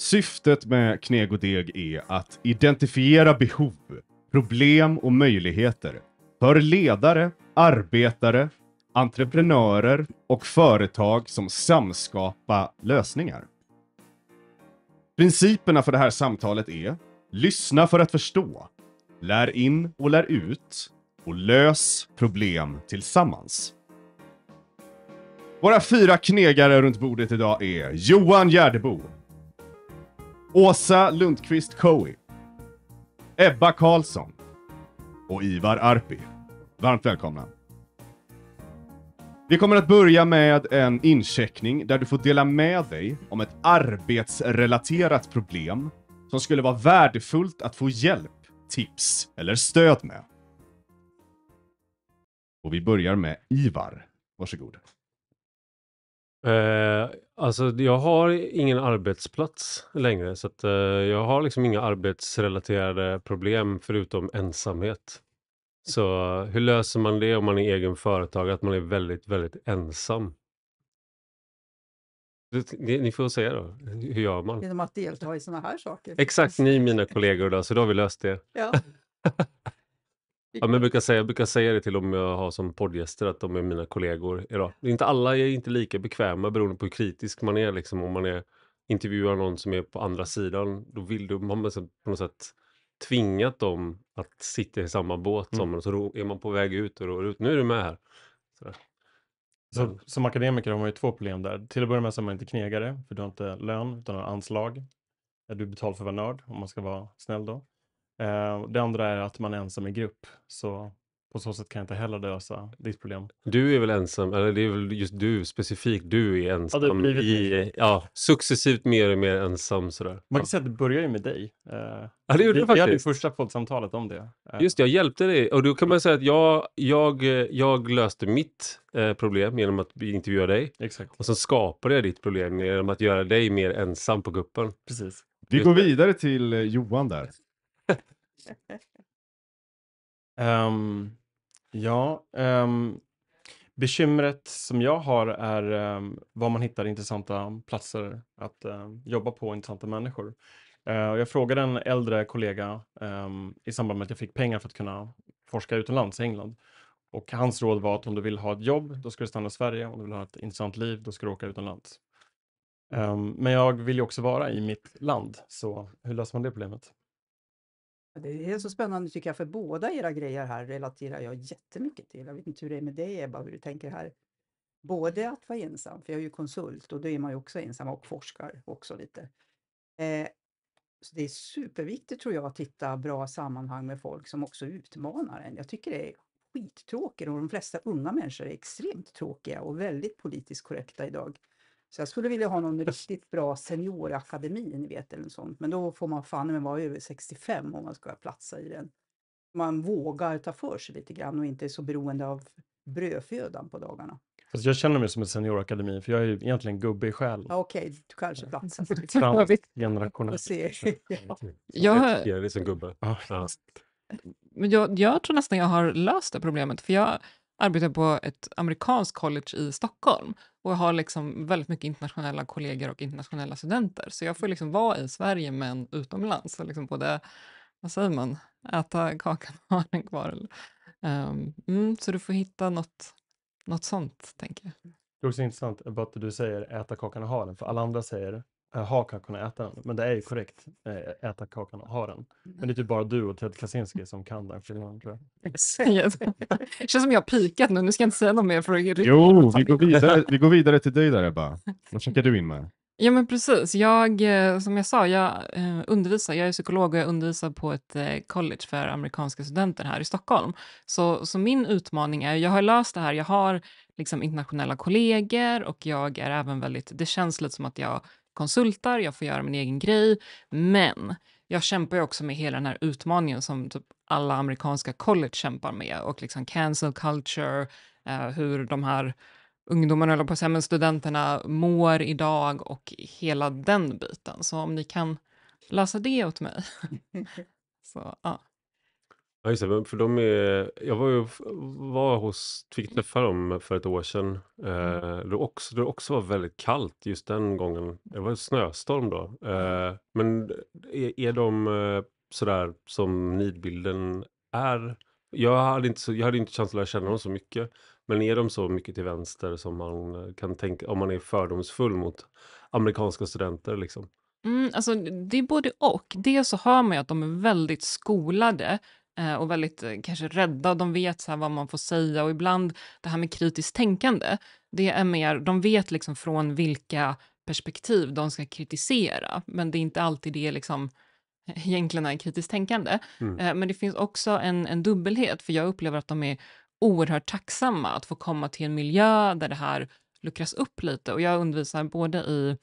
Syftet med Kneg och Deg är att identifiera behov, problem och möjligheter för ledare, arbetare, entreprenörer och företag som samskapa lösningar. Principerna för det här samtalet är Lyssna för att förstå. Lär in och lär ut. Och lös problem tillsammans. Våra fyra knegare runt bordet idag är Johan Gärdebo, Åsa Lundqvist Coey, Ebba Karlsson och Ivar Arpi. Varmt välkomna. Vi kommer att börja med en incheckning där du får dela med dig om ett arbetsrelaterat problem som skulle vara värdefullt att få hjälp, tips eller stöd med. Och vi börjar med Ivar. Varsågod. Uh, Alltså jag har ingen arbetsplats längre så att, eh, jag har liksom inga arbetsrelaterade problem förutom ensamhet. Så eh, hur löser man det om man är egen företagare, att man är väldigt, väldigt ensam? Det, ni, ni får säga då, hur gör man? Genom att delta i sådana här saker. Exakt, ni är mina kollegor då, så då har vi löst det. Ja. Ja, men jag, brukar säga, jag brukar säga det till om jag har som poddgäster att de är mina kollegor idag. Inte alla är inte lika bekväma beroende på hur kritisk man är. Liksom. Om man är, intervjuar någon som är på andra sidan, då vill du, man på något sätt tvingat dem att sitta i samma båt som mm. en. och så är man på väg ut och ror Nu är du med här. Så, så som akademiker har man ju två problem där. Till att börja med så är man inte knegare, för du har inte lön utan har anslag. Du betald för att vara nörd, om man ska vara snäll då. Eh, det andra är att man är ensam i grupp, så på så sätt kan jag inte heller lösa ditt problem. Du är väl ensam, eller det är väl just du specifikt, du är ensam ja, i, ja, successivt mer och mer ensam sådär. Man kan säga att det börjar ju med dig. Eh, ja, det gjorde det faktiskt. Vi hade ju första poddsamtalet om det. Eh. Just det, jag hjälpte dig och då kan man säga att jag, jag, jag löste mitt eh, problem genom att intervjua dig. Exakt. Och sen skapade jag ditt problem genom att göra dig mer ensam på kuppen. Precis. Vi går vidare till eh, Johan där. Um, ja, um, bekymret som jag har är um, var man hittar intressanta platser att um, jobba på, intressanta människor. Uh, jag frågade en äldre kollega i samband med att jag fick pengar för att kunna forska utomlands i England. Och hans råd var att om du vill ha ett jobb, då ska du stanna i Sverige. Om du vill ha ett intressant liv, då ska du åka utomlands. men jag vill ju också vara i mitt land, så hur löser man det problemet? Det är så spännande tycker jag, för båda era grejer här relaterar jag jättemycket till. Jag vet inte hur det är med dig Ebba, hur du tänker här. Både att vara ensam, för jag är ju konsult och då är man ju också ensam och forskar också lite. Eh, så det är superviktigt tror jag att hitta bra sammanhang med folk som också utmanar en. Jag tycker det är skittråkigt och de flesta unga människor är extremt tråkiga och väldigt politiskt korrekta idag. Så jag skulle vilja ha någon riktigt bra seniorakademi, ni vet, eller något sånt. Men då får man fan vara över 65 om man ska platsa i den. Man vågar ta för sig lite grann och inte är så beroende av brödfödan på dagarna. Fast jag känner mig som en seniorakademi, för jag är ju egentligen gubbe i själen. Ja, Okej, okay. du kanske platsar. Transgenerationellt. ja. Jag är typ- typ liksom gubbe. Men jag, jag tror nästan jag har löst det problemet, för jag arbetar på ett amerikanskt college i Stockholm och jag har liksom väldigt mycket internationella kollegor och internationella studenter. Så jag får liksom vara i Sverige men utomlands och liksom både, vad säger man, äta kakan och ha den kvar. Um, mm, så du får hitta något, något sånt, tänker jag. Det är också intressant att du säger äta kakan och ha den, för alla andra säger Eh, ha kakan och äta den. Men det är ju korrekt, eh, äta kakan och ha den. Men det är typ bara du och Ted Kaczynski som kan den filmen tror jag. det känns som jag har pikat nu, nu ska jag inte säga något mer. För att jo, vi går, vidare, vi går vidare till dig där Ebba. Vad checkar du in med? Ja men precis, jag, eh, som jag sa, jag undervisar, jag är psykolog och jag undervisar på ett college för amerikanska studenter här i Stockholm. Så, så min utmaning är, jag har löst det här, jag har liksom internationella kollegor och jag är även väldigt, det känns lite som att jag konsultar, jag får göra min egen grej, men jag kämpar ju också med hela den här utmaningen som typ alla amerikanska college kämpar med och liksom cancel culture, eh, hur de här ungdomarna, eller på att men studenterna mår idag och hela den biten. Så om ni kan läsa det åt mig. så, ja. Ja, just det, för de är, jag var ju var hos, fick träffa dem för ett år sedan. Mm. Eh, då, också, det också var väldigt kallt just den gången. Det var en snöstorm då. Mm. Eh, men är, är de eh, sådär som nidbilden är? Jag hade inte, så, jag hade inte chans att lära känna dem så mycket. Men är de så mycket till vänster som man eh, kan tänka, om man är fördomsfull mot amerikanska studenter liksom? Mm, alltså, det är både och. Dels så hör man ju att de är väldigt skolade Eh, och väldigt eh, kanske rädda. De vet så vad man får säga och ibland det här med kritiskt tänkande, det är mer, de vet liksom från vilka perspektiv de ska kritisera, men det är inte alltid det liksom eh, egentligen är kritiskt tänkande. Mm. Men det finns också en, en dubbelhet, för jag upplever att de är oerhört tacksamma att få komma till en miljö där det här luckras upp lite och jag undervisar både i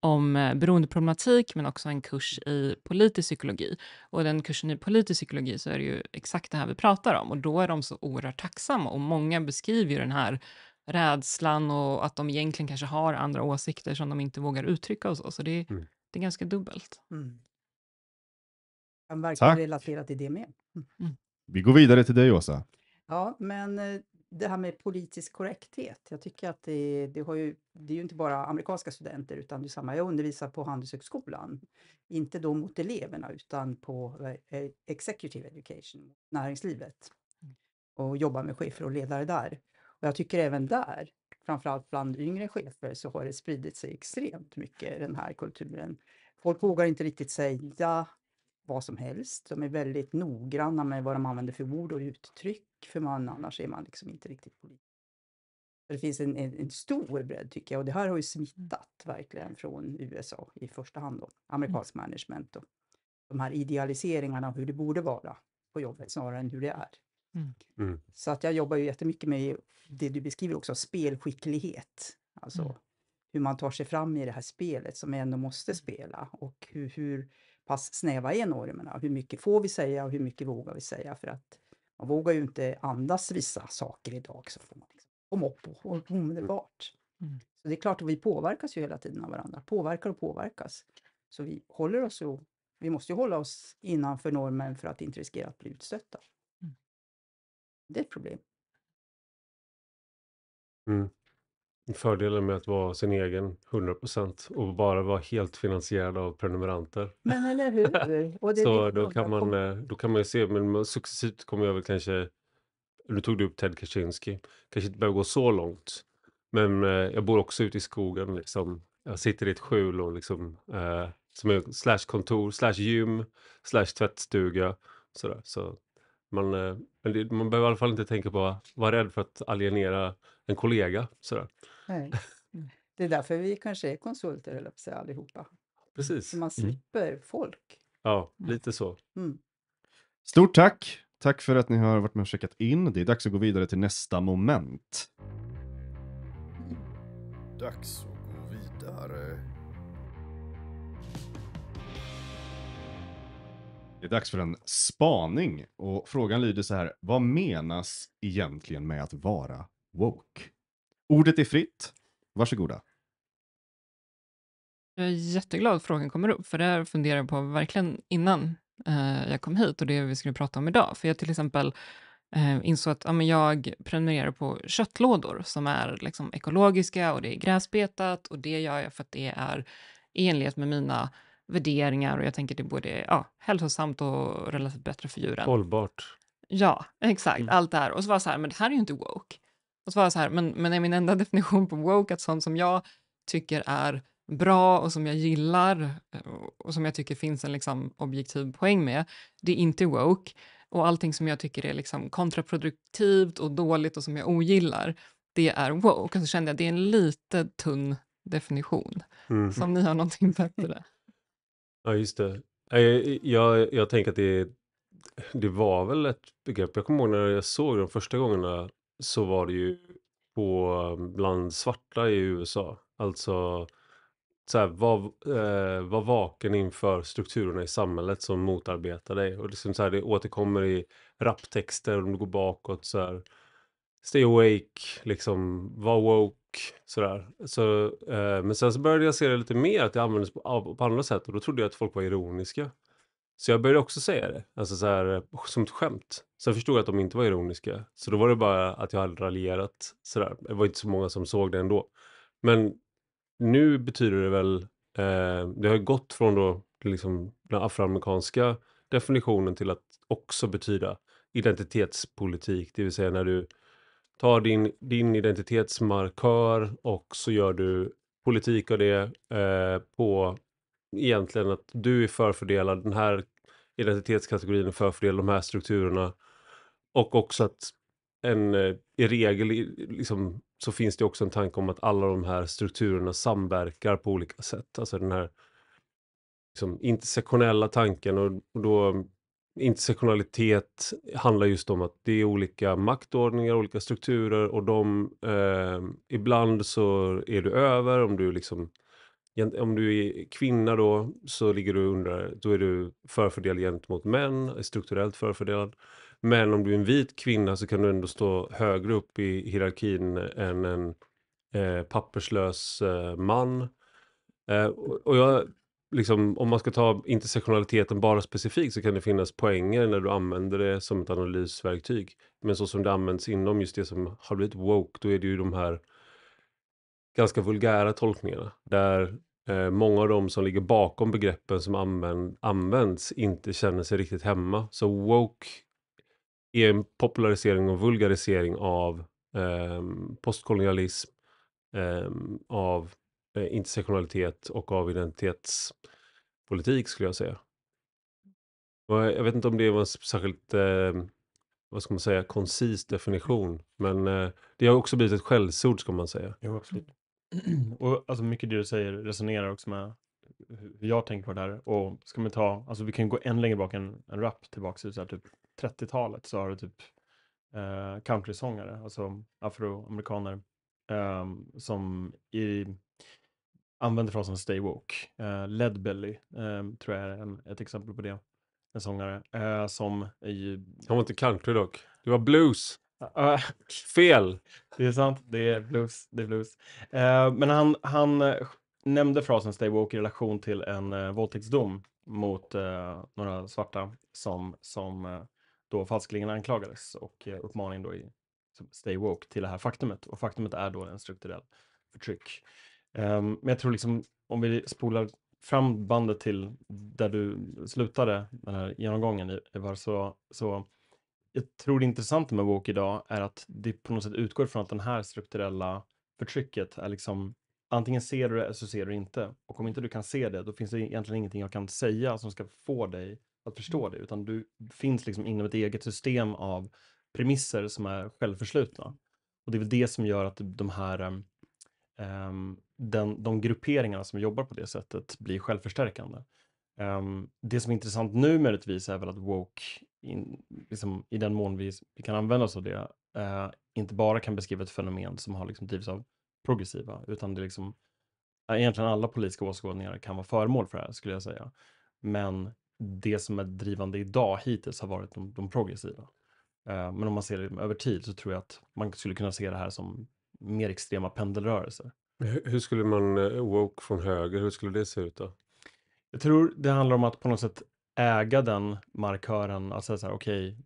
om eh, beroendeproblematik, men också en kurs i politisk psykologi. Och den kursen i politisk psykologi så är det ju exakt det här vi pratar om och då är de så oerhört tacksamma och många beskriver ju den här rädslan och att de egentligen kanske har andra åsikter som de inte vågar uttrycka och så, så det, är, mm. det är ganska dubbelt. Mm. Jag kan verkligen relatera till det med. Mm. mm. Vi går vidare till dig, Åsa. Ja, men eh, det här med politisk korrekthet. Jag tycker att det, det, har ju, det är ju inte bara amerikanska studenter utan det är samma. Jag undervisar på Handelshögskolan, inte då mot eleverna utan på eh, Executive Education, näringslivet mm. och jobbar med chefer och ledare där. Och jag tycker även där, framförallt bland yngre chefer, så har det spridit sig extremt mycket, den här kulturen. Folk vågar inte riktigt säga vad som helst. De är väldigt noggranna med vad de använder för ord och uttryck för man annars är man liksom inte riktigt politiker. Det finns en, en, en, stor bredd tycker jag och det här har ju mm. smittat verkligen från USA i första hand, då, mm. amerikansk mm. management och de här idealiseringarna av hur det borde vara på jobbet snarare än hur det är. Mm. mm. Så att jag jobbar ju jättemycket med det du beskriver också, spelskicklighet. Alltså mm. hur man tar sig fram i det här spelet som ändå måste spela och hur, hur pass snäva är normerna? Hur mycket får vi säga och hur mycket vågar vi säga för att man vågar ju inte andas vissa saker idag, så får man liksom komma upp mm. omedelbart. Mm. Så det är klart att vi påverkas ju hela tiden av varandra, påverkar och påverkas. Så vi håller oss ju, vi måste ju hålla oss innanför normen för att inte riskera att bli utstötta. Mm. Det är ett problem. Mm. Fördelen med att vara sin egen 100% och bara vara helt finansierad av prenumeranter. Men eller hur! så då kan, man, eh, då kan man ju se, men successivt kommer jag väl kanske... Nu tog du upp Ted Kaczynski. Kanske inte behöver gå så långt. Men eh, jag bor också ute i skogen. Liksom. Jag sitter i ett skjul och liksom, eh, som är slash kontor, slash gym, slash tvättstuga. Sådär. Så man, eh, det, man behöver i alla fall inte tänka på att vara rädd för att alienera en kollega. Sådär. Nej. Mm. Det är därför vi kanske är konsulter, eller på sig, allihopa. Precis. Så man mm. slipper mm. folk. Ja, mm. lite så. Mm. Stort tack! Tack för att ni har varit med och checkat in. Det är dags att gå vidare till nästa moment. Dags att gå vidare. Det är dags för en spaning och frågan lyder så här. Vad menas egentligen med att vara woke? Ordet är fritt. Varsågoda. Jag är jätteglad att frågan kommer upp, för det här funderade jag på verkligen innan eh, jag kom hit och det vi skulle prata om idag. För jag till exempel eh, insåg att ja, jag prenumererar på köttlådor som är liksom, ekologiska och det är gräsbetat och det gör jag för att det är i enlighet med mina värderingar och jag tänker det är både ja, hälsosamt och relativt bättre för djuren. Hållbart. Ja, exakt. Mm. Allt det här. Och så var jag så här, men det här är ju inte woke. Och så var jag så här, men, men är min enda definition på woke att sånt som jag tycker är bra och som jag gillar eh, och som jag tycker finns en liksom objektiv poäng med, det är inte woke. Och allting som jag tycker är liksom kontraproduktivt och dåligt och som jag ogillar, det är woke. Och så kände jag, det är en lite tunn definition. Mm. Så ni har någonting bättre. Ja, just det. Jag, eh, jag, jag tänker att det, det var väl ett begrepp. Jag kommer ihåg när jag såg de första gångerna så var det ju på bland svarta i USA. Alltså så här, var, eh, var vaken inför strukturerna i samhället som motarbetar dig. Och liksom så här, det återkommer i raptexter om du går bakåt. Så här, Stay awake, liksom, var woke, Sådär. Så, eh, men sen så började jag se det lite mer, att det användes på, på, andra sätt och då trodde jag att folk var ironiska. Så jag började också säga det, alltså så här, som ett skämt. Sen förstod jag att de inte var ironiska, så då var det bara att jag hade raljerat. Sådär. Det var inte så många som såg det ändå. Men nu betyder det väl, eh, det har gått från då, liksom, den afroamerikanska definitionen till att också betyda identitetspolitik, det vill säga när du tar din, din identitetsmarkör och så gör du politik av det eh, på egentligen att du är förfördelad, den här identitetskategorin är förfördelad, de här strukturerna. Och också att en, eh, i regel liksom, så finns det också en tanke om att alla de här strukturerna samverkar på olika sätt. Alltså den här liksom, intersektionella tanken och, och då intersektionalitet handlar just om att det är olika maktordningar, olika strukturer och de, eh, ibland så är du över om du liksom om du är kvinna då så ligger du under, då är du förfördelad gentemot män, strukturellt förfördelad. Men om du är en vit kvinna så kan du ändå stå högre upp i hierarkin än en eh, papperslös eh, man. Eh, och jag liksom, om man ska ta intersektionaliteten bara specifikt så kan det finnas poänger när du använder det som ett analysverktyg. Men så som det används inom just det som har blivit woke, då är det ju de här ganska vulgära tolkningarna där eh, många av de som ligger bakom begreppen som använd, används inte känner sig riktigt hemma. Så woke är en popularisering och vulgarisering av eh, postkolonialism, eh, av Eh, intersektionalitet och av identitetspolitik skulle jag säga. Och eh, jag vet inte om det var en särskilt, eh, vad ska man säga, koncis definition, men eh, det har också blivit ett skällsord ska man säga. Jo, absolut. Mm. Och alltså mycket det du säger resonerar också med hur jag tänker på det här. Och ska man ta, alltså vi kan gå än längre bak än, än rap tillbaka till typ 30-talet så har du typ eh, countrysångare, alltså afroamerikaner, eh, som i använder frasen stay woke. Uh, eh, Leadbelly uh, eh, tror jag är en, ett exempel på det. En sångare uh, som är ju... Det var inte country dock. Det var blues. Uh, Fel! Det är sant, det är blues. Det är blues. men han, han nämnde frasen stay woke i relation till en uh, våldtäktsdom mot några svarta som, som då falskligen anklagades och uh, uppmaningen då i stay woke till det här faktumet. Och faktumet är då en strukturell förtryck. Um, men jag tror liksom om vi spolar fram bandet till där du slutade den här genomgången Ivar, så, så jag tror det intressanta med Woke idag är att det på något sätt utgår från att den här strukturella förtrycket är liksom antingen ser du det eller så ser du det inte. Och om inte du kan se det, då finns det egentligen ingenting jag kan säga som ska få dig att förstå mm. det, utan du finns liksom inom ett eget system av premisser som är självförslutna. Och det är väl det som gör att de här um, den, de grupperingarna som jobbar på det sättet blir självförstärkande. Um, det som är intressant nu möjligtvis är väl att woke, in, liksom, i den mån vi, vi kan använda oss av det, uh, inte bara kan beskriva ett fenomen som har liksom, drivits av progressiva, utan det är liksom, egentligen alla politiska åskådningar kan vara föremål för det här, skulle jag säga. Men det som är drivande idag hittills har varit de, de progressiva. Uh, men om man ser det över tid så tror jag att man skulle kunna se det här som mer extrema pendelrörelser. Hur, skulle man eh, woke från höger, hur skulle det se ut då? Jag tror det handlar om att på något sätt äga den markören, att alltså säga så här, okej,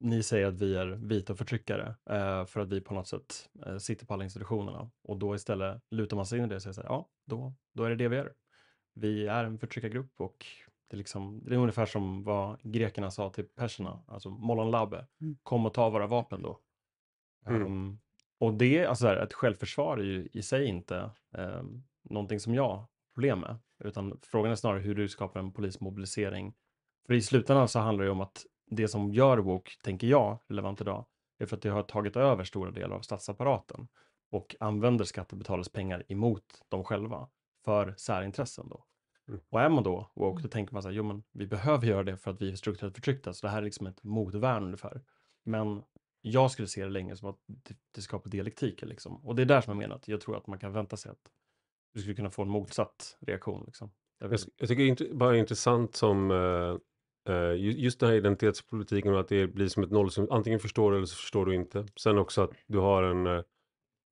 ni säger att vi är vita förtryckare eh, för att vi på något sätt eh, sitter på alla institutionerna och då istället lutar man sig in i det och säger så här, ja, då, då är det det vi är. Vi är en förtryckargrupp och det är, liksom, det är ungefär som vad grekerna sa till perserna, alltså Mollon Labe, mm. kom och ta våra vapen då. Mm. Ehm, och det, alltså här, ett självförsvar är ju i sig inte eh, någonting som jag har problem med, utan frågan är snarare hur du skapar en polismobilisering. För i slutändan så handlar det ju om att det som gör woke, tänker jag, relevant idag, är för att det har tagit över stora delar av statsapparaten och använder skattebetalarnas pengar emot dem själva för särintressen då. Mm. Och är man då woke, mm. då tänker man så här, jo men vi behöver göra det för att vi är strukturellt förtryckta, så det här är liksom ett motvärn ungefär. Men jag skulle se det länge som att det, skapar dialektik, Liksom. Och det är där som jag menar att jag tror att man kan vänta sig att du skulle kunna få en motsatt reaktion. Liksom. Jag, jag, jag tycker det är bara intressant som uh, just den här identitetspolitiken och att det blir som ett nollsum. Antingen förstår du eller så förstår du inte. Sen också att du har en uh,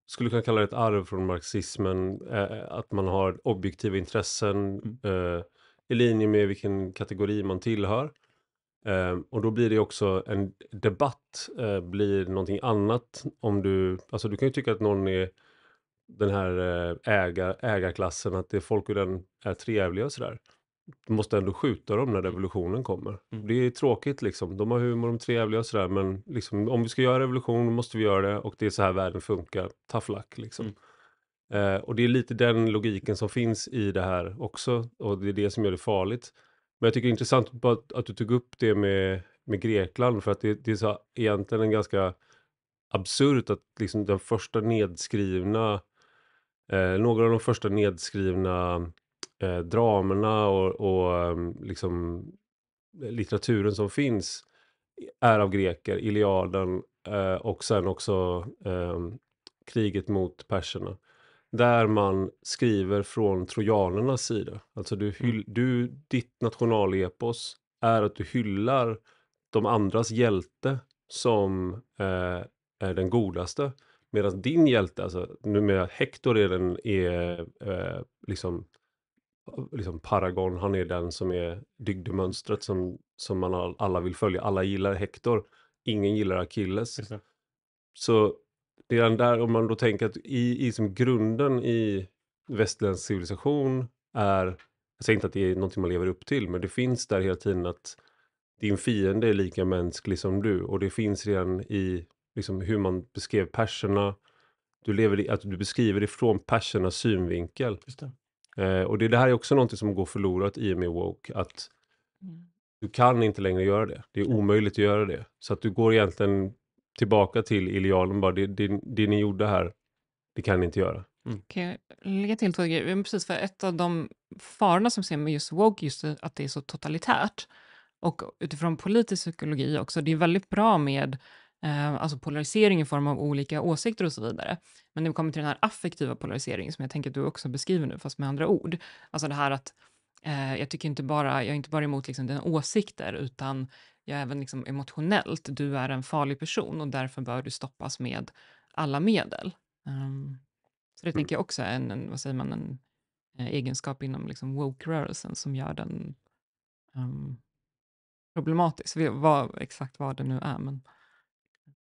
skulle kunna kalla det ett arv från marxismen, eh, att man har objektiva intressen mm. eh, i linje med vilken kategori man tillhör. Eh, och då blir det också en debatt, eh, blir någonting annat om du, alltså du kan ju tycka att någon är den här eh, ägar, ägarklassen, att det är folk och den är trevliga och sådär. Du måste ändå skjuta dem när mm. revolutionen kommer. Mm. Det är tråkigt liksom, de har humor, de är trevliga och sådär, men liksom, om vi ska göra revolution måste vi göra det och det är så här världen funkar, tough luck liksom. Mm. Eh, och det är lite den logiken som finns i det här också och det är det som gör det farligt. Men jag tycker det är intressant att, du tog upp det med, med Grekland för att det, det är så egentligen en ganska absurt att liksom den första nedskrivna, eh, några av de första nedskrivna eh, dramerna och, och ehm, liksom litteraturen som finns är av greker, Iliaden eh, och sen också ehm, kriget mot perserna där man skriver från trojanernas sida. Alltså du, mm. hyll, du, ditt nationalepos är att du hyllar de andras hjälte som eh, är den godaste. Medan din hjälte, alltså numera Hector är den, är eh, liksom, liksom Paragon, han är den som är dygdemönstret som, som man alla vill följa. Alla gillar Hector, ingen gillar Achilles. Så det är där om man då tänker att i, i som grunden i västerländsk civilisation är, jag säger inte att det är någonting man lever upp till, men det finns där hela tiden att din fiende är lika mänsklig som du och det finns redan i liksom, hur man beskrev perserna. Du, lever, att du beskriver det från persernas synvinkel. Det. Eh, och det, det, här är också någonting som går förlorat i och med woke, att mm. du kan inte längre göra det. Det är omöjligt att göra det. Så att du går egentligen tillbaka till Ilialen bara, det, det, det ni gjorde här, det kan ni inte göra. Mm. Kan jag lägga till två grejer? Precis, för ett av de farorna som ser med just woke, just att det är så totalitärt, och utifrån politisk psykologi också, det är väldigt bra med eh, alltså polarisering i form av olika åsikter och så vidare. Men när vi kommer till den här affektiva polariseringen, som jag tänker att du också beskriver nu, fast med andra ord, alltså det här att eh, jag tycker inte bara, jag är inte bara emot liksom dina åsikter, utan ja, även liksom emotionellt, du är en farlig person och därför bör du stoppas med alla medel. Um, så det mm. tänker jag också är en, en, vad säger man, en eh, egenskap inom liksom woke-rörelsen som gör den um, problematisk, vad, exakt vad det nu är, men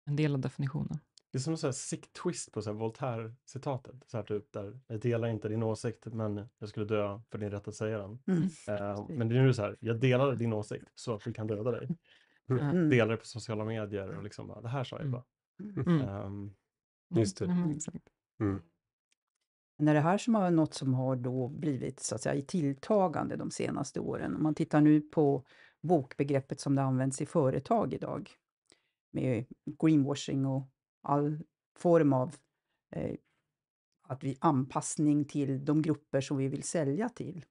en del av definitionen. Det är som en sick twist på Voltaire-citatet. Så här typ där, jag delar inte din åsikt, men jag skulle dö för din rätt att säga den. Mm. Uh, men det är nu så här, jag delar din åsikt så att vi kan döda dig. Mm. Delar det på sociala medier och liksom bara, det här sa jag mm. bara. Mm. Um, just det. Mm. När det här som har något som har då blivit så att säga, i tilltagande de senaste åren, om man tittar nu på bokbegreppet som det används i företag idag, med greenwashing och all form av eh, att vi anpassning till de grupper som vi vill sälja till.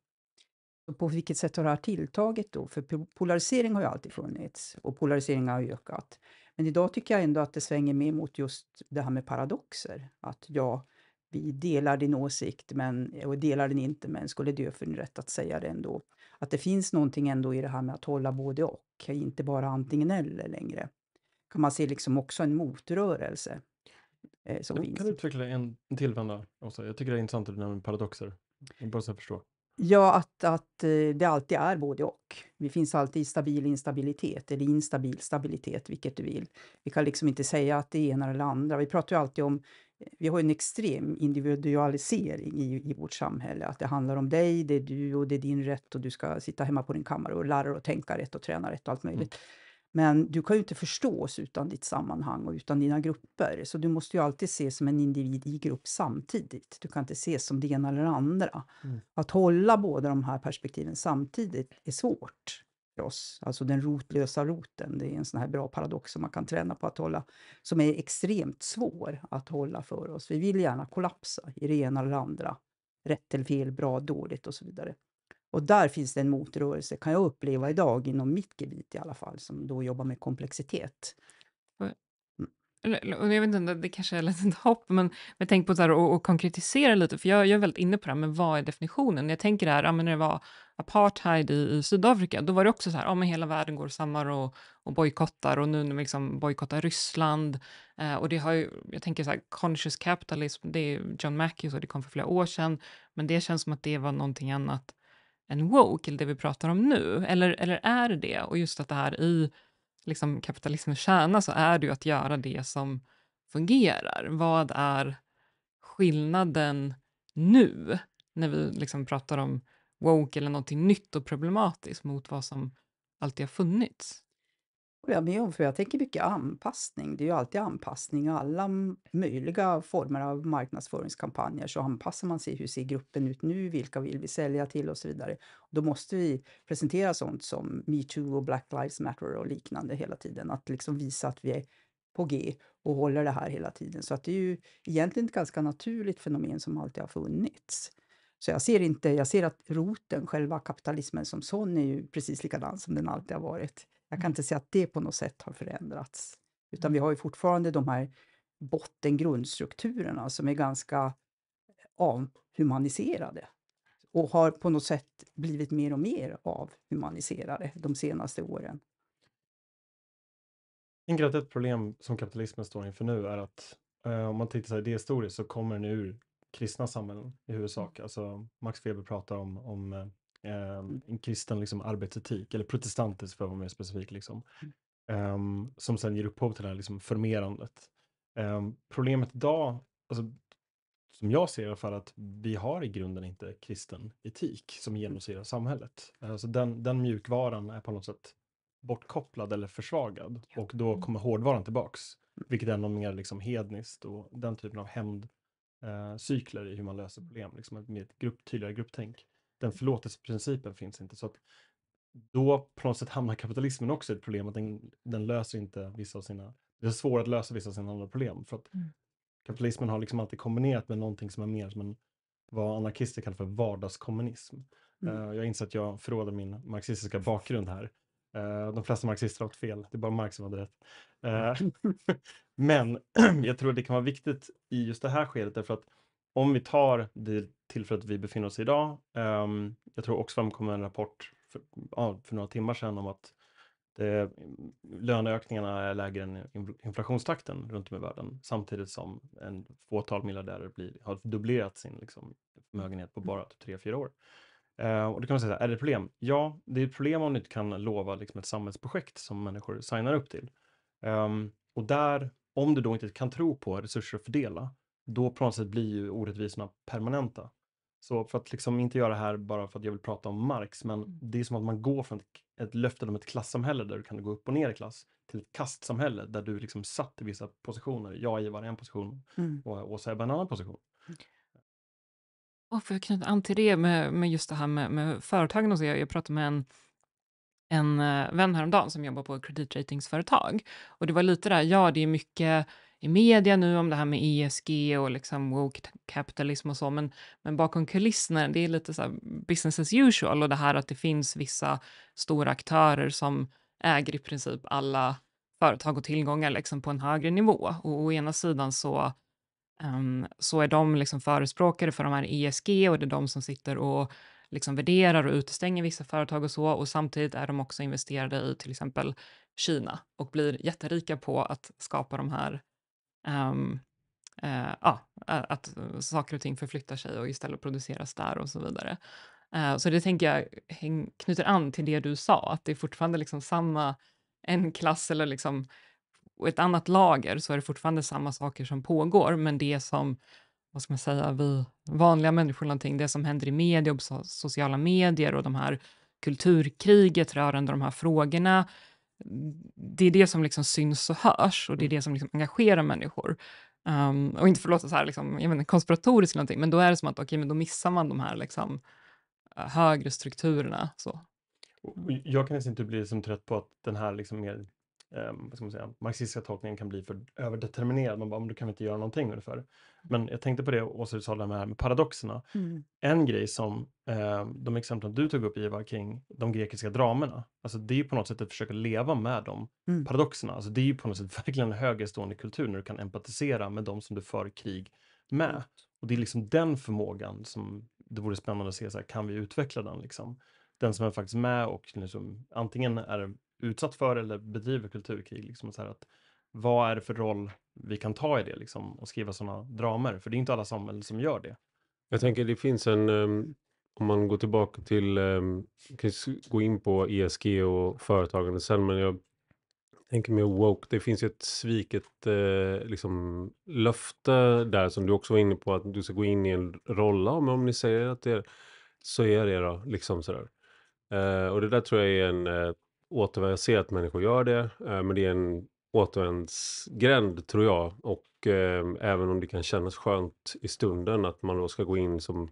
Och på vilket sätt har det här tilltagit då? För polarisering har ju alltid funnits och polarisering har ökat. Men idag tycker jag ändå att det svänger mer mot just det här med paradoxer. Att ja, vi delar din åsikt men, och delar den inte men skulle dö för din rätt att säga det ändå. Att det finns någonting ändå i det här med att hålla både och, inte bara antingen eller längre kan man se liksom också en motrörelse. Eh, som jag kan du utveckla en, en till vända? Jag tycker det är intressant att du nämner paradoxer. Bara så jag förstår. Ja, att, att eh, det alltid är både och. Vi finns alltid i stabil instabilitet eller instabil stabilitet, vilket du vill. Vi kan liksom inte säga att det är ena eller det andra. Vi pratar ju alltid om, eh, vi har en extrem individualisering i, i vårt samhälle, att det handlar om dig, det är du och det är din rätt och du ska sitta hemma på din kammare och lära dig att tänka rätt och träna rätt och allt möjligt. Mm. Men du kan ju inte förstås utan ditt sammanhang och utan dina grupper. Så du måste ju alltid ses som en individ i grupp samtidigt. Du kan inte ses som det ena eller andra. Mm. Att hålla båda de här perspektiven samtidigt är svårt för oss. Alltså den rotlösa roten, det är en sån här bra paradox som man kan träna på att hålla, som är extremt svår att hålla för oss. Vi vill gärna kollapsa i det ena eller andra. Rätt eller fel, bra, dåligt och så vidare. Och där finns det en motrörelse, kan jag uppleva idag, inom mitt gebit i alla fall, som då jobbar med komplexitet. Mm. Jag vet inte, det kanske är ett hopp, men jag tänker på att konkretisera lite, för jag, jag, är väldigt inne på det här, men vad är definitionen? Jag tänker det här, ja, när det var apartheid i, i, Sydafrika, då var det också så här, ja, men hela världen går samman och, och bojkottar och nu när vi liksom bojkottar Ryssland eh, och det har ju, jag tänker så här, conscious capitalism, det är John Mackey så det kom för flera år sedan, men det känns som att det var någonting annat en woke, eller det vi pratar om nu? Eller, eller är det det? Och just att det här i liksom, kapitalismens kärna så är det ju att göra det som fungerar. Vad är skillnaden nu, när vi liksom pratar om woke eller någonting nytt och problematiskt mot vad som alltid har funnits? håller jag med om, för jag tänker mycket anpassning. Det är ju alltid anpassning i alla möjliga former av marknadsföringskampanjer så anpassar man sig. Hur ser gruppen ut nu? Vilka vill vi sälja till och så vidare. Då måste vi presentera sånt som metoo och Black Lives Matter och liknande hela tiden. Att liksom visa att vi är på G och håller det här hela tiden. Så att det är ju egentligen ett ganska naturligt fenomen som alltid har funnits. Så jag ser, inte, jag ser att roten, själva kapitalismen som sån, är ju precis likadan som den alltid har varit. Jag kan mm. inte säga att det på något sätt har förändrats, utan vi har ju fortfarande de här bottengrundstrukturerna som är ganska eh, avhumaniserade och har på något sätt blivit mer och mer avhumaniserade de senaste åren. Jag tänker att ett problem som kapitalismen står inför nu är att eh, om man tittar så här idéhistoriskt så kommer den ur kristna samhällen i mm. huvudsak. Alltså Max Weber pratar om, om eh, Ehm, en kristen liksom, arbetsetik, eller protestantisk för att vara mer specifik, liksom, um, som sen ger upphov till det här liksom, förmerandet. Um, problemet idag, alltså, som jag ser i alla fall, att vi har i grunden inte kristen etik som mm. genomsyrar samhället. Alltså, den, den mjukvaran är på något sätt bortkopplad eller försvagad och då mm. kommer hårdvaran tillbaks, vilket är något mer liksom, hedniskt och den typen av hämndcykler eh, i hur man löser problem, liksom, med ett grupp, tydligare grupptänk den förlåtelseprincipen finns inte. Så att då på något sätt hamnar kapitalismen också i ett problem att den, den, löser inte vissa av sina, det är svårt att lösa vissa av sina andra problem. För att mm. kapitalismen har liksom alltid kombinerat med någonting som är mer som en, vad anarkister kallar för vardagskommunism. Mm. Uh, jag inser att jag förråder min marxistiska bakgrund här. Uh, de flesta marxister har haft fel, det är bara Marx som hade rätt. Uh, men jag tror det kan vara viktigt i just det här skedet därför att om vi tar det tillfället vi befinner oss i idag. Um, jag tror Oxfam kom med en rapport för, ja, för några timmar sedan om att det, löneökningarna är lägre än inflationstakten runt om i världen samtidigt som en fåtal miljardärer blir, har dubblerat sin liksom, förmögenhet på bara typ tre, fyra år. Uh, och då kan man säga, är det ett problem? Ja, det är ett problem om du inte kan lova liksom, ett samhällsprojekt som människor signar upp till. Um, och där, om du då inte kan tro på resurser att fördela, då på något sätt blir ju orättvisorna permanenta. Så för att liksom inte göra det här bara för att jag vill prata om Marx, men mm. det är som att man går från ett, ett löfte om ett klassamhälle där du kan gå upp och ner i klass till ett kastsamhälle där du liksom satt i vissa positioner. Jag, Ivar, en position mm. och Åsa i en annan position. Och mm. för att knyta an till det med, med just det här med, med företagen och så, jag, jag pratade med en en eh, vän häromdagen som jobbar på ett kreditratingsföretag. Och det var lite där, ja det är mycket i media nu om det här med ESG och liksom woke kapitalism och så, men, men bakom kulisserna, det är lite så här business as usual och det här att det finns vissa stora aktörer som äger i princip alla företag och tillgångar liksom på en högre nivå. Och å ena sidan så, um, så är de liksom förespråkare för de här ESG och det är de som sitter och liksom värderar och utestänger vissa företag och så och samtidigt är de också investerade i till exempel Kina och blir jätterika på att skapa de här um, uh, ja, att eh, saker och ting förflyttar sig och istället produceras där och så vidare. Uh, så det tänker jag häng, knyter an till det du sa, att det är fortfarande liksom samma, en klass eller liksom ett annat lager så är det fortfarande samma saker som pågår, men det som vad ska man säga, vi vanliga människor, någonting, det som händer i media och sociala medier och de här kulturkriget rörande de här frågorna, det är det som liksom syns och hörs och det är mm. det som liksom engagerar människor. Um, och inte för att låta så här, liksom, jag menar, konspiratoriskt eller någonting, men då är det som att okay, men då missar man de här liksom, eh, högre strukturerna. Så. Jag kan nästan inte bli som trött på att den här liksom mer eh, vad ska man säga, marxistiska tolkningen kan bli för överdeterminerad. Man bara, men du kan inte göra någonting ungefär. Men jag tänkte på det Åsa, du sa det här med paradoxerna. Mm. En grej som eh, de exemplen du tog upp Ivar kring de grekiska dramerna, alltså det är ju på något sätt att försöka leva med de mm. paradoxerna. Alltså det är ju på något sätt verkligen en högerstående kultur när du kan empatisera med de som du för krig med. Och det är liksom den förmågan som det vore spännande att se, så här, kan vi utveckla den liksom? Den som är faktiskt med och liksom, antingen är utsatt för eller bedriver kulturkrig. Liksom, så här att, vad är det för roll vi kan ta i det liksom, och skriva sådana dramer? För det är inte alla samhällen som gör det. Jag tänker det finns en, um, om man går tillbaka till, um, kan gå in på ESG och företagande sen, men jag tänker med woke, det finns ju ett sviket eh, liksom, löfte där som du också var inne på att du ska gå in i en roll. Ja, men om ni säger att det är så är det då, liksom sådär. Eh, och det där tror jag är en eh, återvänd, jag ser att människor gör det, eh, men det är en återvändsgränd tror jag. Och eh, även om det kan kännas skönt i stunden att man då ska gå in som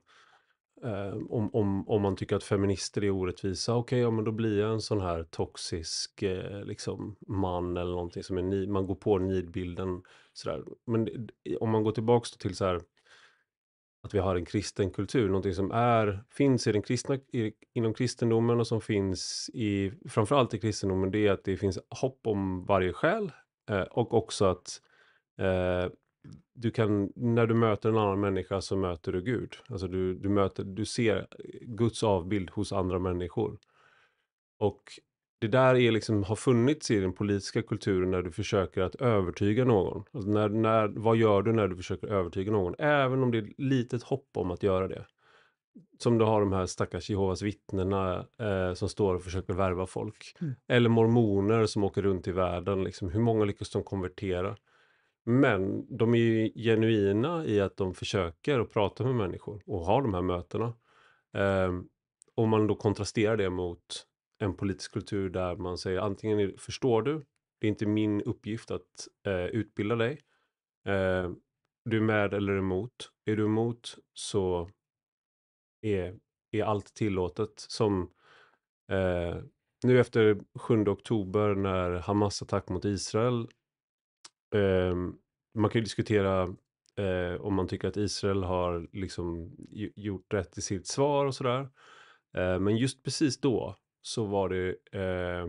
eh, om, om, om man tycker att feminister är orättvisa, okej, okay, ja men då blir jag en sån här toxisk eh, liksom man eller någonting som är, ni man går på nidbilden sådär. Men om man går tillbaks till så här att vi har en kristen kultur, någonting som är, finns i den kristna, i, inom kristendomen och som finns i, framförallt i kristendomen, det är att det finns hopp om varje själ eh, och också att eh, du kan, när du möter en annan människa så möter du Gud. Alltså du, du, möter, du ser Guds avbild hos andra människor. Och det där är liksom, har funnits i den politiska kulturen när du försöker att övertyga någon. Alltså när, när, vad gör du när du försöker övertyga någon? Även om det är ett litet hopp om att göra det. Som du har de här stackars Jehovas vittnena eh, som står och försöker värva folk. Mm. Eller mormoner som åker runt i världen. Liksom, hur många lyckas de konvertera? Men de är ju genuina i att de försöker att prata med människor och har de här mötena. Eh, om man då kontrasterar det mot en politisk kultur där man säger antingen är, förstår du, det är inte min uppgift att eh, utbilda dig. Eh, du är med eller emot. Är du emot så är, är allt tillåtet. Som eh, nu efter 7 oktober när Hamas attack mot Israel. Ehm, man kan ju diskutera eh, om man tycker att Israel har liksom gjort rätt i sitt svar och sådär. Eh, men just precis då så var det eh,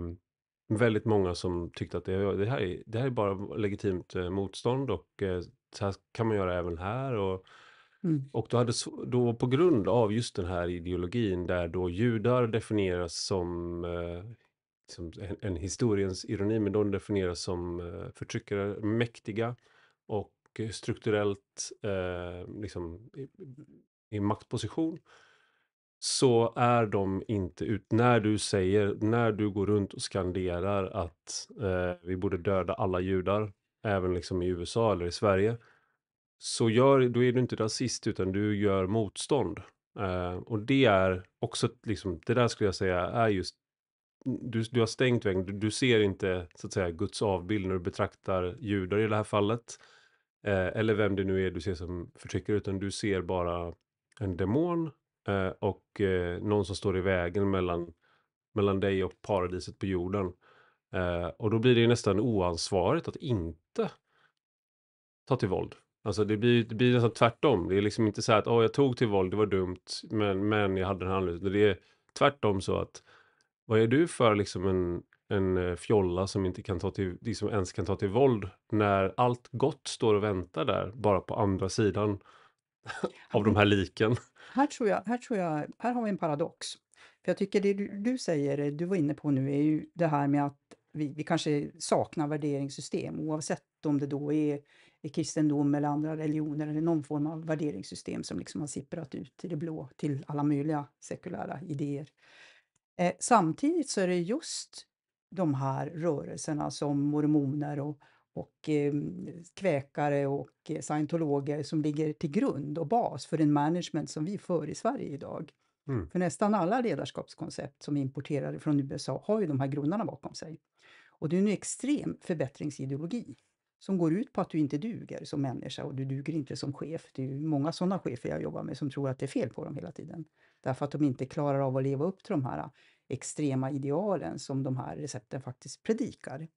väldigt många som tyckte att det, det, här, är, det här är bara legitimt eh, motstånd och eh, så här kan man göra även här. Och, mm. och då, hade, då på grund av just den här ideologin där då judar definieras som eh, en, en, historiens ironi, men de definieras som eh, förtryckare, mäktiga och strukturellt eh, liksom, i, i maktposition så är de inte ut... När du säger, när du går runt och skanderar att eh, vi borde döda alla judar, även liksom i USA eller i Sverige, så gör, då är du inte rasist utan du gör motstånd. Eh, och det är också, liksom, det där skulle jag säga är just, du, du har stängt vägen, du, du, ser inte så att säga Guds avbild när du betraktar judar i det här fallet, eh, eller vem det nu är du ser som förtryckare, utan du ser bara en demon Eh, och eh, någon som står i vägen mellan, mellan dig och paradiset på jorden. Eh, och då blir det nästan oansvarigt att inte ta till våld. Alltså det blir, det blir nästan tvärtom. Det är liksom inte så att oh, jag tog till våld, det var dumt, men, men jag hade den här anledningen. Det är tvärtom så att vad är du för liksom en, en fjolla som inte kan ta till, liksom ens kan ta till våld när allt gott står och väntar där bara på andra sidan av de här liken? här tror jag, här tror jag, här har vi en paradox. För jag tycker det du, du säger, eh, du var inne på nu, är ju det här med att vi, vi kanske saknar värderingssystem oavsett om det då är, är kristendom eller andra religioner eller någon form av värderingssystem som liksom har sipprat ut i det blå till alla möjliga sekulära idéer. Eh, samtidigt så är det just de här rörelserna som mormoner och Ehm, och eh, kväkare och scientologer som ligger till grund och bas för den management som vi för i Sverige idag. Mm. För nästan alla ledarskapskoncept som är importerade från USA har ju de här grundarna bakom sig. Och det är en extrem förbättringsideologi som går ut på att du inte duger som människa och du duger inte som chef. Det är ju många sådana chefer jag jobbar med som tror att det är fel på dem hela tiden. Därför att de inte klarar av att leva upp till de här extrema idealen som de här recepten faktiskt predikar.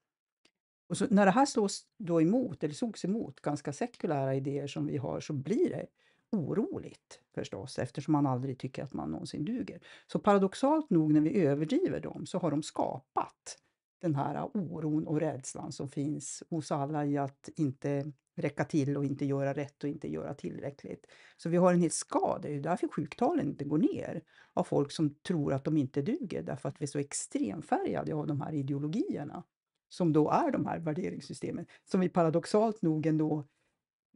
Och så, när det här slås då emot, eller slogs emot, ganska sekulära idéer som vi har, så blir det oroligt förstås, eftersom man aldrig tycker att man någonsin duger. Så paradoxalt nog, när vi överdriver dem, så har de skapat den här oron och rädslan som finns hos alla i att inte räcka till och inte göra rätt och inte göra tillräckligt. Så vi har en hel skada, det är ju därför sjuktalen inte går ner, av folk som tror att de inte duger därför att vi är så extremfärgade av de här ideologierna som då är de här värderingssystemen, som vi paradoxalt nog ändå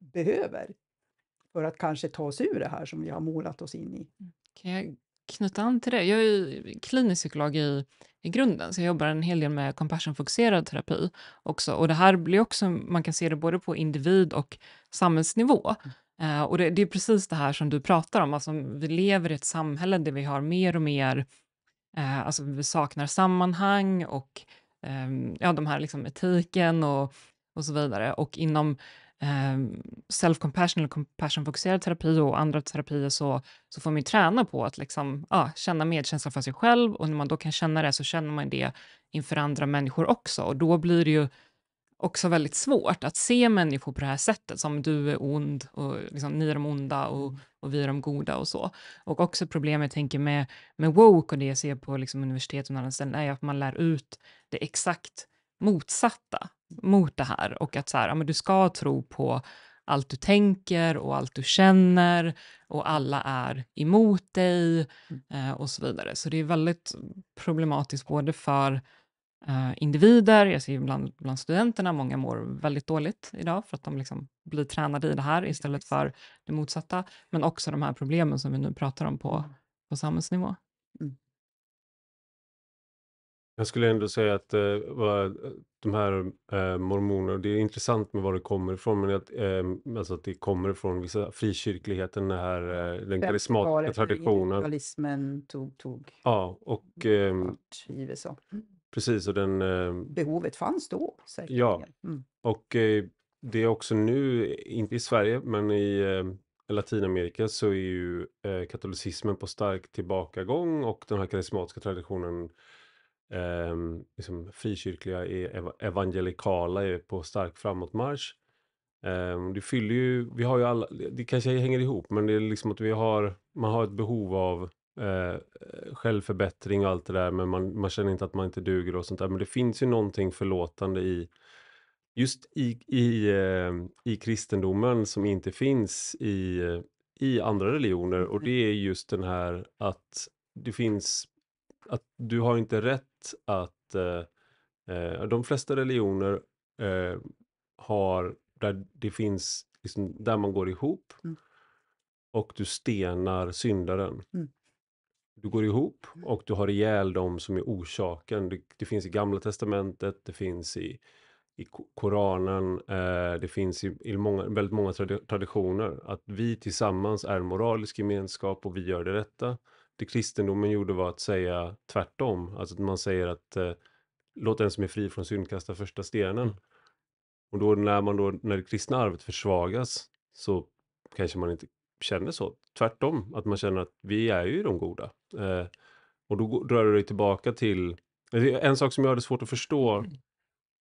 behöver för att kanske ta oss ur det här som vi har målat oss in i. Mm. Kan jag knyta an till det? Jag är klinisk psykolog i, i grunden, så jag jobbar en hel del med compassionfokuserad terapi också. Och det här blir också, man kan se det både på individ och samhällsnivå. Mm. Uh, och det, det, är precis det här som du pratar om, alltså vi lever i ett samhälle där vi har mer och mer, uh, alltså vi saknar sammanhang och Ehm, ja, de här liksom etiken och, och så vidare. Och inom ehm, self-compassion eller compassion-fokuserad terapi och andra terapier så, så får man ju träna på att liksom, ja, känna medkänsla för sig själv och när man då kan känna det så känner man det inför andra människor också och då blir det ju också väldigt svårt att se människor på det här sättet, som du är ond och liksom, ni är de onda och, mm. och vi är de goda och så. Och också problemet, jag tänker med, med woke och det jag ser på liksom, universitet och andra ställen, är att man lär ut det exakt motsatta mot det här och att så här, ja, men du ska tro på allt du tänker och allt du känner och alla är emot dig mm. eh, och så vidare. Så det är väldigt problematiskt både för Eh, individer. Jag ser bland, bland studenterna, många mår väldigt dåligt idag för att de liksom blir tränade i det här istället för det motsatta. Men också de här problemen som vi nu pratar om på, mm. på samhällsnivå. Mm. Jag skulle ändå säga att eh, eh de här eh, mormonerna, det är intressant med var det kommer ifrån, men att, eh, alltså att det kommer ifrån vissa frikyrkligheten, den, här, eh, den karismatiska traditionen. Traditionalismen tog, tog. Ja, och... Eh, I USA. Mm. Precis, och den... Eh, Behovet fanns då säkert. Ja, mm. och eh, det är också nu, inte i Sverige, men i eh, Latinamerika så är ju katolicismen på stark tillbakagång och den här karismatiska traditionen eh, liksom frikyrkliga är e-, evangelikala är på stark framåtmarsch. Eh, det fyller ju, vi har ju alla, det kanske hänger ihop men det är liksom att vi har, man har ett behov av eh, självförbättring och allt det där, men man, man känner inte att man inte duger och sånt där. Men det finns ju någonting förlåtande i just i, i, eh, i kristendomen som inte finns i, i andra religioner och det är just den här att det finns att du har inte rätt att eh, eh de flesta religioner eh, har där det finns liksom, där man går ihop mm. och du stenar syndaren. Mm. Du går ihop och du har ihjäl dem som är orsaken. Det, det finns i Gamla Testamentet, det finns i, i Koranen, eh, det finns i, i många, väldigt många traditioner. Att vi tillsammans är moralisk gemenskap och vi gör det rätta. Det kristendomen gjorde var att säga tvärtom. Alltså att man säger att eh, låt den som är fri från synd kasta första stenen. Mm. Och då när man då, när det kristna arvet försvagas så kanske man inte känner så. Tvärtom, att man känner att vi är ju de goda. Eh, och då drar du dig tillbaka till... Alltså, en sak som jag hade svårt att förstå mm.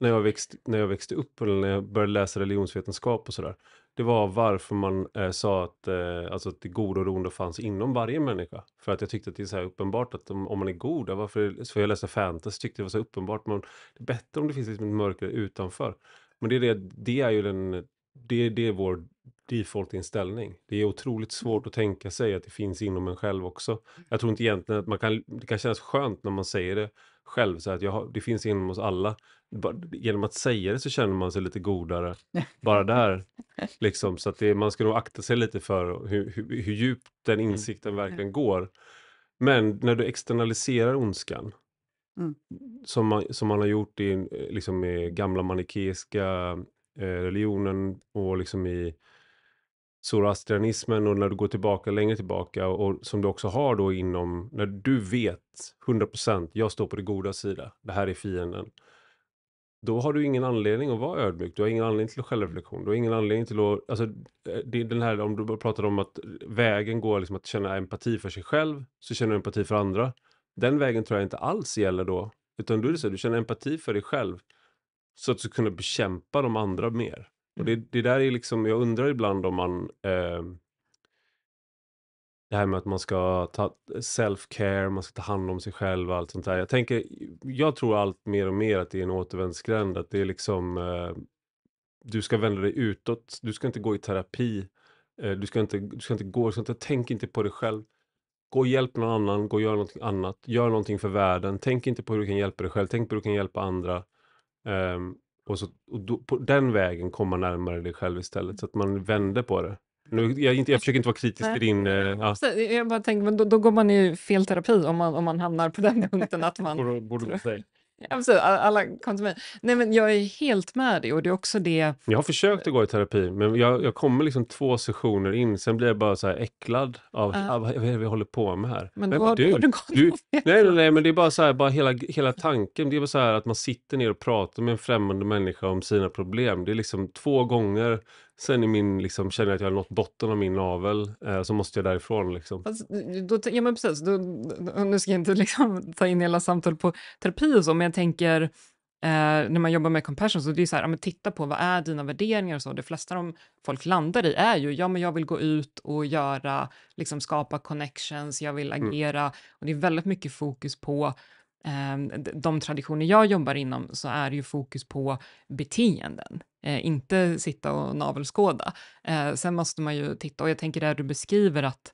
när jag, växt, när jag växte upp eller när jag började läsa religionsvetenskap och sådär. Det var varför man eh, sa att, eh, alltså att det goda och det onda fanns inom varje människa. För att jag tyckte att det är så här uppenbart att om, om man är god, varför, för jag läste fantasy, tyckte det var så uppenbart. Men det är bättre om det finns liksom ett mörker utanför. Men det är, det, det är ju den det, det är vår default-inställning. Det är otroligt mm. svårt att tänka sig att det finns inom en själv också. Mm. Jag tror inte egentligen att man kan, det kan kännas skönt när man säger det själv, så att jag, det finns inom oss alla. Genom att säga det så känner man sig lite godare, bara där. Liksom, så att det, man ska nog akta sig lite för hur, hur, hur djupt den mm. insikten verkligen går. Men när du externaliserar ondskan, Mm. Som, man, som man har gjort i liksom, gamla manikeiska Eh, religionen och liksom i zoroastrianismen och när du går tillbaka längre tillbaka och som du också har då inom, när du vet 100% jag står på det goda sida, det här är fienden. Då har du ingen anledning att vara ödmjuk, du har ingen anledning till självreflektion, du har ingen anledning till att, alltså eh, det är den här, om du pratar om att vägen går liksom att känna empati för sig själv, så känner du empati för andra. Den vägen tror jag inte alls gäller då, utan då är det så, du känner empati för dig själv, så att du kunde bekämpa de andra mer. Och det, mm. det där är liksom, jag undrar ibland om man... Eh, det här med att man ska ta self-care, man ska ta hand om sig själv och allt sånt där. Jag tänker, jag tror allt mer och mer att det är en återvändsgränd, att det är liksom... Eh, du ska vända dig utåt, du ska inte gå i terapi, eh, du, ska inte, du ska inte gå, du ska inte, tänk inte på dig själv. Gå och hjälp någon annan, gå och gör någonting annat, gör någonting för världen, tänk inte på hur du kan hjälpa dig själv, tänk på hur du kan hjälpa andra. Um, och så, och då, på den vägen komma närmare dig själv istället, mm. så att man vänder på det. Nu, jag, inte, jag försöker inte vara kritisk till din... Eh, ja. Jag bara tänker, men då, då, går man i fel terapi om man, om man hamnar på den punkten. Att man, borde, borde alla kom till mig. Nej, men jag är helt med dig och det är också det... Jag har försökt att gå i terapi, men jag, jag kommer liksom två sessioner in, sen blir jag bara så här äcklad av uh. vad är det vi håller på med här. Men då har du, du, du nej, nej, nej, men det är bara så här, bara hela, hela tanken, det är bara så här att man sitter ner och pratar med en främmande människa om sina problem. Det är liksom två gånger sen i min, liksom, känner jag att jag har nått botten av min navel eh, så måste jag därifrån. Liksom. Alltså, då, ja men precis, då, nu ska jag inte liksom ta in hela samtalet på terapi och så, men jag tänker Eh, när man jobbar med compassion, så det är så här, ja, men titta på vad är dina värderingar och så. Det flesta de folk landar i är ju, ja men jag vill gå ut och göra, liksom skapa connections, jag vill mm. agera. Mm. Och det är väldigt mycket fokus på eh, de traditioner jag jobbar inom, så är det ju fokus på beteenden eh, inte sitta och navelskåda. Eh, sen måste man ju titta, och jag tänker det du beskriver att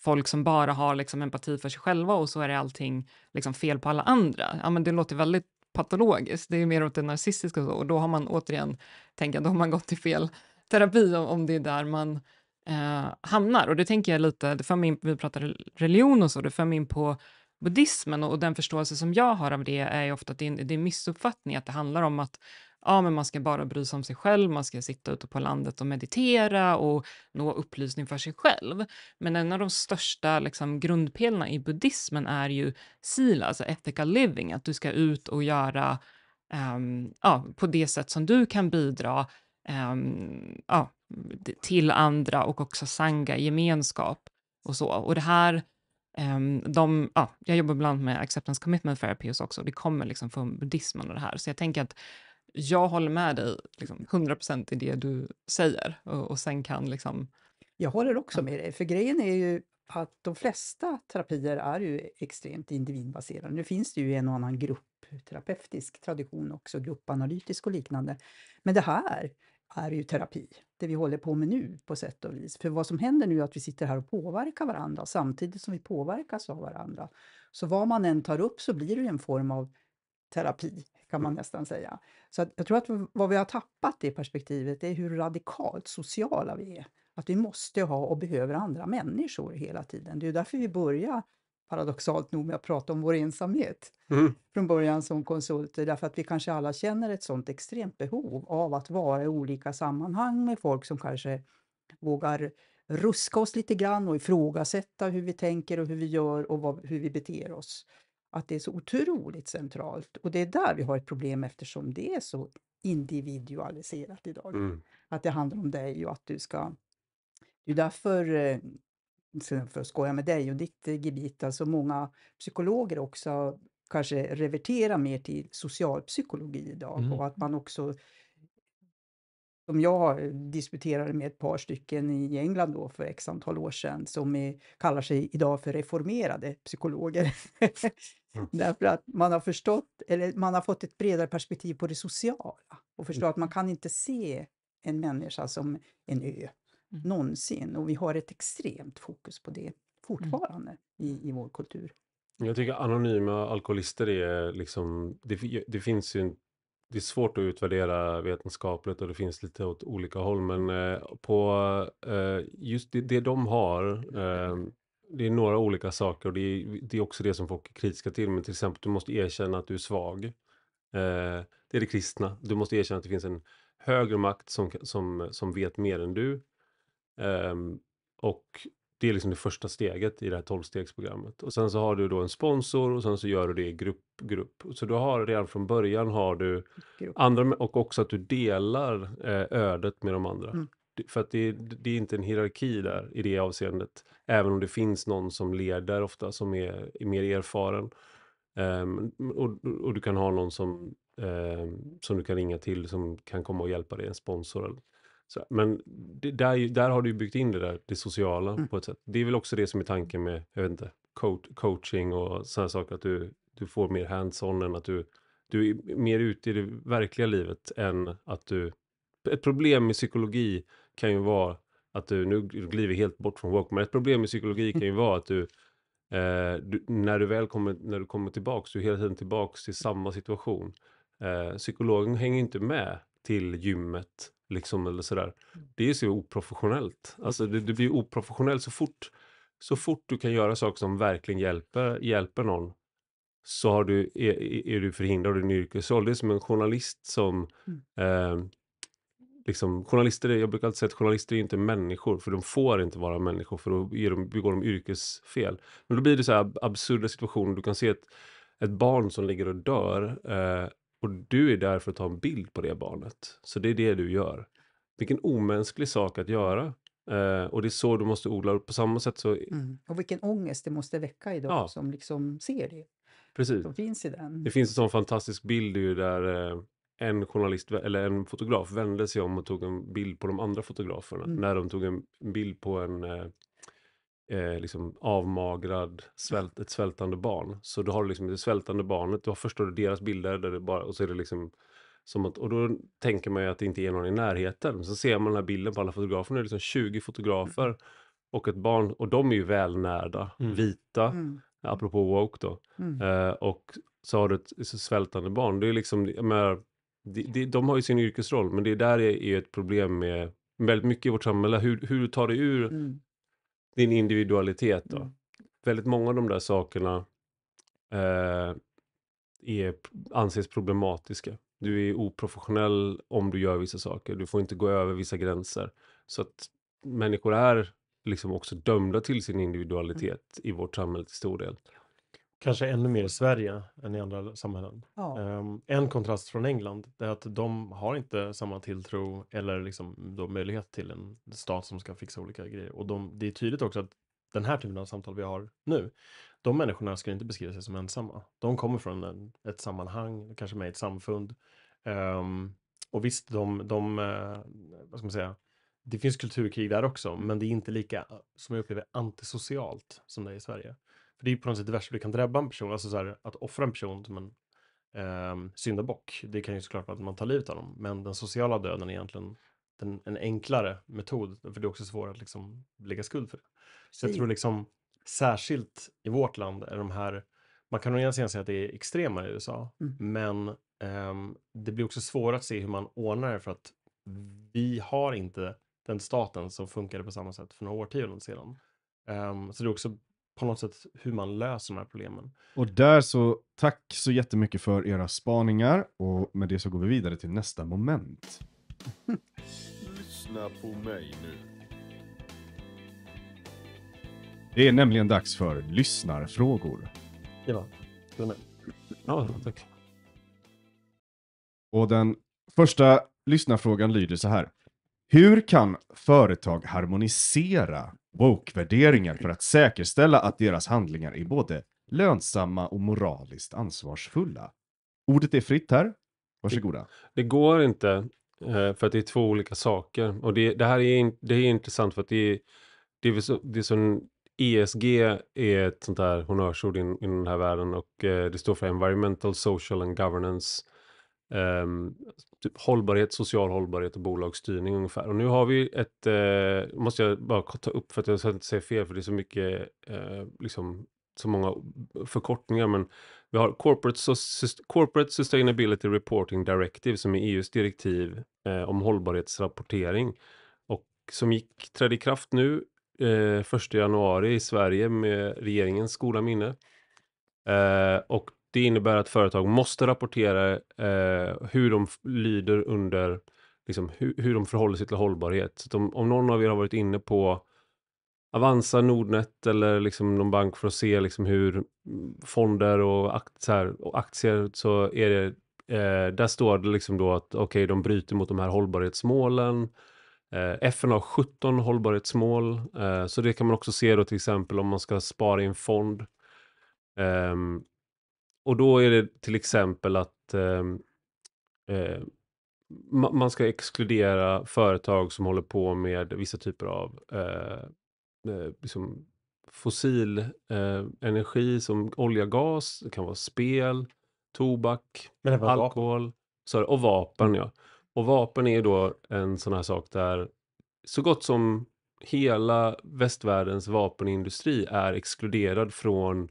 folk som bara har liksom empati för sig själva och så är det allting liksom fel på alla andra. Ja, men det låter väldigt patologiskt, det är mer åt det narcissiska och, så, och då har man återigen, tänka, då har man gått till fel terapi om, om det är där man eh, hamnar. Och det tänker jag lite, det för mig in, vi pratar religion och så, det för mig in på buddhismen och, och den förståelse som jag har av det är ju ofta att det är, det är en missuppfattning att det handlar om att ja, men man ska bara bry sig om sig själv, man ska sitta ute på landet och meditera och nå upplysning för sig själv. Men en av de största liksom, grundpelarna i buddhismen är ju sila, alltså ethical living, att du ska ut och göra um, ja, på det sätt som du kan bidra um, ja, till andra och också sanga, gemenskap och så. Och det här Um, de, ja, jag jobbar bland med acceptance commitment Therapy också, det kommer liksom från buddhismen och det här, så jag tänker att jag håller med dig liksom, 100% i det du säger och, och sen kan liksom... Jag håller också med dig, för grejen är ju att de flesta terapier är ju extremt individbaserade. Nu finns det ju en och annan gruppterapeutisk tradition också, gruppanalytisk och liknande. Men det här är ju terapi, det vi håller på med nu på sätt och vis. För vad som händer nu är att vi sitter här och påverkar varandra samtidigt som vi påverkas av varandra. Så vad man än tar upp så blir det ju en form av terapi kan man nästan säga. Så jag tror att vad vi har tappat i perspektivet är hur radikalt sociala vi är. Att vi måste ha och behöver andra människor hela tiden. Det är därför vi börjar paradoxalt nog med att prata om vår ensamhet mm. från början som konsulter, därför att vi kanske alla känner ett sådant extremt behov av att vara i olika sammanhang med folk som kanske vågar ruska oss lite grann och ifrågasätta hur vi tänker och hur vi gör och vad, hur vi beter oss att det är så otroligt centralt. Och det är där vi har ett problem eftersom det är så individualiserat idag. Mm. Att det handlar om dig och att du ska... Det är därför, eh, för att skoja med dig och ditt eh, gebit, alltså många psykologer också kanske reverterar mer till socialpsykologi idag mm. och att man också som jag eh, disputerade med ett par stycken i England då för x antal år sedan, som är, kallar sig idag för reformerade psykologer. Mm. Därför att man har förstått, eller man har fått ett bredare perspektiv på det sociala och förstår att man mm. kan inte se en människa som en ö mm. någonsin. Och vi har ett extremt fokus på det mm. fortfarande mm. i, i vår kultur. Jag tycker anonyma alkoholister är liksom, det, det finns ju, det är svårt att utvärdera vetenskapligt och det finns lite åt olika håll, men eh, på eh, just det, det de har eh, det är några olika saker och det är, det är också det som folk är kritiska till. Men till exempel, du måste erkänna att du är svag. Eh, det är det kristna. Du måste erkänna att det finns en högre makt som, som, som vet mer än du. Eh, och det är liksom det första steget i det här tolvstegsprogrammet. Och sen så har du då en sponsor och sen så gör du det i grupp. grupp. Så du har redan från början har du grupp. andra och också att du delar eh, ödet med de andra. Mm för att det, det, är inte en hierarki där i det avseendet. Även om det finns någon som leder ofta som är, är mer erfaren. Um, och, och, du kan ha någon som, um, som du kan ringa till som kan komma och hjälpa dig, en sponsor. Så, men det, där, där har du byggt in det där, det sociala mm. på ett sätt. Det är väl också det som är tanken med, jag vet inte, coach, coaching och sådana saker, att du, du får mer hands-on än att du, du är mer ute i det verkliga livet än att du... Ett problem med psykologi kan ju vara att du, nu glider helt bort från woke, men ett problem i psykologi kan ju mm. vara att du, eh, du när du väl kommer, när du kommer tillbaks, du är hela tiden tillbaks till samma situation. Eh, psykologen hänger inte med till gymmet, liksom eller sådär. Mm. Det är så oprofessionellt. Alltså det, det blir oprofessionellt så fort, så fort du kan göra saker som verkligen hjälper, hjälper någon så har du, är, är du förhindrad i din yrkesroll. Det är som en journalist som mm. eh, liksom, journalister, jag brukar alltid säga att journalister är inte människor, för de får inte vara människor, för då de, begår de yrkesfel. Men då blir det så här absurda situationer, du kan se ett, ett barn som ligger och dör eh, och du är där för att ta en bild på det barnet. Så det är det du gör. Vilken omänsklig sak att göra. Eh, och det är så du måste odla, och på samma sätt så... Mm. Och vilken ångest det måste väcka i dem ja. som liksom ser det. Precis. finns i den. Det finns en sån fantastisk bild ju där eh, en journalist eller en fotograf vände sig om och tog en bild på de andra fotograferna mm. när de tog en bild på en eh, eh liksom avmagrad, svält, ett svältande barn. Så då har du liksom det svältande barnet, du har förstår du deras bilder där det bara, och så är det liksom som att, och då tänker man ju att det inte är någon i närheten. Så ser man den här bilden på alla fotograferna. Det är liksom 20 fotografer mm. och ett barn, och de är ju välnärda, mm. vita, mm. apropå woke då. Mm. Eh, och så har du ett svältande barn. Det är liksom, jag menar, det, de har ju sin yrkesroll, men det där är, är ett problem med väldigt mycket i vårt samhälle. Hur, hur tar du ur mm. din individualitet då? Mm. Väldigt många av de där sakerna eh, är, anses problematiska. Du är oprofessionell om du gör vissa saker. Du får inte gå över vissa gränser. Så att människor är liksom också dömda till sin mm. individualitet mm. i vårt samhälle till stor del. Ja. Kanske ännu mer i Sverige än i andra samhällen. Ja. Um, en kontrast från England det är att de har inte samma tilltro eller liksom då möjlighet till en stat som ska fixa olika grejer. Och de, det är tydligt också att den här typen av samtal vi har nu, de människorna skulle inte beskriva sig som ensamma. De kommer från en, ett sammanhang, kanske med ett samfund. Um, och visst, de, de uh, vad ska man säga, det finns kulturkrig där också, men det är inte lika, som jag upplever, antisocialt som det är i Sverige. För det är ju på något sätt det värsta du kan drabba en person, alltså så här, att offra en person som en eh, syndabock. Det kan ju såklart vara att man tar livet av dem, men den sociala döden är egentligen den, en enklare metod, för det är också svårare att liksom lägga skuld för det. Så jag tror liksom särskilt i vårt land är de här, man kan nog ena säga att det är extremare i USA, mm. men eh, det blir också svårare att se hur man ordnar det för att vi har inte den staten som funkade på samma sätt för några årtionden sedan. Um, så det är också på något sätt hur man löser de här problemen. Och där så, tack så jättemycket för era spaningar och med det så går vi vidare till nästa moment. Lyssna på mig nu. Det är nämligen dags för lyssnarfrågor. Ja, Ja, tack. Och den första lyssnarfrågan lyder så här. Hur kan företag harmonisera woke-värderingar för att säkerställa att deras handlingar är både lönsamma och moraliskt ansvarsfulla. Ordet är fritt här. Varsågoda. Det, det går inte eh, för att det är två olika saker och det, det här är, det är intressant för att det är, det är, så, det är så, ESG är ett sånt här honnörsord inom in den här världen och eh, det står för Environmental, Social and Governance. Um, typ hållbarhet, social hållbarhet och bolagsstyrning ungefär. Och nu har vi ett, uh, måste jag bara ta upp för att jag ska inte säga fel för det är så mycket, uh, liksom så många förkortningar men vi har Corporate, Sus Corporate Sustainability Reporting Directive som är EUs direktiv uh, om hållbarhetsrapportering och som gick, trädde i kraft nu 1 januari i Sverige med regeringens goda minne. och det innebär att företag måste rapportera eh, hur de lyder under, liksom, hur, hur de förhåller sig till hållbarhet. De, om någon av er har varit inne på Avanza, Nordnet eller liksom någon bank för att se liksom hur mm, fonder och, akt, så här, och aktier så är det, eh, där står det liksom då att okej, okay, de bryter mot de här hållbarhetsmålen. Eh, FN har 17 hållbarhetsmål, eh, så det kan man också se då till exempel om man ska spara i en fond. Um, och då är det till exempel att ehm, eh, eh, man ska exkludera företag som håller på med vissa typer av eh, eh, liksom fossil eh, energi som olja, gas, det kan vara spel, tobak, alkohol Sorry, och vapen. Mm. Ja. Och vapen är då en sån här sak där så gott som hela västvärldens vapenindustri är exkluderad från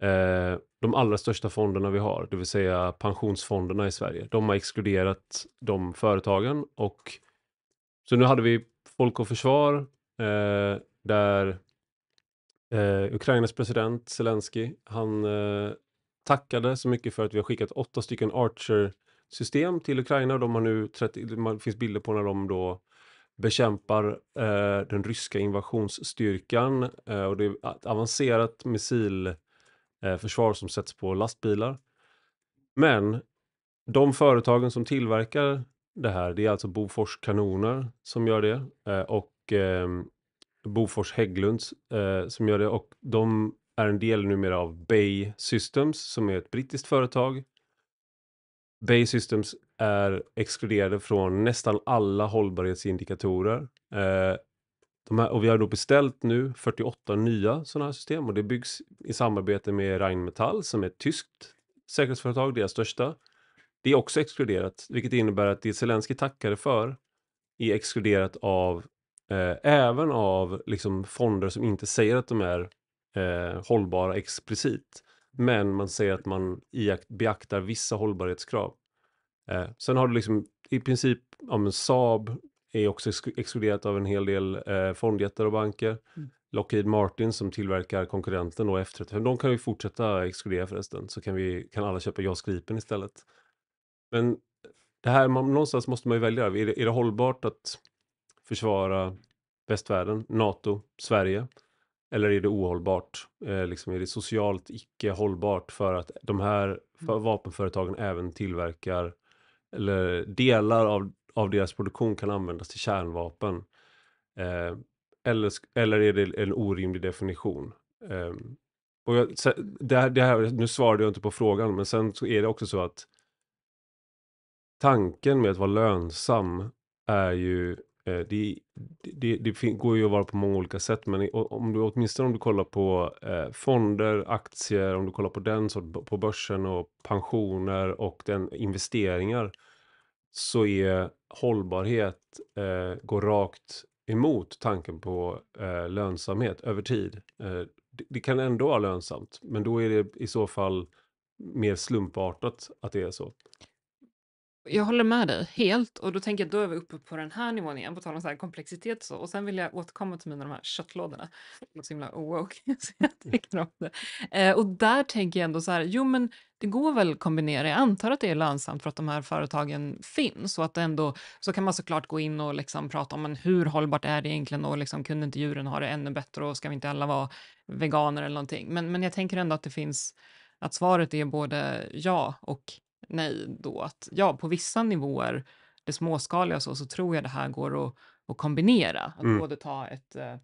Eh, de allra största fonderna vi har, det vill säga pensionsfonderna i Sverige, de har exkluderat de företagen och så nu hade vi Folk och Försvar eh, där eh, Ukrainas president Zelensky, han eh, tackade så mycket för att vi har skickat åtta stycken Archer-system till Ukraina och de har nu 30, det finns bilder på när de då bekämpar eh, den ryska invasionsstyrkan eh, och det är ett avancerat missil Eh, försvar som sätts på lastbilar. Men de företagen som tillverkar det här, det är alltså Bofors kanoner som gör det eh, och ehm, Bofors Hägglunds eh, som gör det och de är en del numera av Bay Systems som är ett brittiskt företag. Bay Systems är exkluderade från nästan alla hållbarhetsindikatorer här, och vi har då beställt nu 48 nya sådana här system och det byggs i samarbete med Rheinmetall som är ett tyskt säkerhetsföretag, deras största. Det är också exkluderat, vilket innebär att det Zelenskyj tackade för är exkluderat av eh, även av liksom fonder som inte säger att de är eh, hållbara explicit. Men man säger att man iakt, beaktar vissa hållbarhetskrav. Eh, sen har du liksom i princip ja, men Saab, är också exkluderat av en hel del eh, fondjättar och banker. Mm. Lockheed Martin som tillverkar konkurrenten då F35, de kan ju fortsätta exkludera förresten, så kan, vi, kan alla köpa JAS Gripen istället. Men det här, man, någonstans måste man ju välja, är det, är det hållbart att försvara västvärlden, NATO, Sverige? Eller är det ohållbart? Eh, liksom är det socialt icke hållbart för att de här mm. vapenföretagen även tillverkar eller delar av av deras produktion kan användas till kärnvapen? Eh, eller, eller är det en orimlig definition? Eh, och jag, det här, det här, nu svarade jag inte på frågan, men sen så är det också så att tanken med att vara lönsam är ju eh, det, det, det, går ju att vara på många olika sätt, men om du, åtminstone om du kollar på eh, fonder, aktier, om du kollar på den så på börsen och pensioner och den, investeringar så är hållbarhet eh, går rakt emot tanken på eh, lönsamhet över tid. Eh, det, det, kan ändå vara lönsamt, men då är det i så fall mer slumpartat att det är så. Jag håller med dig helt och då tänker jag då är vi uppe på den här nivån igen på tal om så komplexitet så. Och sen vill jag återkomma till mina de här köttlådorna. Det låter så himla woke. så jag tänker om det. Eh, och där tänker jag ändå så här, jo men det går väl att kombinera. Jag antar att det är lönsamt för att de här företagen finns och att ändå så kan man såklart gå in och liksom prata om men hur hållbart är det egentligen och liksom, kunde inte djuren ha det ännu bättre och ska vi inte alla vara veganer eller någonting. Men, men jag tänker ändå att det finns att svaret är både ja och nej då. Att ja, på vissa nivåer, det småskaliga och så, så tror jag det här går att, att kombinera. Att mm. både ta ett eh,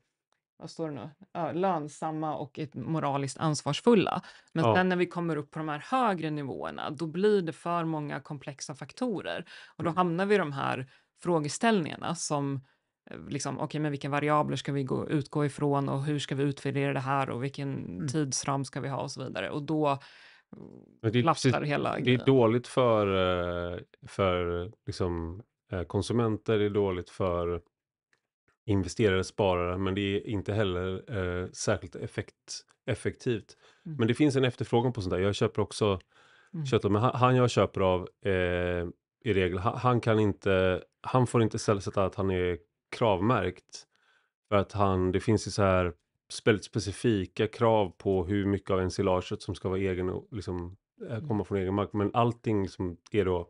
vad står det nu, ja, lönsamma och moraliskt ansvarsfulla. Men ja. sen när vi kommer upp på de här högre nivåerna, då blir det för många komplexa faktorer och då mm. hamnar vi i de här frågeställningarna som eh, liksom, okej, okay, men vilka variabler ska vi gå, utgå ifrån och hur ska vi utvärdera det här och vilken mm. tidsram ska vi ha och så vidare. Och då det är, hela Det är dåligt för, eh, för liksom, eh, konsumenter, det är dåligt för investerare, sparare, men det är inte heller eh, särskilt effekt, effektivt. Mm. Men det finns en efterfrågan på sånt där. Jag köper också mm. kött, men han, jag köper av eh, i regel, han, han, kan inte, han får inte sätta att han är kravmärkt. För att han, det finns ju så här väldigt specifika krav på hur mycket av ensilaget som ska vara egen, och liksom, eh, mm. komma från egen mark. Men allting som är då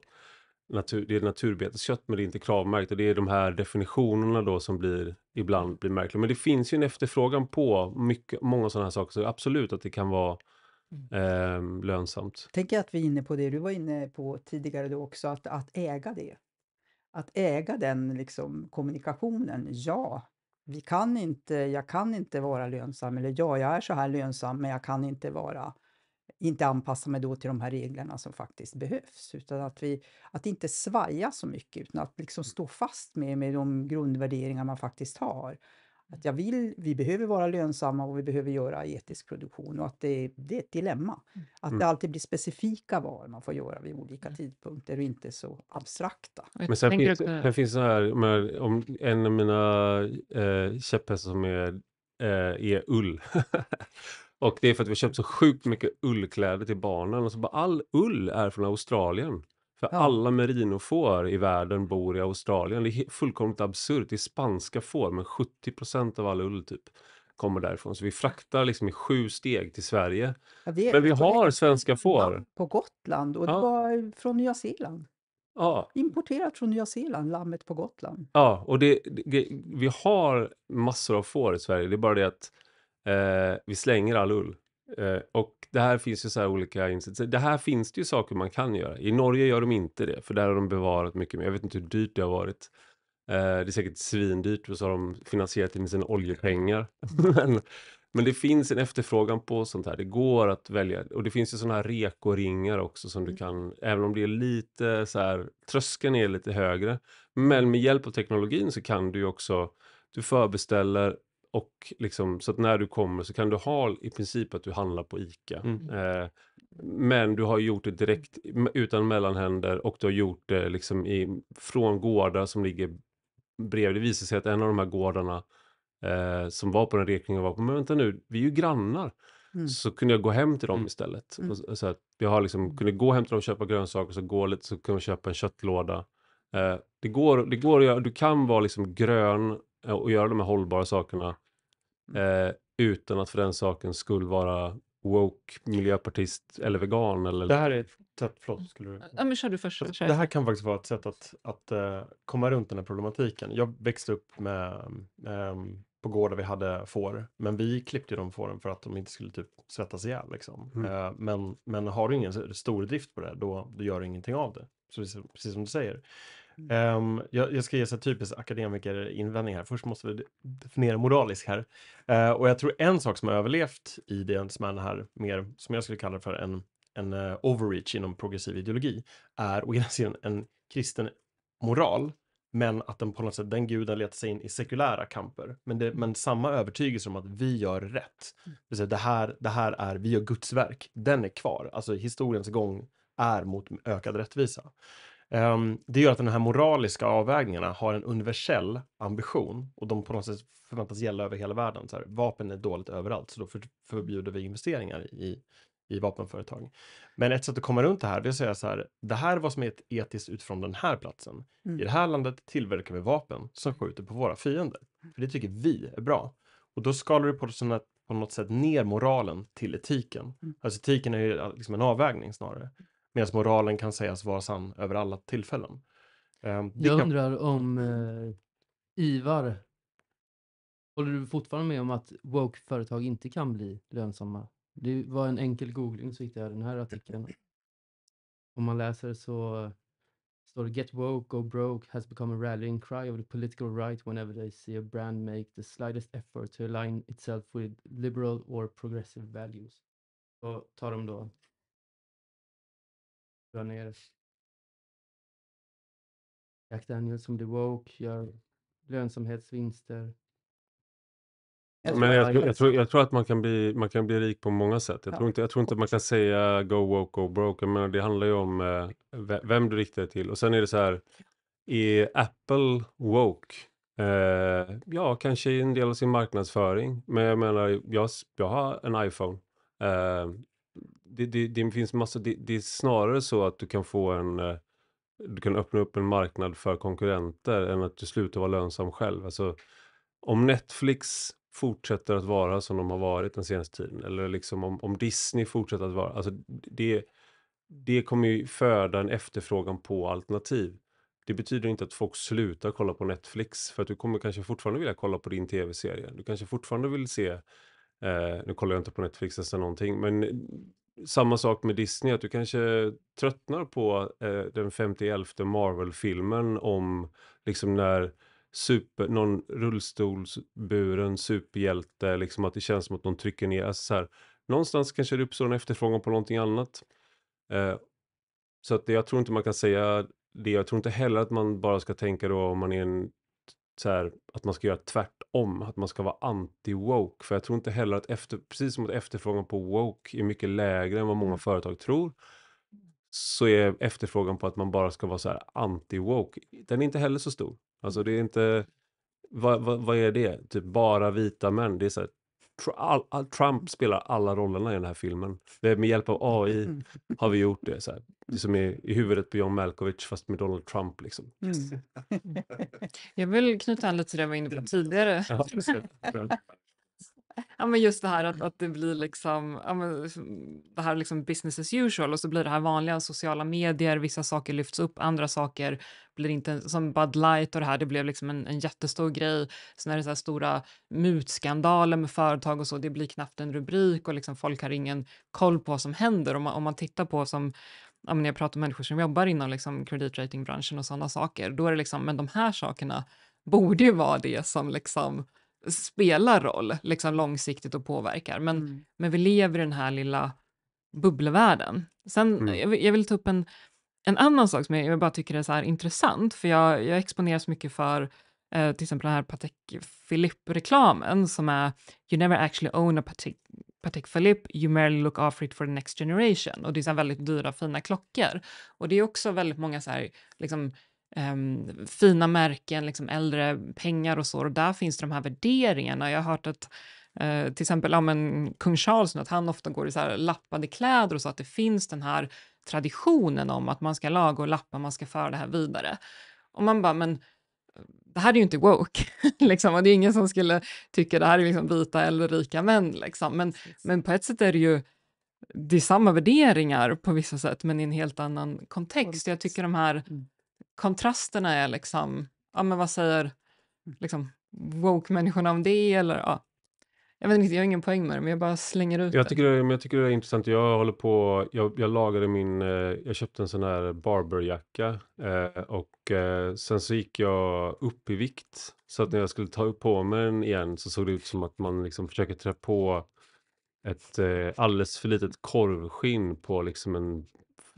natur, det är naturbeteskött men det är inte kravmärkt och det är de här definitionerna då som blir ibland blir märkliga. Men det finns ju en efterfrågan på mycket, många sådana här saker så absolut att det kan vara eh, lönsamt. Tänker att vi är inne på det du var inne på tidigare då också, att, att äga det. Att äga den liksom, kommunikationen, ja, vi kan inte, jag kan inte vara lönsam eller ja, jag är så här lönsam men jag kan inte vara inte anpassa mig då till de här reglerna som faktiskt behövs. Utan att, vi, att inte svaja så mycket, utan att liksom stå fast med, med de grundvärderingar man faktiskt har. Att jag vill, vi behöver vara lönsamma och vi behöver göra etisk produktion och att det, det är ett dilemma. Mm. Att mm. det alltid blir specifika val man får göra vid olika mm. tidpunkter och inte så abstrakta. Men sen finns, att... Eh, sen finns så här, med, om en av mina eh, käpphästar som är, eh, är ull. Och det är för att vi har köpt så sjukt mycket ullkläder till barnen. Och så bara all ull är från Australien. För ja. alla merinofår i världen bor i Australien. Det är fullkomligt absurt. Det är spanska får, men 70 av all ull typ kommer därifrån. Så vi fraktar liksom i sju steg till Sverige. Vet, men vi har svenska får. På Gotland och ja. det var från Nya Zeeland. Ja. Importerat från Nya Zeeland, lammet på Gotland. Ja, och det, det, vi har massor av får i Sverige. Det är bara det att Eh, vi slänger all ull. Eh, och det här finns ju så här olika initiativ. Det här finns det ju saker man kan göra. I Norge gör de inte det, för där har de bevarat mycket mer. Jag vet inte hur dyrt det har varit. Eh, det är säkert svindyrt och så har de finansierat det med sina oljepengar. men, men det finns en efterfrågan på sånt här. Det går att välja. Och det finns ju sådana här rekoringar också som du mm. kan, även om det är lite så här, tröskeln är lite högre. Men med hjälp av teknologin så kan du ju också, du förbeställer och liksom, så att när du kommer så kan du ha i princip att du handlar på ICA. Mm. mm. Eh, men du har gjort det direkt utan mellanhänder och du har gjort det liksom i, från gårdar som ligger bredvid. Det visar sig att en av de här gårdarna eh, som var på den räkningen var på, men vänta nu, vi är ju grannar. Mm. Så kunde jag gå hem till dem mm. istället. Mm. Och, så att jag har liksom, kunde gå hem till dem och köpa grönsaker, så, gå lite, så kunde jag köpa en köttlåda. Eh, det går, det går att göra, du kan vara liksom grön eh, och göra de här hållbara sakerna Mm. eh, utan att för den saken skulle vara woke, miljöpartist eller vegan. Eller... Det här är ett sätt, förlåt, mm. skulle du... Ja, men kör du först. Alltså, kör. Det här kan faktiskt vara ett sätt att, att uh, komma runt den här problematiken. Jag växte upp med, um, på gårdar vi hade får, men vi klippte de fåren för att de inte skulle typ svettas ihjäl. Liksom. Mm. Uh, men, men har du ingen stordrift på det, då, då gör du ingenting av det. Så, precis som du säger. Um, jag, jag, ska ge en typisk akademikerinvändning här. Först måste vi definiera moralisk här. Uh, och jag tror en sak som har överlevt i den som är den här mer, som jag skulle kalla för en, en uh, overreach inom progressiv ideologi, är å ena sidan en kristen moral, men att den på något sätt, den guden letar sig in i sekulära kamper. Men, det, men samma övertygelse om att vi gör rätt. Mm. Det, det, här, det här är, vi gör Guds verk, den är kvar. Alltså historiens gång är mot ökad rättvisa. Um, det gör att de här moraliska avvägningarna har en universell ambition och de på något sätt förväntas gälla över hela världen. Så här, vapen är dåligt överallt, så då för, förbjuder vi investeringar i, i vapenföretag. Men ett sätt att komma runt det här, det är att säga så här, det här är vad som är etiskt utifrån den här platsen. Mm. I det här landet tillverkar vi vapen som mm. skjuter på våra fiender, för det tycker vi är bra. Och då skalar du på, på något sätt ner moralen till etiken. Mm. Alltså etiken är ju liksom en avvägning snarare. Medan moralen kan sägas vara sann över alla tillfällen. Eh, jag undrar om eh, Ivar, håller du fortfarande med om att woke-företag inte kan bli lönsamma? Det var en enkel googling så hittade jag den här artikeln. Om man läser så står det “Get woke, go broke has become a rallying cry of the political right whenever they see a brand make the slightest effort to align itself with liberal or progressive values”. Och tar de då ner. Jack Daniels som The Woke gör lönsamhetsvinster. Alltså, men jag, jag, tror, jag tror att man kan, bli, man kan bli rik på många sätt. Jag, ja. tror, inte, jag tror inte man kan säga go woke, go broke. Men det handlar ju om eh, vem du riktar dig till. Och sen är det så här, är Apple woke? Eh, ja, kanske i en del av sin marknadsföring. Men jag menar, jag, jag har en iPhone. Eh, det, det, det finns massa, det, det, är snarare så att du kan få en, eh, du kan öppna upp en marknad för konkurrenter än att du slutar vara lönsam själv. Alltså, om Netflix fortsätter att vara som de har varit den senaste tiden eller liksom om, om Disney fortsätter att vara, alltså det, det kommer ju föda en efterfrågan på alternativ. Det betyder inte att folk slutar kolla på Netflix för att du kommer kanske fortfarande vilja kolla på din tv-serie. Du kanske fortfarande vill se Eh, nu kollar jag inte på Netflix nästan någonting, men samma sak med Disney, att du kanske tröttnar på eh, den 51 Marvel-filmen om liksom när super, någon rullstolsburen superhjälte, liksom att det känns som att de trycker ner, alltså så här, någonstans kanske det uppstår en efterfrågan på någonting annat. Eh, så att det, jag tror inte man kan säga det, jag tror inte heller att man bara ska tänka då om man är en så här, att man ska göra tvärtom, att man ska vara anti-woke. För jag tror inte heller att, efter, precis som att efterfrågan på woke är mycket lägre än vad många mm. företag tror, så är efterfrågan på att man bara ska vara så här anti-woke, den är inte heller så stor. Alltså det är inte, vad, vad, vad är det? Typ bara vita män, det är så här Trump spelar alla rollerna i den här filmen. Med hjälp av AI har vi gjort det. Så här. Det som är i huvudet på John Malkovich fast med Donald Trump. Liksom. Mm. Jag vill knyta an lite till det jag var inne på mm. tidigare. Ja, Ja, men just det här att, att det blir liksom, ja, men, liksom, det här liksom business as usual och så blir det här vanliga sociala medier, vissa saker lyfts upp, andra saker blir inte, som Bud Light och det här, det blev liksom en, en jättestor grej. Sen är det så här stora mutskandaler med företag och så, det blir knappt en rubrik och liksom folk har ingen koll på vad som händer. Om man, om man tittar på som ja, men jag pratar med människor som jobbar inom liksom kreditratingbranschen och sådana saker, då är det liksom, men de här sakerna borde ju vara det som liksom spelar roll liksom långsiktigt och påverkar. Men, mm. men vi lever i den här lilla bubbelvärlden. Sen, mm. jag, vill, jag, vill ta upp en, en annan sak som jag, jag bara tycker är så här intressant, för jag, jag exponeras mycket för eh, till exempel den här Patek Philippe-reklamen som är “You never actually own a Patek, Patek Philippe, you merely look after it for the next generation” och det är så väldigt dyra fina klockor. Och det är också väldigt många så här, liksom, um, fina märken, liksom äldre pengar och så. Och där finns de här värderingarna. Jag har hört att uh, till exempel ja, men kung Charles, att han ofta går i så här lappade kläder och så, att det finns den här traditionen om att man ska laga och lappa, man ska föra det här vidare. Och man bara, men det här är ju inte woke, liksom. och det är ingen som skulle tycka det här är liksom vita eller rika män. Liksom. Men, men på ett sätt är det ju det är samma värderingar på vissa sätt, men i en helt annan kontext. Jag tycker de här mm kontrasterna är liksom, ja men vad säger mm. liksom, woke-människorna om det eller ja. Jag vet inte, jag har ingen poäng med det, men jag bara slänger ut jag det. Tycker det men jag tycker det är intressant. Jag håller på, jag, jag lagade min, eh, jag köpte en sån här barberjacka eh, och eh, sen så gick jag upp i vikt. Så att när jag skulle ta på mig den igen så såg det ut som att man liksom försöker trä på ett eh, alldeles för litet korvskinn på liksom en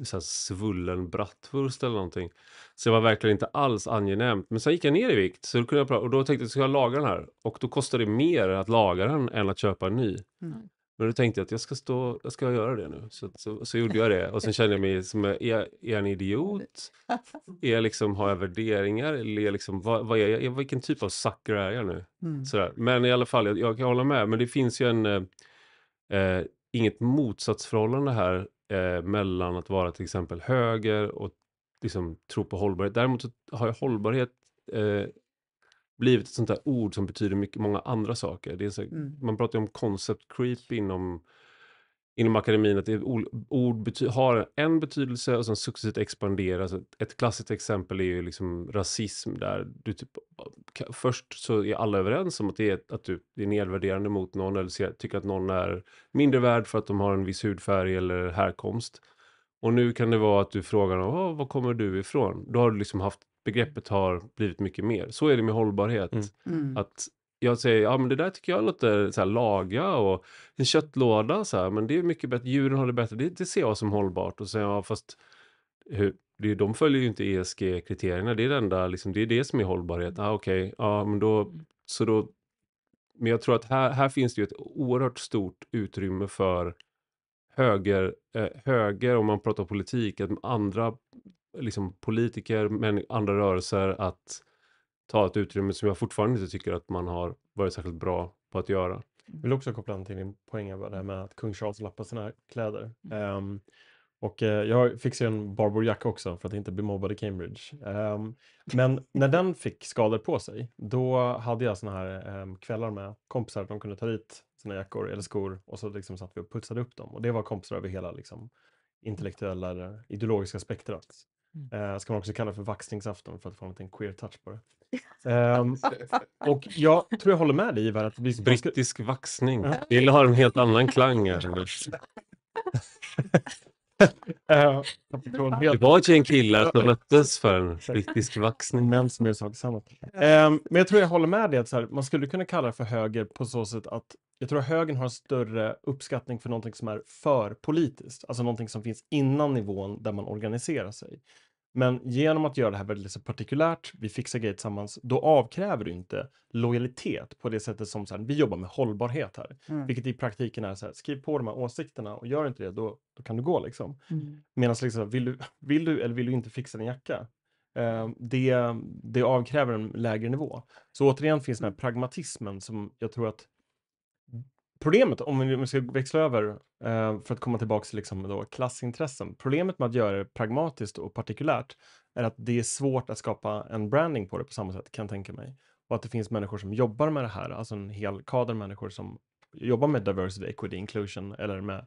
så här svullen brattwurst eller någonting. Så det var verkligen inte alls angenämt. Men sen gick jag ner i vikt så då kunde jag, och då tänkte jag, ska jag laga den här? Och då kostade det mer att laga den än att köpa en ny. Mm. Men då tänkte jag att jag ska, stå, jag ska göra det nu. Så, så, så gjorde jag det och sen kände jag mig som, är jag, är jag en idiot? Är jag liksom, har jag värderingar? Eller är liksom, vad, vad är jag, vilken typ av sucker är jag nu? Mm. Sådär. Men i alla fall, jag, jag, kan hålla med, men det finns ju en... Eh, eh inget motsatsförhållande här eh, mellan att vara till exempel höger och liksom tro på hållbarhet. Däremot så har hållbarhet eh, blivit ett sånt där ord som betyder mycket, många andra saker. Det är så, mm. Man pratar ju om concept creep inom inom akademin att ord har en betydelse och sen successivt expanderas. Ett klassiskt exempel är ju liksom rasism där du typ, först så är alla överens om att det är, att du är nedvärderande mot någon eller ser, tycker att någon är mindre värd för att de har en viss hudfärg eller härkomst. Och nu kan det vara att du frågar oh, var kommer du ifrån? Då har du liksom haft begreppet har blivit mycket mer. Så är det med hållbarhet. Mm. mm. Att jag säger, ja men det där tycker jag låter så här, laga och en köttlåda så här, men det är mycket bättre, djuren har det bättre, det, det ser jag som hållbart. Och sen, ja fast hur, det, de följer ju inte ESG-kriterierna, det är det enda, liksom, det är det som är hållbarhet. Ah, okej, okay. ja men då, så då, men jag tror att här, här finns det ju ett oerhört stort utrymme för höger, eh, höger om man pratar politik, att andra liksom, politiker, men andra rörelser att ta ett utrymme som jag fortfarande inte tycker att man har varit särskilt bra på att göra. Jag vill också koppla an till din poäng av det här med att kung Charles lappar sina kläder. Um, och uh, jag fick se en barborjacka också för att inte bli mobbad i Cambridge. Um, men när den fick skador på sig, då hade jag såna här um, kvällar med kompisar. De kunde ta dit sina jackor eller skor och så liksom satt vi och putsade upp dem. Och det var kompisar över hela liksom, intellektuella eller ideologiska spektrat. Mm. Eh, ska man också kalla för vaxningsafton för att få en queer touch på det. um, och jag tror jag håller med dig Ivar. Att det blir... Brittisk vaxning. Ja. Vill ha en helt annan klang här. Eh, det var ett gäng killar som möttes för en brittisk vaxning. Män som gör saker tillsammans. Ehm, men jag tror jag håller med dig att här, man skulle kunna kalla det för höger på så sätt att jag tror högern har en större uppskattning för någonting som är för politiskt, alltså någonting som finns innan nivån där man organiserar sig. Men genom att göra det här väldigt så partikulärt, vi fixar grejer tillsammans, då avkräver du inte lojalitet på det sättet som så här, vi jobbar med hållbarhet här, mm. vilket i praktiken är så här, skriv på de här åsikterna och gör inte det, då, då kan du gå liksom. Mm. Medan liksom, vill du, vill du eller vill du inte fixa din jacka? Eh, det, det avkräver en lägre nivå. Så återigen finns den här mm. pragmatismen som jag tror att problemet, om vi ska växla över eh, för att komma tillbaka till liksom då klassintressen. Problemet med att göra det pragmatiskt och partikulärt är att det är svårt att skapa en branding på det på samma sätt, kan jag tänka mig. Och att det finns människor som jobbar med det här, alltså en hel kader människor som jobbar med diversity, equity, inclusion eller med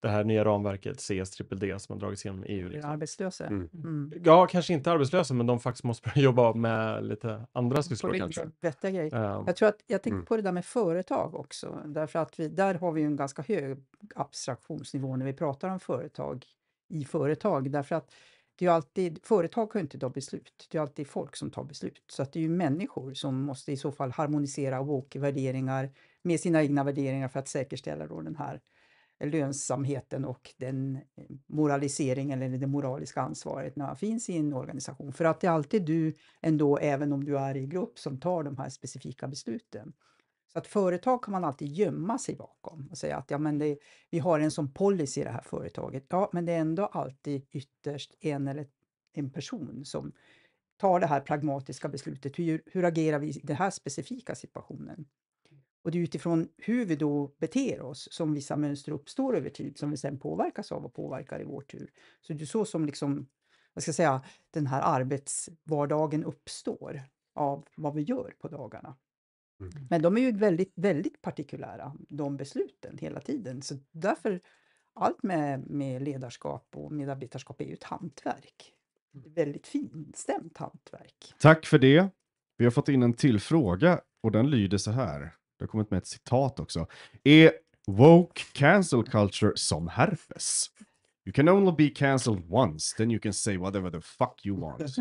det här nya ramverket CSDDD som har dragits igenom EU. Liksom. Arbetslösa. Mm. mm. Mm. Ja, kanske inte arbetslösa, men de faktiskt måste börja jobba med lite andra sysslor kanske. grejer. Um, jag tror att jag tänkte mm. på det där med företag också, därför att vi, där har vi en ganska hög abstraktionsnivå när vi pratar om företag i företag, därför att det är alltid, företag kan ju inte ta beslut, det är alltid folk som tar beslut. Så att det är ju människor som måste i så fall harmonisera och värderingar med sina egna värderingar för att säkerställa då den här lönsamheten och den eh, moraliseringen eller det moraliska ansvaret när man finns i en organisation. För att det är alltid du ändå, även om du är i grupp, som tar de här specifika besluten. Så att företag kan man alltid gömma sig bakom och säga att ja, men det, vi har en sån policy i det här företaget. Ja, men det är ändå alltid ytterst en eller en person som tar det här pragmatiska beslutet. Hur, hur agerar vi i den här specifika situationen? Och det är utifrån hur vi då beter oss som vissa mönster uppstår över tid som vi sen påverkas av och påverkar i vår tur. Så det är så som liksom, vad ska jag säga, den här arbetsvardagen uppstår av vad vi gör på dagarna. Mm. Men de är ju väldigt, väldigt partikulära, de besluten hela tiden. Så därför, allt med, med ledarskap och medarbetarskap är ju ett hantverk. Mm. Ett väldigt finstämt hantverk. Tack för det. Vi har fått in en till fråga och den lyder så här. Det har kommit med ett citat också. Är woke cancel culture som herpes? You can only be cancelled once, then you can say whatever the fuck you want.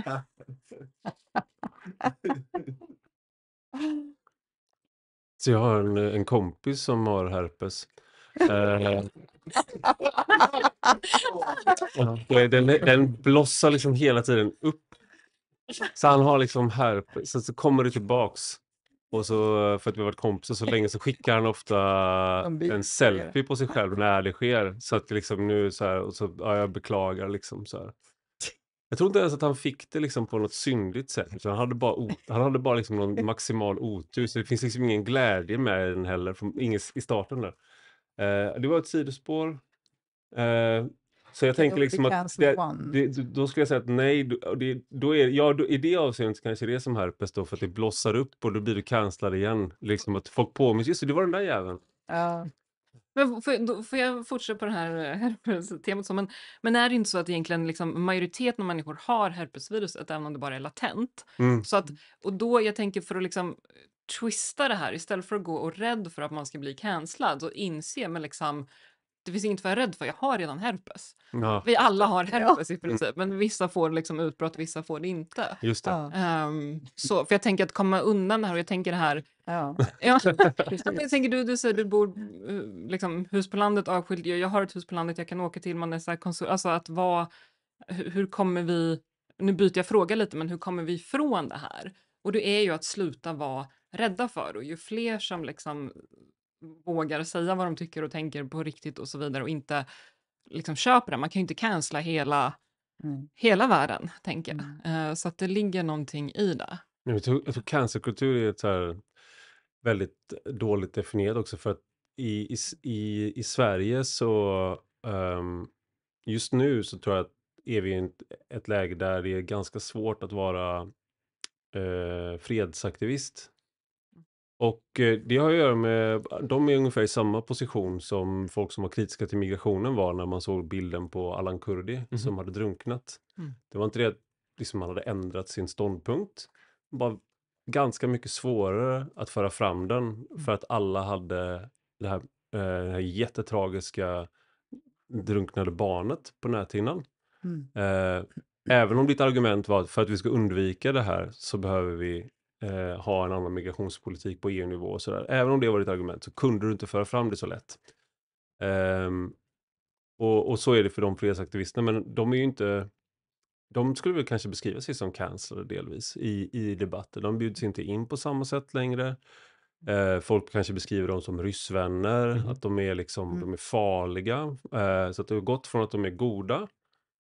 Så jag har en, en kompis som har herpes. Eh, och eh, den, den blossar liksom hela tiden upp. Så han har liksom herpes, så, så kommer det tillbaks. Och så, för att vi har varit kompisar så länge, så skickar han ofta en selfie på sig själv när det sker. Så att liksom nu så här, och så, ja, jag beklagar liksom så här. Jag tror inte ens att han fick det liksom på något syndigt sätt. Utan han hade bara, han hade bara liksom någon maximal otur. Så det finns liksom ingen glädje med den heller, från, ingen, i starten där. Eh, det var ett sidospår. Eh, så jag tänker liksom att det, det, då skulle jag säga att nej, det, då är, ja, då, i det avseendet kanske det är som herpes då, för att det blossar upp och då blir du cancellad igen. Liksom att folk påminns, just det, det var den där jäveln. Ja. Men får, då, får jag fortsätta på det här eh, herpes-temat? Men, men är det inte så att egentligen liksom majoriteten av människor har herpesviruset, även om det bara är latent? Mm. Så att, och då, jag tänker för att liksom twista det här, istället för att gå och rädd för att man ska bli cancellad, så inse med liksom det finns inget att vara rädd för, jag har redan herpes. Ja. Vi alla har herpes i princip, mm. men vissa får liksom utbrott, vissa får det inte. Just det. Ja. Um, så, för jag tänker att komma undan det här och jag tänker det här... Ja. ja. jag tänker, du, du säger du bor eh, liksom, hus på landet, avskilt. jag har ett hus på landet jag kan åka till, man är så här konsult, alltså att vara, hur, kommer vi, nu byter jag fråga lite, men hur kommer vi ifrån det här? Och det är ju att sluta vara rädda för och ju fler som liksom vågar säga vad de tycker och tänker på riktigt och så vidare och inte liksom köper det. Man kan ju inte cancella hela, mm. hela världen, tänker jag. Mm. Eh, så att det ligger någonting i det. Jag tror, jag tror cancerkultur är ett så väldigt dåligt definierat också för att i, i, i Sverige så um, just nu så tror jag att är vi i ett läge där det är ganska svårt att vara uh, fredsaktivist och eh, det har att göra med, de är ungefär i samma position som folk som var kritiska till migrationen var när man såg bilden på Alan Kurdi mm. som hade drunknat. Mm. Det var inte det att liksom, han hade ändrat sin ståndpunkt, Det var ganska mycket svårare att föra fram den mm. för att alla hade det här, eh, det här jättetragiska drunknade barnet på näthinnan. Mm. Eh, även om ditt argument var att för att vi ska undvika det här så behöver vi eh, ha en annan migrationspolitik på EU-nivå och sådär. Även om det var ditt argument så kunde du inte föra fram det så lätt. Um, och, och, så är det för de frihetsaktivisterna, men de är ju inte... De skulle väl kanske beskriva sig som cancer delvis i, i debatter. De bjuds inte in på samma sätt längre. Eh, folk kanske beskriver dem som ryssvänner, mm. att de är, liksom, mm. de är farliga. Eh, så att det har gått från att de är goda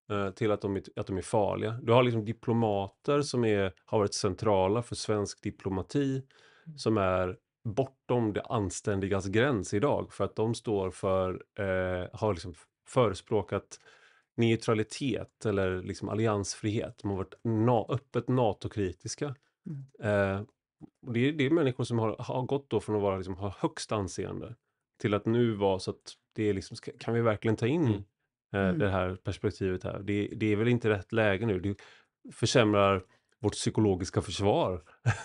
Eh, till att de, är, att de är farliga. Du har liksom diplomater som är, har varit centrala för svensk diplomati mm. som är bortom det anständigas gräns idag för att de står för, eh, har liksom förespråkat neutralitet eller liksom alliansfrihet. De har varit na öppet NATO-kritiska. Mm. Eh, det, är, det är människor som har, har gått då från att vara, liksom, ha högst anseende till att nu vara så att det är liksom, kan vi verkligen ta in mm. Eh, mm. Det här perspektivet här. Det, det, är väl inte rätt läge nu. Det försämrar vårt psykologiska försvar.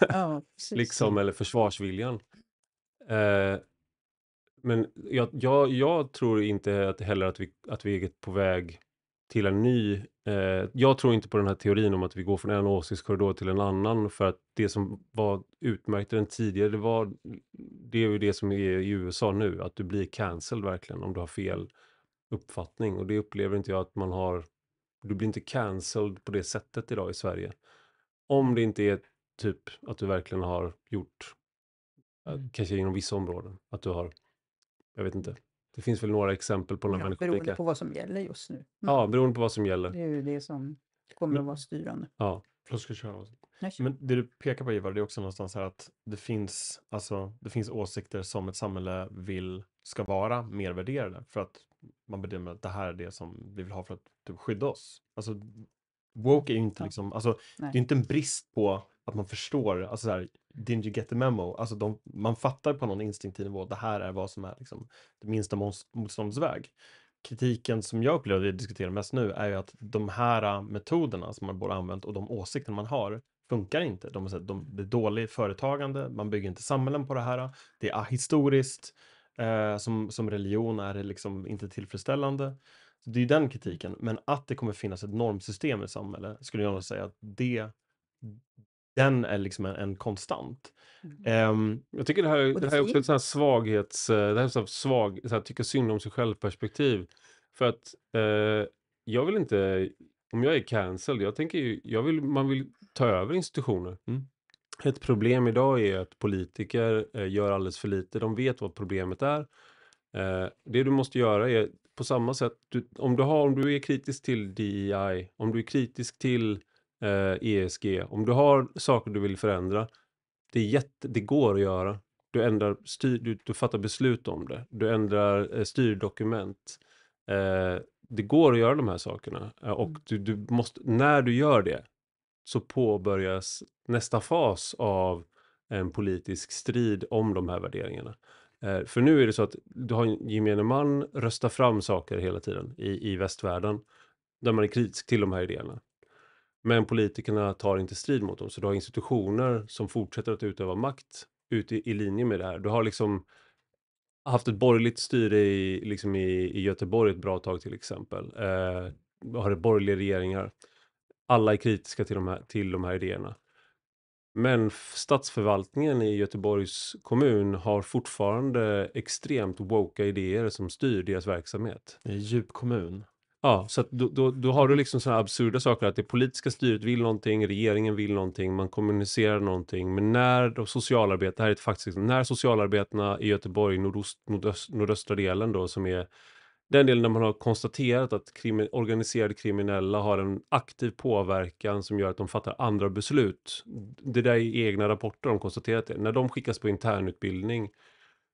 Ja, liksom, eller försvarsviljan. Eh, men jag, jag, jag, tror inte att heller att vi, att vi är på väg till en ny... Eh, jag tror inte på den här teorin om att vi går från en åsiktskorridor till en annan för att det som var utmärkt den tidigare, det, var, det är ju det som är i USA nu, att du blir cancelled verkligen om du har fel uppfattning och det upplever inte jag att man har. Du blir inte cancelled på det sättet idag i Sverige. Om det inte är typ att du verkligen har gjort, eh, mm. kanske inom vissa områden, att du har, jag vet inte, mm. det finns väl några exempel på när ja, människor... Beroende pekar. på vad som gäller just nu. Mm. Ja, beroende på vad som gäller. Det är ju det som kommer Men, att vara styrande. Ja. Jag ska köra. Men det du pekar på Ivar, det är också någonstans här att det finns, alltså, det finns åsikter som ett samhälle vill ska vara mer värderade för att man bedömer att det här är det som vi vill ha för att typ, skydda oss. Alltså, woke är ju inte ja. liksom, alltså, det är inte en brist på att man förstår, alltså så här, didn't you get the memo? Alltså de, man fattar på någon instinktiv nivå att det här är vad som är liksom, det minsta motståndsväg. Kritiken som jag upplever vi diskuterar mest nu är ju att de här metoderna som man borde använt och de åsikter man har funkar inte. De, de, det är dåligt företagande, man bygger inte samhällen på det här, det är ahistoriskt, eh, som, som religion är liksom inte tillfredsställande. Så det är ju den kritiken, men att det kommer finnas ett normsystem i samhället skulle jag nog säga att det den är liksom en, en konstant. Mm. Um, jag tycker det här, det, det här är också ett sånt här svaghets, eh, det här är sånt svag, så här, tycka synd om sig själv perspektiv. För att eh, jag vill inte, om jag är cancelled, jag tänker ju, jag vill, man vill ta över institutioner. Mm. Ett problem idag är att politiker eh, gör alldeles för lite. De vet vad problemet är. Eh, det du måste göra är på samma sätt, du, om, du har, om du är kritisk till DEI, om du är kritisk till ESG, eh, e om du har saker du vill förändra, det, är jätte, det går att göra. Du, ändrar styr, du, du fattar beslut om det, du ändrar styrdokument. det går att göra de här sakerna och mm. du, du måste, när du gör det, så påbörjas nästa fas av en politisk strid om de här värderingarna. Eh, för nu är det så att du har gemene man röstar fram saker hela tiden i, i västvärlden där man är kritisk till de här idéerna. Men politikerna tar inte strid mot dem, så du har institutioner som fortsätter att utöva makt ute i, i linje med det här. Du har liksom haft ett borgerligt styre i, liksom i, i Göteborg ett bra tag till exempel. Eh, har det borgerliga regeringar alla är kritiska till de här, till de här idéerna. Men statsförvaltningen i Göteborgs kommun har fortfarande extremt woka idéer som styr deras verksamhet. Det är en djup kommun. Ja, så att då, då, då har du liksom sådana absurda saker att det politiska styret vill någonting, regeringen vill någonting, man kommunicerar någonting. Men när de socialarbetare, här är ett faktiskt när socialarbetarna i Göteborg, nordost, nordöst, nordöstra delen då som är den delen där man har konstaterat att krimi organiserade kriminella har en aktiv påverkan som gör att de fattar andra beslut. Det där är egna rapporter de konstaterat det. När de skickas på internutbildning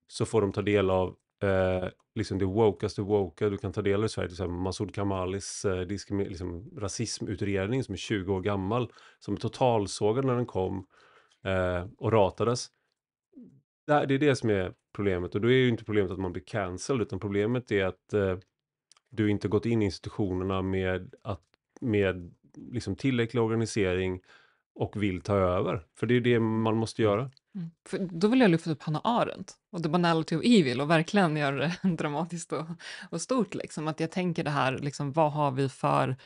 så får de ta del av eh, liksom det wokaste woka du kan ta del av i Sverige. Till exempel Masoud Kamalis eh, liksom, rasismutredning som är 20 år gammal, som totalsågade när den kom eh, och ratades det är det som är problemet och då är ju inte problemet att man blir cancelled utan problemet är att eh, du inte gått in i institutionerna med, att, med liksom tillräcklig organisering och vill ta över. För det är det man måste mm. göra. Mm. För då vill jag lyfta upp Hanna Arendt och The Banality of Evil och verkligen göra det dramatiskt och, och stort. Liksom. Att jag tänker det här, liksom, vad har vi för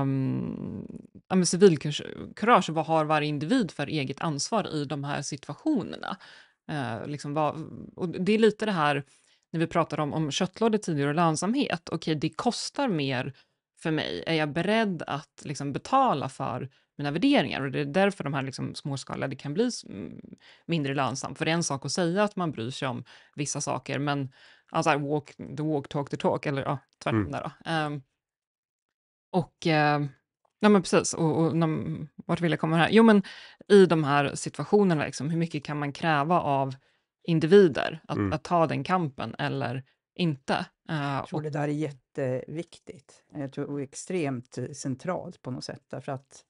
um, ja, civilkurage, vad har varje individ för eget ansvar i de här situationerna? Eh, liksom vad, och det är lite det här när vi pratar om, om köttlådor tidigare och lönsamhet. Okej, okay, det kostar mer för mig. Är jag beredd att liksom, betala för mina värderingar? Och det är därför de här liksom, småskaliga, det kan bli mindre lönsamt. För det är en sak att säga att man bryr sig om vissa saker, men alltså walk the walk, talk the talk, eller ja, tvärtom mm. där då. Um, och uh, Ja, men precis. Och, och de, vart vill jag komma här? Jo, men i de här situationerna, liksom, hur mycket kan man kräva av individer att, mm. att ta den kampen eller inte? Uh, jag tror och... det där är jätteviktigt jag tror, och extremt eh, centralt på något sätt, därför att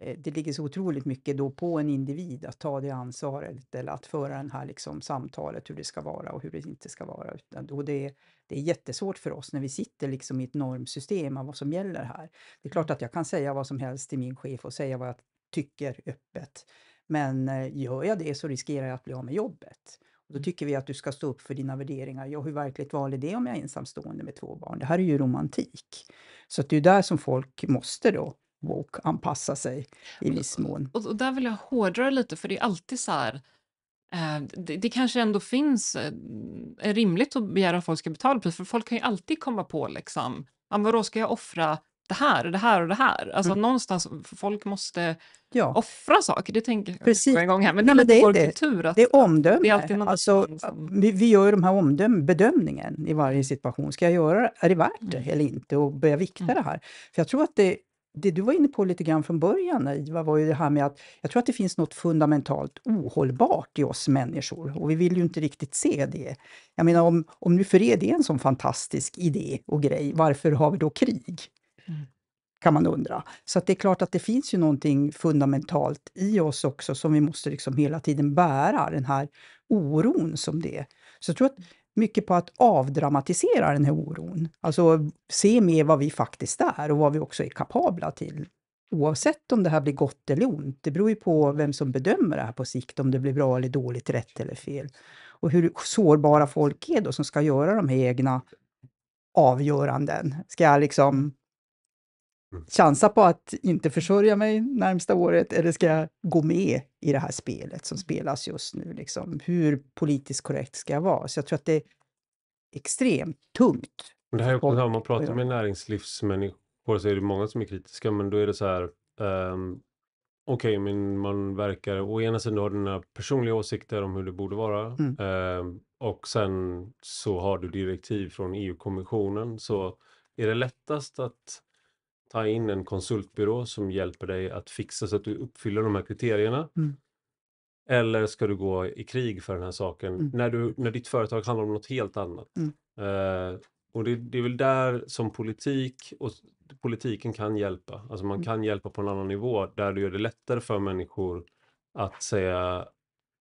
Eh, det ligger så otroligt mycket då på en individ att ta det ansvaret eller att föra det här liksom samtalet hur det ska vara och hur det inte ska vara. Och det, är, det är jättesvårt för oss när vi sitter liksom i ett normsystem av vad som gäller här. Det är klart att jag kan säga vad som helst till min chef och säga vad jag tycker öppet. Men eh, gör jag det så riskerar jag att bli av med jobbet. Och då mm. tycker vi att du ska stå upp för dina värderingar. Ja, hur verkligt val är det om jag är ensamstående med två barn? Det här är ju romantik. Så att det är där som folk måste då woke-anpassa sig i viss mån. Och, och, där vill jag hårdra lite, för det är alltid så här, eh, det, det, kanske ändå finns, eh, är rimligt att begära att folk ska betala pris, för folk kan ju alltid komma på liksom, ja men då ska jag offra det här, det här och det här. Alltså mm. någonstans, folk måste ja. offra saker. Det tänker jag Precis. på en gång här, men, Nej, men det är det. kultur. Att, det är omdöme. Det är alltid alltså, som... vi, vi, gör ju de här omdömen, bedömningen i varje situation. Ska jag göra, det? är det värt det mm. eller inte? Och börja vikta mm. det här. För jag tror att det det du var inne på lite grann från början, Iva, var ju det här med att jag tror att det finns något fundamentalt ohållbart i oss människor och vi vill ju inte riktigt se det. Jag menar, om, om nu för er det är en sån fantastisk idé och grej, varför har vi då krig? Mm. Kan man undra. Så det är klart att det finns ju någonting fundamentalt i oss också som vi måste liksom hela tiden bära, den här oron som det är. Så jag tror att mycket på att avdramatisera den här oron. Alltså se mer vad vi faktiskt är och vad vi också är kapabla till. Oavsett om det här blir gott eller ont, det beror ju på vem som bedömer det här på sikt, om det blir bra eller dåligt, rätt eller fel. Och hur sårbara folk är då som ska göra de här egna avgöranden. Ska jag liksom Mm. chansa på att inte försörja mig närmsta året eller ska jag gå med i det här spelet som spelas just nu? Liksom? Hur politiskt korrekt ska jag vara? Så jag tror att det är extremt tungt. Men det här är också när man pratar med näringslivsmänniskor så är det många som är kritiska, men då är det så här. Um, Okej, okay, men man verkar å ena sidan ha dina personliga åsikter om hur det borde vara mm. um, och sen så har du direktiv från EU-kommissionen. Så är det lättast att ta in en konsultbyrå som hjälper dig att fixa så att du uppfyller de här kriterierna? Mm. Eller ska du gå i krig för den här saken mm. när, du, när ditt företag handlar om något helt annat? Uh, och det, det, är väl där som politik och politiken kan hjälpa. Alltså man mm. kan hjälpa på en annan nivå där du gör det lättare för människor att säga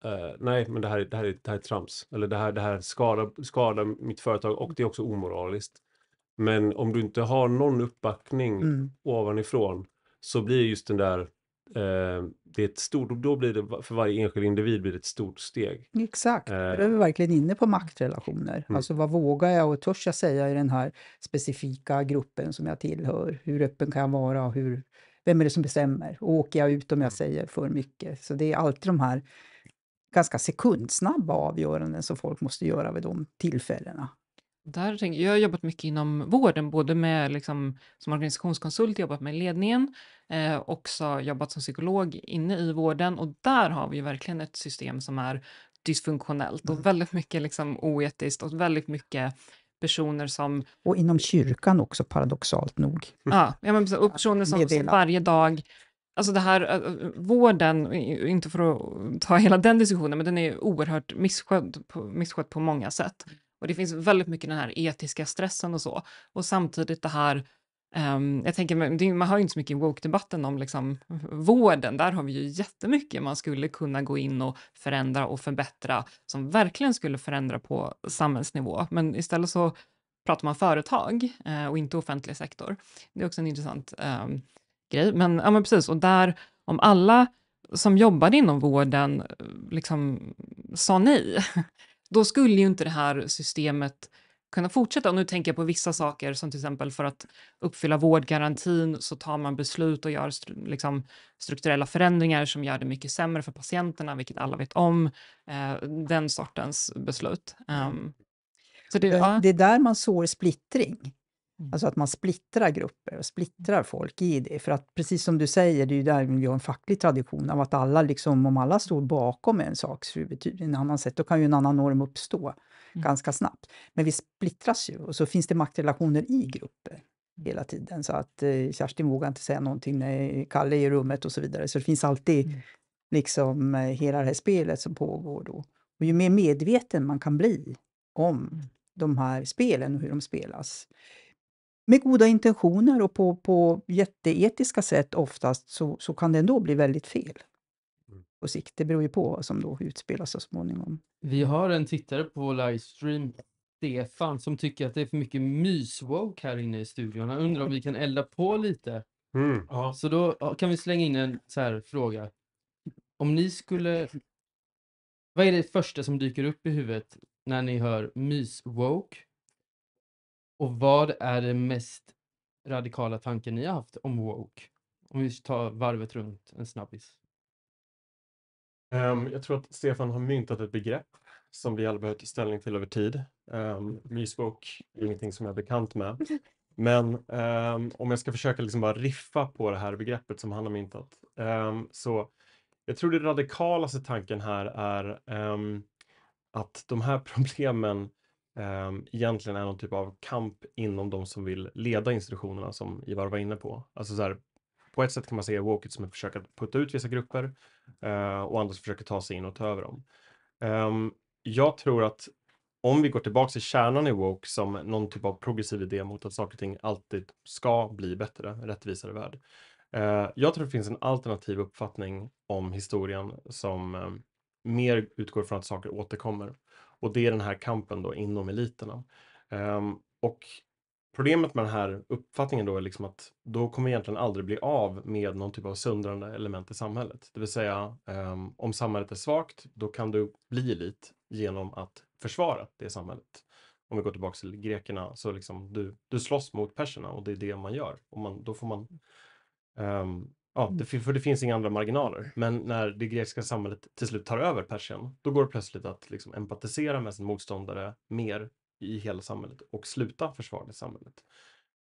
Uh, nej, men det här, det, här, det här är trams. Eller det här, det här skadar, skadar mitt företag och mm. det är också omoraliskt. Men om du inte har någon uppbackning mm. ovanifrån så blir just den där eh, det är ett stort, då blir det för varje enskild individ blir det ett stort steg. Exakt, eh. då är vi verkligen inne på maktrelationer. Mm. Alltså vad vågar jag och törs jag säga i den här specifika gruppen som jag tillhör? Hur öppen kan jag vara? Hur, vem är det som bestämmer? Och åker jag ut om jag mm. säger för mycket? Så det är alltid de här ganska sekundsnabba avgöranden som folk måste göra vid de tillfällena. Där jag har jobbat mycket inom vården, både med, liksom, som organisationskonsult, jobbat med ledningen, eh, också jobbat som psykolog inne i vården och där har vi ju verkligen ett system som är dysfunktionellt och mm. väldigt mycket liksom, oetiskt och väldigt mycket personer som... Och inom kyrkan också, paradoxalt nog. Ja, men, och personer som, som varje dag Alltså det här, vården, inte för att ta hela den diskussionen, men den är oerhört misskött på, misskött på många sätt. Och det finns väldigt mycket den här etiska stressen och så. Och samtidigt det här Um, jag tänker, man har ju inte så mycket i woke-debatten om liksom, vården, där har vi ju jättemycket man skulle kunna gå in och förändra och förbättra, som verkligen skulle förändra på samhällsnivå. Men istället så pratar man företag uh, och inte offentlig sektor. Det är också en intressant um, grej. Men, ja, men precis, och där, om alla som jobbade inom vården eh, liksom sa nej, då skulle ju inte det här systemet kunna fortsätta. Och nu tänker jag på vissa saker som till exempel för att uppfylla vårdgarantin så tar man beslut och gör liksom strukturella förändringar som gör det mycket sämre för patienterna, vilket alla vet om. Eh, den sortens beslut. Um, det, det, eh, ja. det, är där man sår splittring. Mm. Alltså att man splittrar grupper och mm. splittrar folk i det. För att precis som du säger, det är ju där vi har en facklig tradition av att alla, liksom, om alla mm. står bakom en sak så betyder det en annan sätt, då kan ju en annan norm uppstå mm. ganska snabbt. Men vi splittras ju och så finns det maktrelationer i grupper hela tiden. Så att eh, Kerstin vågar inte säga någonting när Kalle är i rummet och så vidare. Så det finns alltid mm. liksom eh, hela det här spelet som pågår då. Och ju mer medveten man kan bli om mm. de här spelen och hur de spelas, med goda intentioner och på, på jätteetiska sätt oftast så, så kan det ändå bli väldigt fel mm. på sikt. Det beror ju på vad som då utspelas så småningom. Vi har en tittare på livestream, Stefan, som tycker att det är för mycket myswoke här inne i studion. Han undrar om vi kan elda på lite. Mm. Så då kan vi slänga in en så här fråga. Om ni skulle... Vad är det första som dyker upp i huvudet när ni hör myswoke? Och vad är den mest radikala tanken ni har haft om woke? Om vi tar varvet runt en snabbis. Um, jag tror att Stefan har myntat ett begrepp som vi alla behöver ta ställning till över tid. Um, ehm, myswoke är ingenting som jag är bekant med. Men um, om jag ska försöka liksom bara riffa på det här begreppet som han har myntat. Um, så jag tror det radikalaste tanken här är um, att de här problemen um, egentligen är någon typ av kamp inom de som vill leda institutionerna som Ivar var inne på. Alltså så här, på ett sätt kan man se Woket som ett försök att putta ut vissa grupper uh, och andra som försöker ta sig in och ta över dem. Um, jag tror att om vi går tillbaks till kärnan i woke som någon typ av progressiv idé mot att saker och ting alltid ska bli bättre, rättvisare värld. Uh, jag tror det finns en alternativ uppfattning om historien som uh, mer utgår från att saker återkommer. Och det är den här kampen då inom eliterna. Um, och problemet med den här uppfattningen då är liksom att då kommer egentligen aldrig bli av med någon typ av sundrande element i samhället. Det vill säga um, om samhället är svagt, då kan du bli elit genom att försvara det samhället. Om vi går tillbaka till grekerna, så liksom du, du slåss mot perserna och det är det man gör. Och man, då får man um, Ja, mm. det, för det finns inga andra marginaler. Men när det grekiska samhället till slut tar över Persien, då går det plötsligt att liksom empatisera med sin motståndare mer i hela samhället och sluta försvara det samhället.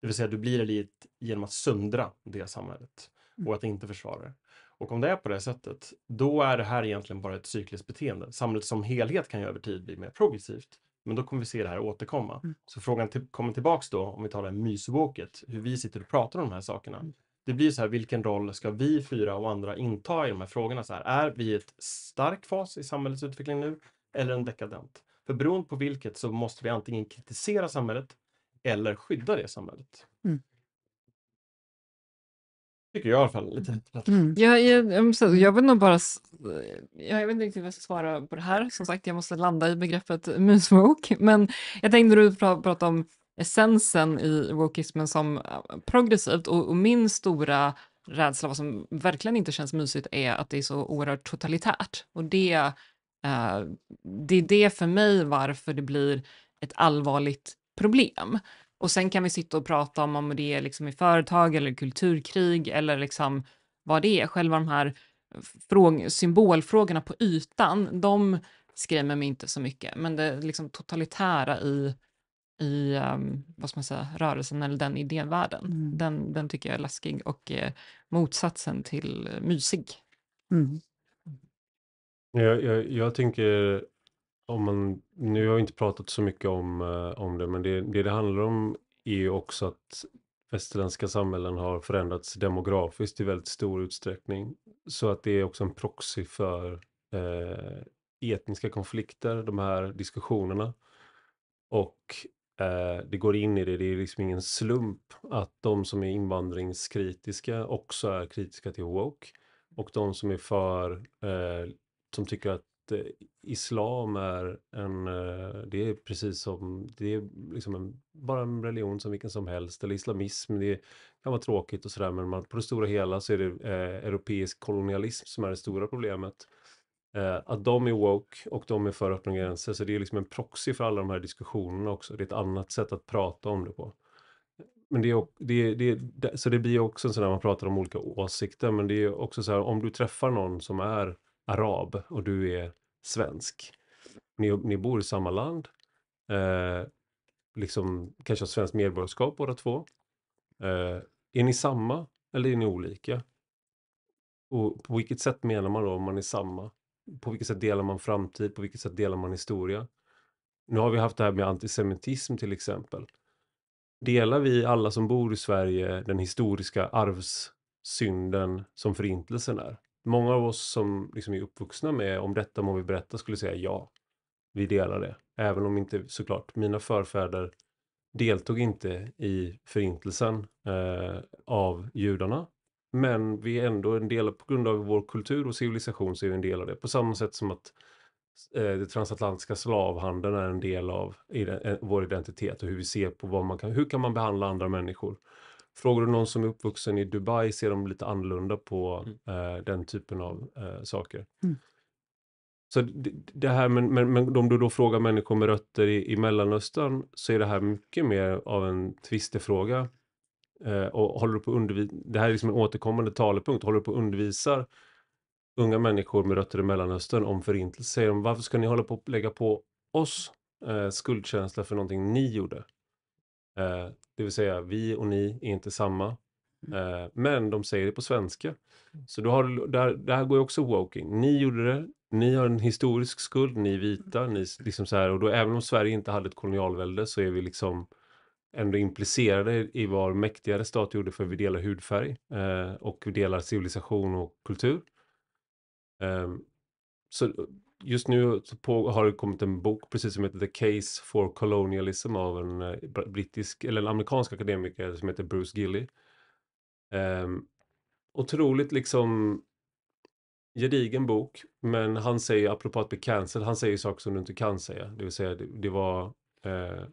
Det vill säga, du blir elit genom att söndra det samhället mm. och att inte försvara det. Och om det är på det sättet, då är det här egentligen bara ett cykliskt beteende. Samhället som helhet kan ju över tid bli mer progressivt, men då kommer vi se det här återkomma. Mm. Så frågan till, kommer tillbaks då, om vi tar det här mysboket, hur vi sitter och pratar om de här sakerna det blir så här, vilken roll ska vi fyra och andra inta i de här frågorna? Så här, är vi i ett stark fas i samhällets utveckling nu eller en dekadent? För beroende på vilket så måste vi antingen kritisera samhället eller skydda det samhället. Mm. Tycker jag i alla fall. Lite. Mm. Jag, jag, jag, jag vill nog bara... Jag vet inte riktigt vad jag ska svara på det här. Som sagt, jag måste landa i begreppet musmok. Men jag tänkte du pratade om essensen i wokismen som eh, progressivt och, och min stora rädsla, vad som verkligen inte känns mysigt, är att det är så oerhört totalitärt. Och det, eh, det är det för mig varför det blir ett allvarligt problem. Och sen kan vi sitta och prata om om det är liksom i företag eller kulturkrig eller liksom vad det är. Själva de här symbolfrågorna på ytan, de skrämmer mig inte så mycket, men det liksom totalitära i i um, vad ska man säga, rörelsen eller den idévärlden. Mm. Den, den tycker jag är läskig och eh, motsatsen till mysig. Mm. Jag, jag, jag, tänker, om man, nu har vi inte pratat så mycket om, eh, om det, men det, det det handlar om är ju också att västerländska samhällen har förändrats demografiskt i väldigt stor utsträckning. Så att det är också en proxy för eh, etniska konflikter, de här diskussionerna. Och Eh, det går in i det. Det är liksom ingen slump att de som är invandringskritiska också är kritiska till woke. Mm. Och de som är för, eh, som tycker att eh, islam är en, eh, det är precis som, det är liksom en, bara en religion som vilken som helst. Eller islamism, det kan vara tråkigt och sådär men man, på det stora hela så är det eh, europeisk kolonialism som är det stora problemet. Eh, att de är woke och de är för öppna gränser. Så det är liksom en proxy för alla de här diskussionerna också. Det är ett annat sätt att prata om det på. Men det är, det, det, så det blir också så när man pratar om olika åsikter, men det är också så här om du träffar någon som är arab och du är svensk. Ni, ni bor i samma land. Eh, liksom kanske har svenskt medborgarskap båda två. Eh, är ni samma eller är ni olika? Och på vilket sätt menar man då om man är samma? på vilket sätt delar man framtid, på vilket sätt delar man historia? Nu har vi haft det här med antisemitism till exempel. Delar vi alla som bor i Sverige den historiska arvssynden som förintelsen är? Många av oss som liksom är uppvuxna med om detta må vi berätta skulle säga ja. Vi delar det, även om inte såklart mina förfäder deltog inte i förintelsen eh, av judarna. Men vi är ändå en del, på grund av vår kultur och civilisation så är vi en del av det. På samma sätt som att eh, det transatlantiska slavhandeln är en del av ide eh, vår identitet och hur vi ser på vad man kan, hur kan man behandla andra människor. Frågar du någon som är uppvuxen i Dubai ser de lite annorlunda på mm. eh, den typen av eh, saker. Mm. Så det, det här, men, men, men om du då frågar människor med rötter i, i Mellanöstern så är det här mycket mer av en tvistefråga Eh, och håller du på undervis det här är liksom en återkommande talepunkt, håller du på och undervisar unga människor med rötter i Mellanöstern om förintelse, säger de varför ska ni hålla på och lägga på oss eh, skuldkänsla för någonting ni gjorde? Eh, det vill säga, vi och ni är inte samma. Mm. Eh, men de säger det på svenska. Mm. Så då har, där, där går ju också woking. Ni gjorde det, ni har en historisk skuld, ni vita, ni liksom så här, och då även om Sverige inte hade ett kolonialvälde så är vi liksom ändå implicerade i vad mäktigare stat gjorde för vi delar hudfärg eh, och vi delar civilisation och kultur. Eh, så just nu på, har det kommit en bok precis som heter The Case for Colonialism av en eh, brittisk eller en amerikansk akademiker som heter Bruce Gilly. Ehm, otroligt liksom gedigen bok, men han säger apropå att bli cancelled, han säger saker som du inte kan säga, det vill säga det, det var eh,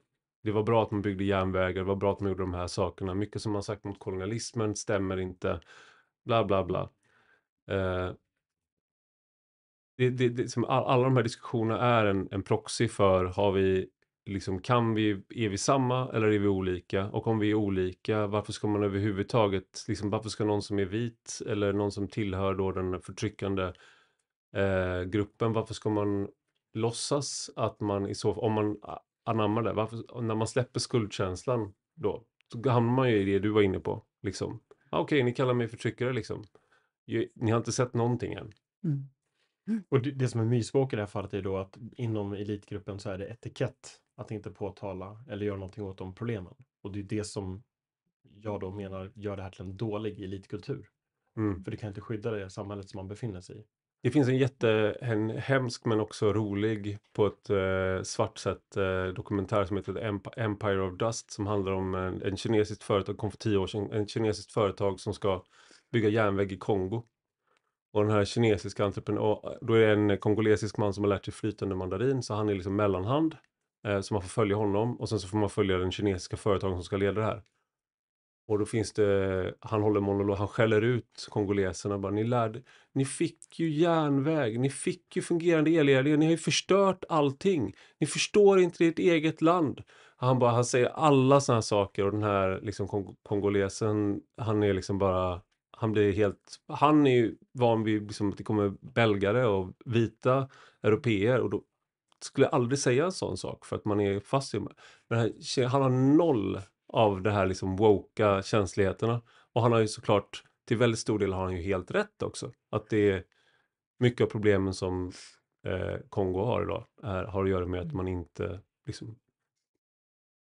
det var bra att man byggde järnvägar, det var bra att man gjorde de här sakerna. Mycket som man sagt mot kolonialismen stämmer inte. Bla, bla, bla. Eh, det, det, det, som all, alla de här diskussionerna är en, en proxy för har vi, liksom, kan vi, är vi samma eller är vi olika? Och om vi är olika, varför ska man överhuvudtaget, liksom, varför ska någon som är vit eller någon som tillhör då den förtryckande eh, gruppen, varför ska man låtsas att man i så om man anammar det. Varför, när man släpper skuldkänslan då, så hamnar man ju i det du var inne på. Liksom. Ah, Okej, okay, ni kallar mig förtryckare liksom. Ni har inte sett någonting än. Mm. Och det, det, som är mysbåk i det här fallet är då att inom elitgruppen så är det etikett att inte påtala eller göra någonting åt de problemen. Och det är det som jag då menar gör det här till en dålig elitkultur. Mm. För det kan inte skydda det samhället som man befinner sig i. Det finns en jätte, en hemsk men också rolig på ett eh, svart sätt eh, dokumentär som heter Empire of Dust som handlar om en, en kinesiskt företag, kom för tio år sedan, en kinesiskt företag som ska bygga järnväg i Kongo. Och den här kinesiska entreprenören, eh, då är det en kongolesisk man som har lärt sig flytande mandarin så han är liksom mellanhand. Eh, så man får följa honom och sen så får man följa den kinesiska företagen som ska leda det här. Och då finns det, han håller monolog, han skäller ut kongoleserna bara, ni lärde, ni fick ju järnväg, ni fick ju fungerande elledningar, ni har ju förstört allting. Ni förstår inte ert eget land. Han bara, han säger alla sådana här saker och den här liksom kong kongolesen, han är liksom bara, han blir helt, han är ju van vid liksom, att det kommer belgare och vita europeer och då skulle jag aldrig säga en sån sak för att man är fast i det. Men han har noll av det här liksom woka känsligheterna. Och han har ju såklart, till väldigt stor del har han ju helt rätt också. Att det är mycket av problemen som eh, Kongo har idag är, har att göra med att man inte liksom,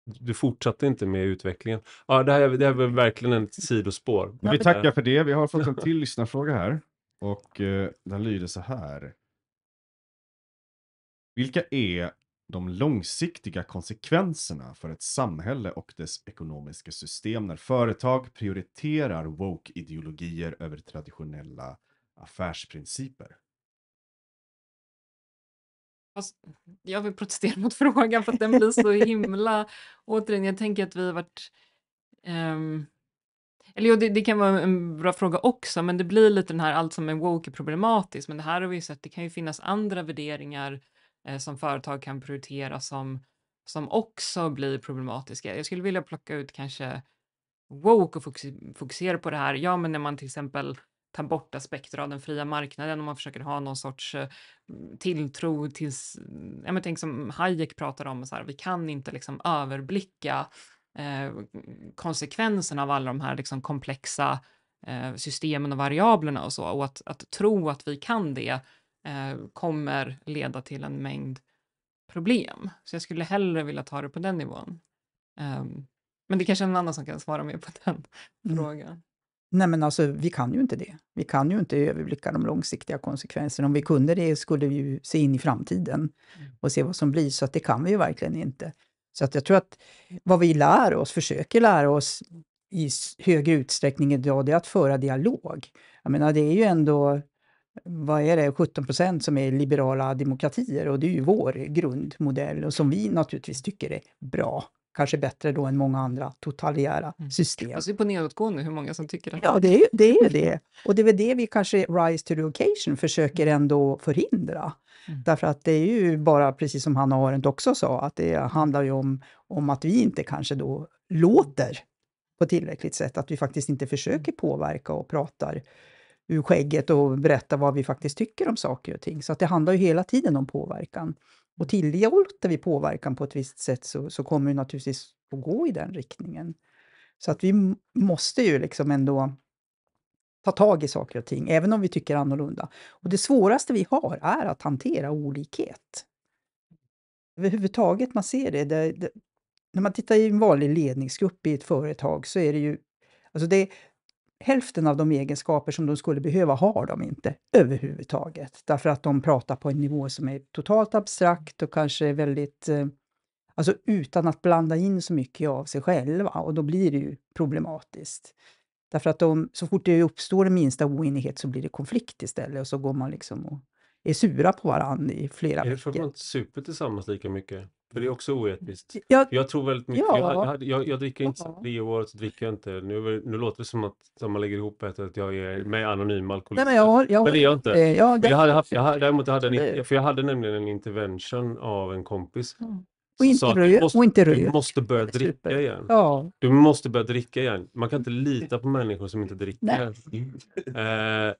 du fortsatte inte med utvecklingen. Ja, det, här, det här var verkligen ett sidospår. Vi tackar för det. Vi har fått en till lyssnarfråga här och eh, den lyder så här. Vilka är de långsiktiga konsekvenserna för ett samhälle och dess ekonomiska system när företag prioriterar woke-ideologier över traditionella affärsprinciper? jag vill protestera mot frågan för att den blir så himla... Återigen, jag tänker att vi har varit... Um, eller jo, det, det, kan vara en bra fråga också, men det blir lite den här allt som är woke är problematiskt, men det här har vi ju sett, det kan ju finnas andra värderingar Eh, som företag kan prioritera som, som också blir problematiska. Jag skulle vilja plocka ut kanske woke och fokusera på det här. Ja, men när man till exempel tar bort aspekter av den fria marknaden och man försöker ha någon sorts eh, tilltro till, ja men tänk som Hayek pratar om, så här, vi kan inte liksom överblicka eh, konsekvenserna av alla de här liksom komplexa eh, systemen och variablerna och så och att, att tro att vi kan det eh, kommer leda till en mängd problem. Så jag skulle hellre vilja ta det på den nivån. Um, men det är kanske är någon annan som kan svara mer på den mm. frågan. Nej, men alltså, vi kan ju inte det. Vi kan ju inte överblicka de långsiktiga konsekvenserna. Om vi kunde det skulle vi ju se in i framtiden mm. och se vad som blir, så att det kan vi ju verkligen inte. Så att jag tror att vad vi lär oss, försöker lära oss i högre utsträckning idag, det är att föra dialog. Jag menar, det är ju ändå vad är det, 17 procent som är liberala demokratier och det är ju vår grundmodell och som vi naturligtvis tycker är bra. Kanske bättre då än många andra totalitära mm. system. Alltså det är på nedåtgående hur många som tycker det. Ja, det är ju det, det. Och det är väl det vi kanske, Rise to the Occasion, försöker mm. ändå förhindra. Mm. Därför att det är ju bara, precis som Hanna Arendt också sa, att det handlar ju om, om att vi inte kanske då låter på tillräckligt sätt, att vi faktiskt inte försöker påverka och pratar ur skägget och berätta vad vi faktiskt tycker om saker och ting. Så att det handlar ju hela tiden om påverkan. Och tillåter vi påverkan på ett visst sätt så, så kommer vi naturligtvis att gå i den riktningen. Så att vi måste ju liksom ändå ta tag i saker och ting, även om vi tycker annorlunda. Och det svåraste vi har är att hantera olikhet. Överhuvudtaget, man ser det, det, det när man tittar i en vanlig ledningsgrupp i ett företag så är det ju... Alltså det, hälften av de egenskaper som de skulle behöva har de inte överhuvudtaget. Därför att de pratar på en nivå som är totalt abstrakt och kanske väldigt eh, Alltså utan att blanda in så mycket av sig själva och då blir det ju problematiskt. Därför att de, så fort det uppstår en minsta oenighet så blir det konflikt istället och så går man liksom och är sura på varandra i flera veckor. Är det för att man inte super tillsammans lika mycket? För det är också oetiskt. Jag, jag tror väldigt mycket, ja. jag, jag, jag, dricker inte ja. i år, så dricker jag inte. Nu, nu låter det som att man lägger ihop ett, att jag är med anonym alkoholist. Nej, men, jag, jag, men det är jag inte. Eh, jag, jag hade haft, jag, däremot hade en, eh. för jag hade nämligen en intervention av en kompis mm. Och inte sa, röd. Måste, och inte röd. Du måste börja dricka igen. Ja. Du måste börja dricka igen. Man kan inte lita på människor som inte dricker. eh,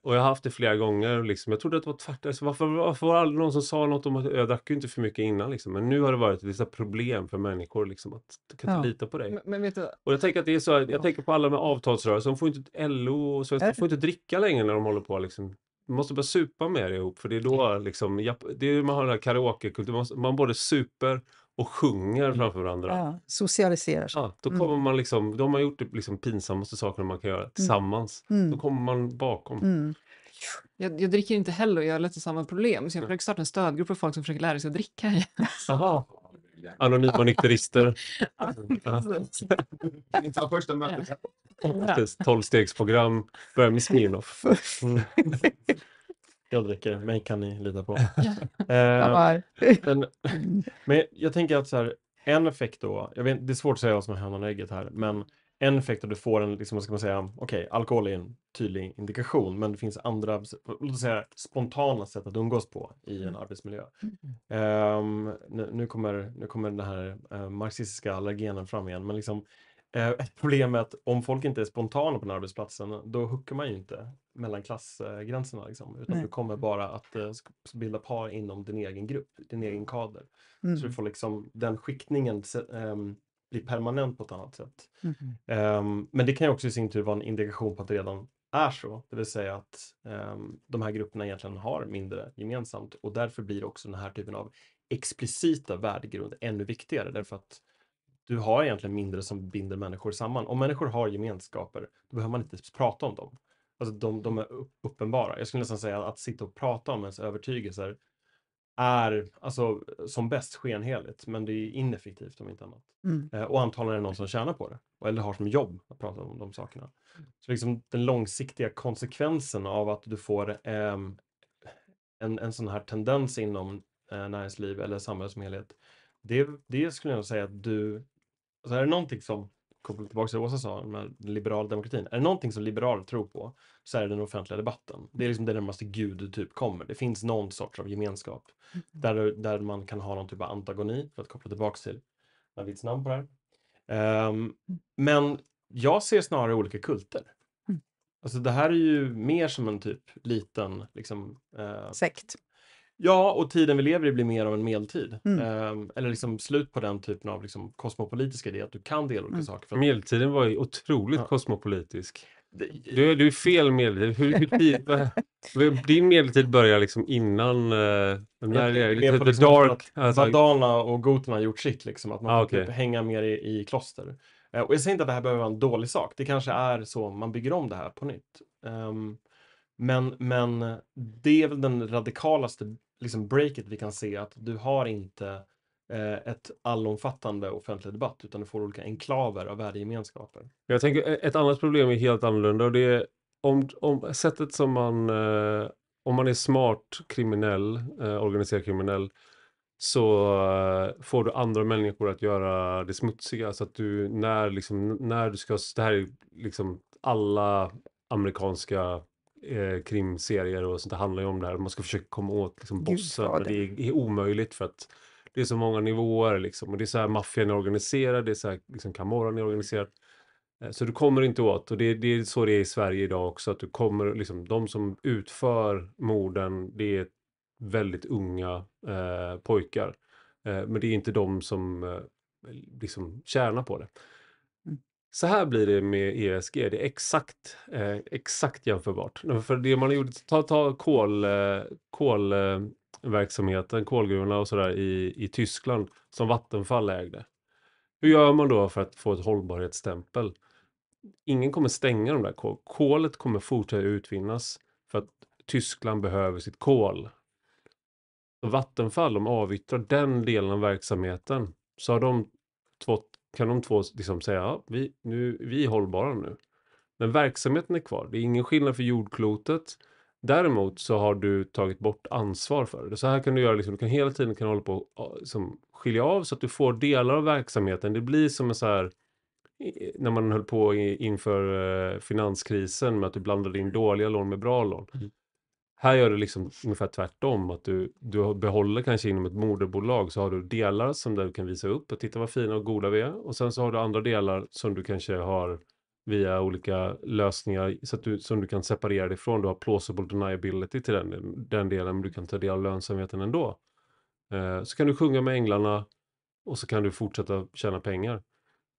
och jag har haft det flera gånger. Liksom. Jag trodde att det var tvärtom. Alltså, varför, varför var det aldrig någon som sa något om att jag drack ju inte för mycket innan. Liksom. Men nu har det varit vissa problem för människor. Liksom, att du kan inte lita på dig. Men, men vet du... Och jag tänker att det är så. Jag tänker på alla med avtalsrörelser. De får inte LO och så, de får inte dricka längre när de håller på. Liksom. Man måste börja supa mer ihop för det är då liksom, det är, man har den här karaokekulturen, man, man både super och sjunger mm. framför varandra. Ja, socialiserar sig. Ja, då mm. kommer mm. man liksom, de har gjort det typ liksom pinsammaste sakerna man kan göra mm. tillsammans. Mm. Då kommer man bakom. Mm. Jag, jag, dricker inte heller och jag har lite samma problem så jag försöker starta en stödgrupp för folk som försöker lära sig att dricka igen. Aha. Anonyma nykterister. Inför första mötet. Tolvstegsprogram, börja med Smirnoff. Jag dricker, mig kan ni lita på. eh, men, mm. men jag tänker att så här, en effekt då, jag vet, det är svårt att säga vad som är hönan och ägget här, men en effekt då du får en, liksom, vad ska man säga, okej, okay, alkohol är en tydlig indikation, men det finns andra, låt oss säga spontana sätt att umgås på i en mm. arbetsmiljö. Mm. Um, nu, nu, kommer, nu kommer den här uh, marxistiska allergenen fram igen, men liksom Eh, ett problem är att om folk inte är spontana på den här arbetsplatsen, då hookar man ju inte mellan klassgränserna. Liksom, utan Nej. du kommer bara att eh, bilda par inom din egen grupp, din egen mm. kader. Mm. Så du mm. får liksom, den skiktningen um, ehm, blir permanent på ett annat sätt. Mm. Um, men det kan ju också i sin tur vara en indikation på att det redan är så, det vill säga att um, de här grupperna egentligen har mindre gemensamt och därför blir också den här typen av explicita värdegrund ännu viktigare därför att du har egentligen mindre som binder människor samman. Om människor har gemenskaper, då behöver man inte prata om dem. Alltså de, de är uppenbara. Jag skulle nästan säga att, sitta och prata om ens övertygelser är alltså, som bäst skenheligt, men det är ineffektivt om inte annat. Mm. Eh, och antagligen är det någon som tjänar på det, eller har som jobb att prata om de sakerna. Mm. Så liksom den långsiktiga konsekvensen av att du får eh, en, en sån här tendens inom eh, näringsliv eller samhället som helhet, det, det skulle jag säga att du alltså är det någonting som, kopplat tillbaka till det Åsa sa, med den liberala demokratin, är det någonting som liberaler tror på så är det den offentliga debatten. Det är liksom det närmaste Gud du typ kommer. Det finns någon sorts av gemenskap mm. där, där man kan ha någon typ av antagoni, för att koppla tillbaka till Navids namn på det här. Um, men jag ser snarare olika kulter. Mm. Alltså det här är ju mer som en typ liten liksom, eh, sekt. Ja, och tiden vi lever i blir mer av en medeltid. Mm. Eh, eller liksom slut på den typen av liksom kosmopolitiska idé, att du kan dela olika mm. saker. För att... Medeltiden var ju otroligt ja. kosmopolitisk. Du, du är fel medeltid. Hur, hur tid, din medeltid börjar liksom innan... Uh, eh, när, det, lite, the liksom dark, alltså. Vadalerna och goterna har gjort sitt, liksom, att man ah, okay. typ hänga mer i, i kloster. Uh, och jag säger inte att det här behöver vara en dålig sak, det kanske är så man bygger om det här på nytt. Um, men, men det är väl den radikalaste liksom breaket vi kan se att du har inte eh, ett allomfattande offentlig debatt utan du får olika enklaver av värdegemenskaper. Jag tänker e-, ett annat problem är helt annorlunda och det är om, om sättet som man eh, om man är smart kriminell, eh, organiserad kriminell så får du andra människor att göra det smutsiga så att du när liksom när du ska, det här är liksom alla amerikanska eh, krimserier och sånt där handlar ju om det här. Man ska försöka komma åt liksom, bossen, men det är, är, omöjligt för att det är så många nivåer liksom. Och det är så här maffian är organiserad, det är så här liksom, Camorran är organiserad. Eh, så du kommer inte åt, och det, det, är så det är i Sverige idag också, att du kommer, liksom, de som utför morden, det är väldigt unga eh, pojkar. Eh, men det är inte de som eh, liksom tjänar på det. Så här blir det med ESG, det är exakt, eh, exakt jämförbart. För det man gjorde, ta, ta kol, eh, kolverksamheten, eh, kolgruvorna och sådär i, i Tyskland som Vattenfall ägde. Hur gör man då för att få ett hållbarhetsstämpel? Ingen kommer stänga de där kol. Kolet kommer fortsätta utvinnas för att Tyskland behöver sitt kol. Vattenfall, de avyttrar den delen av verksamheten. Så har de två kan de två liksom säga ja, vi, nu, vi är hållbara nu. Men verksamheten är kvar. Det är ingen skillnad för jordklotet. Däremot så har du tagit bort ansvar för det. Så här kan du göra, liksom, du kan hela tiden kan hålla på och skilja av så att du får delar av verksamheten. Det blir som en så här, när man höll på inför eh, finanskrisen med att du blandade in mm. dåliga lån med bra lån. Mm. Här gör du liksom ungefär tvärtom, att du, du behåller kanske inom ett moderbolag så har du delar som du kan visa upp och titta vad fina och goda vi är och sen så har du andra delar som du kanske har via olika lösningar så att du, som du kan separera dig från. Du har plausible deniability till den, den delen, men du kan ta del av lönsamheten ändå. Eh, så kan du sjunga med änglarna och så kan du fortsätta tjäna pengar.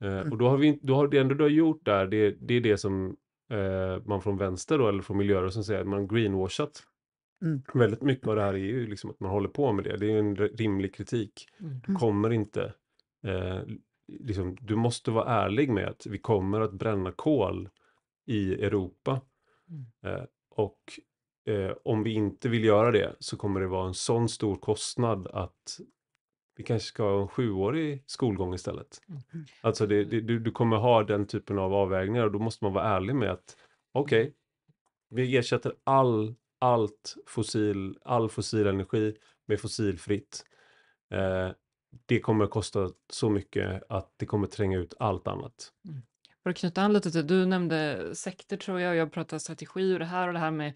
Eh, mm. och då har, vi, då har det enda du har gjort där, det, det är det som eh, man från vänster då, eller från miljörörelsen säger, man greenwashat. Mm. Väldigt mycket av det här är ju liksom att man håller på med det. Det är en rimlig kritik. Mm. Du mm. kommer inte... Eh, liksom, du måste vara ärlig med att vi kommer att bränna kol i Europa. Mm. Eh, och eh, om vi inte vill göra det så kommer det vara en sån stor kostnad att vi kanske ska ha en sjuårig skolgång istället. Mm. Alltså det, det, du, du, kommer ha den typen av avvägningar och då måste man vara ärlig med att okej, okay, mm. vi ersätter all allt fossil, all fossil energi med fossilfritt. Eh, det kommer kosta så mycket att det kommer tränga ut allt annat. Mm. För att knyta an lite till, du nämnde sekter tror jag, jag pratade strategi och det här och det här med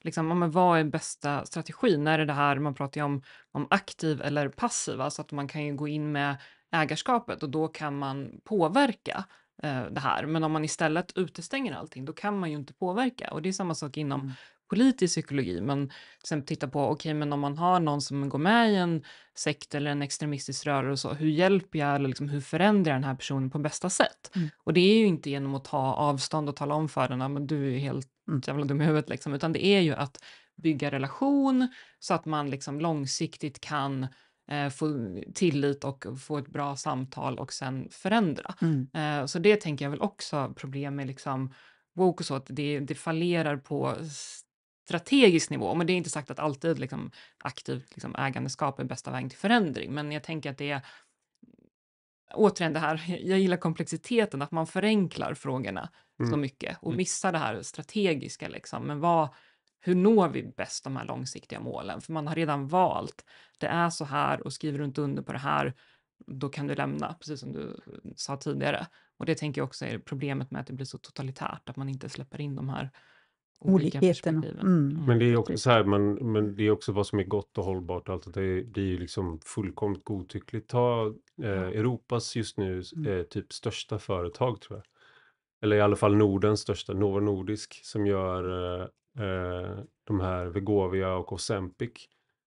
liksom, ja, men vad är bästa strategin? är det det här, man pratar ju om, om aktiv eller passiv, alltså att man kan ju gå in med ägarskapet och då kan man påverka eh, det här. Men om man istället utestänger allting, då kan man ju inte påverka. Och det är samma sak inom mm politisk psykologi, men till exempel titta på, okej, okay, men om man har någon som går med i en sekt eller en extremistisk rörelse, hur hjälper jag eller liksom, hur förändrar jag den här personen på bästa sätt? Mm. Och det är ju inte genom att ta avstånd och tala om för den, men du är ju helt mm. jävla dum i huvudet, liksom, utan det är ju att bygga relation så att man liksom långsiktigt kan eh, få tillit och få ett bra samtal och sen förändra. Mm. Eh, så det tänker jag väl också problem med liksom woke och så, att det, det fallerar på strategisk nivå. Men det är inte sagt att alltid liksom, aktivt liksom, ägandeskap är bästa vägen till förändring. Men jag tänker att det är återigen det här, jag gillar komplexiteten, att man förenklar frågorna mm. så mycket och mm. missar det här strategiska liksom. Men vad, hur når vi bäst de här långsiktiga målen? För man har redan valt. Det är så här och skriver du inte under på det här, då kan du lämna, precis som du eh, sa tidigare. Och det tänker jag också är problemet med att det blir så totalitärt, att man inte släpper in de här olikheterna. Mm. Men det är också typ. så här, men, men det är också vad som är gott och hållbart. Alltså det blir ju liksom fullkomligt godtyckligt. Ta eh, Europas just nu mm. eh, typ största företag tror jag. Eller i alla fall Nordens största, Novo Nordisk, som gör eh, eh de här Vegovia och Ozempic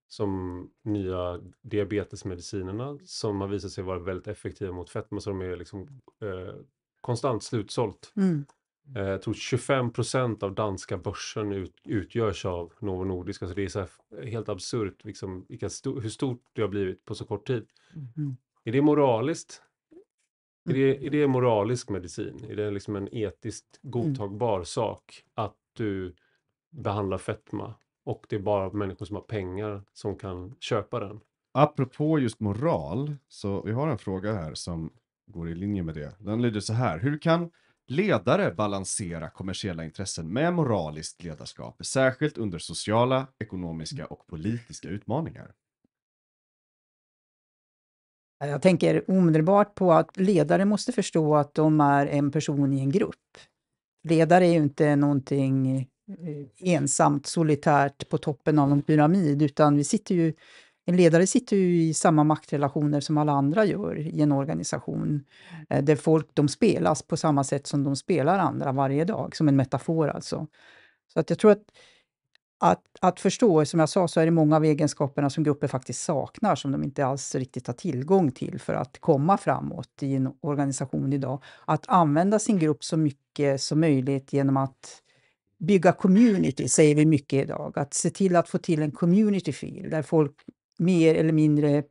som nya diabetesmedicinerna som har visat sig vara väldigt effektiva mot fetma så de är liksom eh, konstant slutsålt. Mm. Eh, jag tror 25 procent av danska börsen ut, utgörs av Novo Nordisk. Alltså det är så här helt absurt liksom, sto, hur stort det har blivit på så kort tid. Mm. Är det moraliskt? Är, det, mm. är det moralisk medicin? Är det liksom en etiskt mm. godtagbar mm. sak att du behandlar fetma och det är bara människor som har pengar som kan köpa den? Apropå just moral, så vi har en fråga här som går i linje med det. Den lyder så här. Hur kan Ledare balanserar kommersiella intressen med moraliskt ledarskap, särskilt under sociala, ekonomiska och politiska utmaningar. Jag tänker omedelbart på att ledare måste förstå att de är en person i en grupp. Ledare är ju inte någonting eh, ensamt, solitärt på toppen av en pyramid, utan vi sitter ju en ledare sitter ju i samma maktrelationer som alla andra gör i en organisation, eh, där folk de spelas på samma sätt som de spelar andra varje dag, som en metafor alltså. Så att jag tror att, att, att förstå, som jag sa, så är det många av egenskaperna som grupper faktiskt saknar, som de inte alls riktigt har tillgång till för att komma framåt i en organisation idag. Att använda sin grupp så mycket som möjligt genom att bygga community, säger vi mycket idag. Att se till att få till en community feel där folk mer eller mindre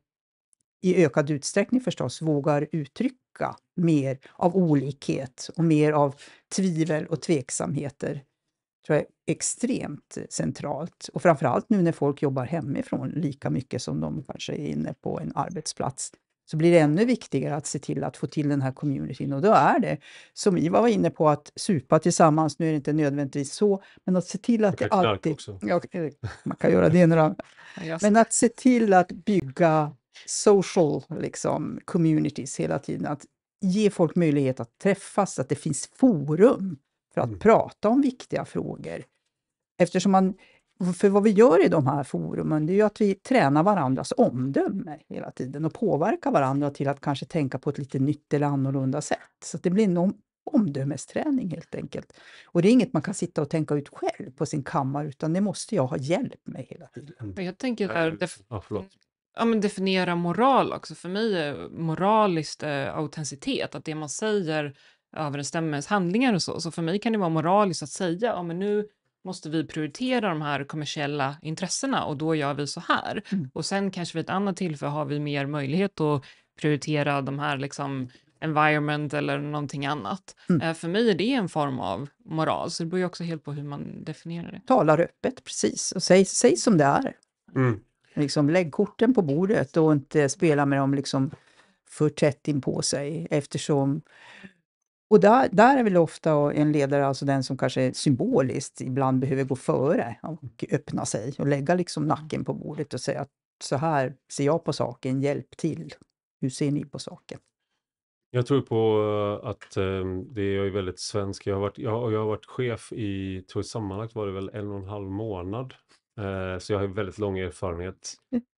i ökad utsträckning förstås vågar uttrycka mer av olikhet och mer av tvivel och tveksamheter Det tror jag är extremt eh, centralt. Och framförallt nu när folk jobbar hemifrån lika mycket som de kanske är inne på en arbetsplats så blir det ännu viktigare att se till att få till den här communityn. Och då är det, som Iva var inne på, att supa tillsammans. Nu är det inte nödvändigtvis så, men att se till att det alltid... Ja, eh, man kan göra det några... Men att se till att bygga social liksom, communities hela tiden. Att ge folk möjlighet att träffas, att det finns forum för att mm. prata om viktiga frågor. Eftersom man för vad vi gör i de här forumen, det är ju att vi tränar varandras omdöme hela tiden och påverkar varandra till att kanske tänka på ett lite nytt eller annorlunda sätt. Så det blir en omdömesträning helt enkelt. Och det är inget man kan sitta och tänka ut själv på sin kammare, utan det måste jag ha hjälp med hela tiden. Jag tänker där, ja, ja, men definiera moral också. För mig är moraliskt eh, autenticitet, att det man säger överensstämmer med ens handlingar och så. Så för mig kan det vara moraliskt att säga, ja men nu måste vi prioritera de här kommersiella intressena och då gör vi så här. Mm. Och sen kanske vid ett annat tillfälle har vi mer möjlighet att prioritera de här liksom environment eller någonting annat. Mm. Eh, för mig är det en form av moral, så det beror ju också helt på hur man definierar det. Talar öppet, precis, och säg, säg som det är. Mm. Liksom, lägg korten på bordet och inte spela med dem liksom tätt in på sig eftersom och där, där är väl ofta en ledare alltså den som kanske symboliskt ibland behöver gå före och öppna sig och lägga liksom mm. nacken på bordet och säga att så här ser jag på saken, hjälp till. Hur ser ni på saken? Jag tror på eh, att ehm, det är jag är väldigt svensk. Jag har varit, jag, jag har varit chef i, tror sammanlagt var det väl en och en halv månad. Eh, så jag har väldigt lång erfarenhet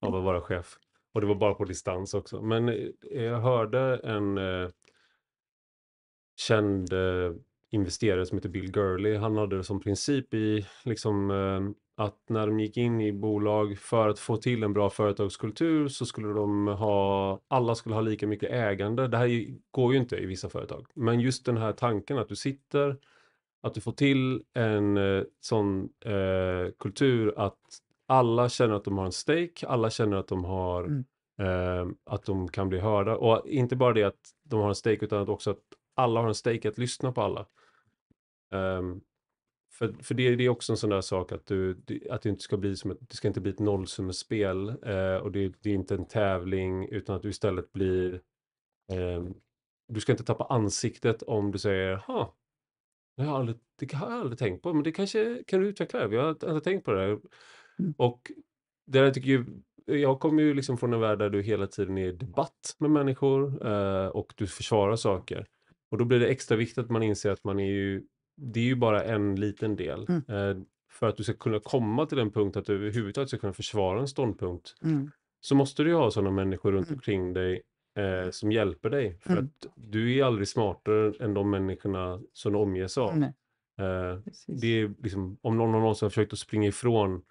av att vara chef. Och det var bara på distans också. Men eh, jag hörde en känd investerare som heter Bill Gurley. Han hade det som princip i liksom, eh, att när de gick in i bolag för att få till en bra företagskultur så skulle de ha, alla skulle ha lika mycket ägande. Det här går ju inte i vissa företag, men just den här tanken att du sitter, att du får till en eh, sån eh, kultur att alla känner att de har en stake, alla känner att de har mm. eh, att de kan bli hörda och inte bara det att de har en stake utan att också att alla har en stake att lyssna på alla. Um, för, för det, det, är också en sån där sak att, du, att det inte ska bli som ett, det ska inte bli ett nollsummespel eh, och det, det, är inte en tävling utan att du istället blir eh, du ska inte tappa ansiktet om du säger ha det har jag aldrig, det har jag aldrig tänkt på men det kanske kan du utveckla det, vi har aldrig tänkt på det här. Mm. Och det där tycker ju jag kommer ju liksom från en värld där du hela tiden är i debatt med människor eh, och du försvarar saker. Och då blir det extra viktigt att man inser att man är ju, det är ju bara en liten del. Mm. Eh, för att du ska kunna komma till den punkt att du överhuvudtaget ska kunna försvara en ståndpunkt mm. så måste du ju ha sådana människor runt mm. omkring dig eh, som hjälper dig. För mm. att du är aldrig smartare än de människorna som du omges av. Eh, det är liksom, om någon någonsin har försökt att springa ifrån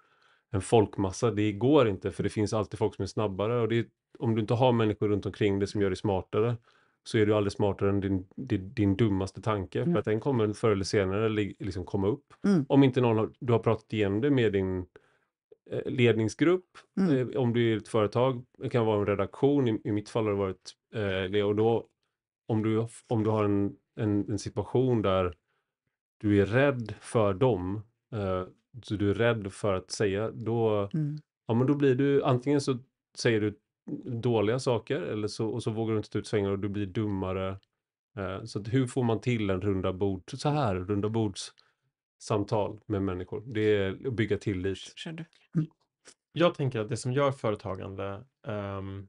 en folkmassa, det går inte för det finns alltid folk som är snabbare. Och är, om du inte har människor runt omkring dig som gör dig smartare så är du aldrig smartare än din, din, din dummaste tanke. Mm. För att den kommer förr eller senare liksom komma upp. Mm. Om inte någon har, du har pratat igenom det med din eh, ledningsgrupp, mm. Eh, om du är ett företag, det kan vara en redaktion, i, i mitt fall har det varit eh, Och då, om du, om du har en, en, en situation där du är rädd för dem, eh, så du är rädd för att säga, då, mm. ja, men då blir du, antingen så säger du dåliga saker eller så, och så vågar du inte ta ut svängar och du blir dummare. Eh, så hur får man till en runda bord, så här runda bords samtal med människor? Det är att bygga tillit. Mm. Jag tänker att det som gör företagande um,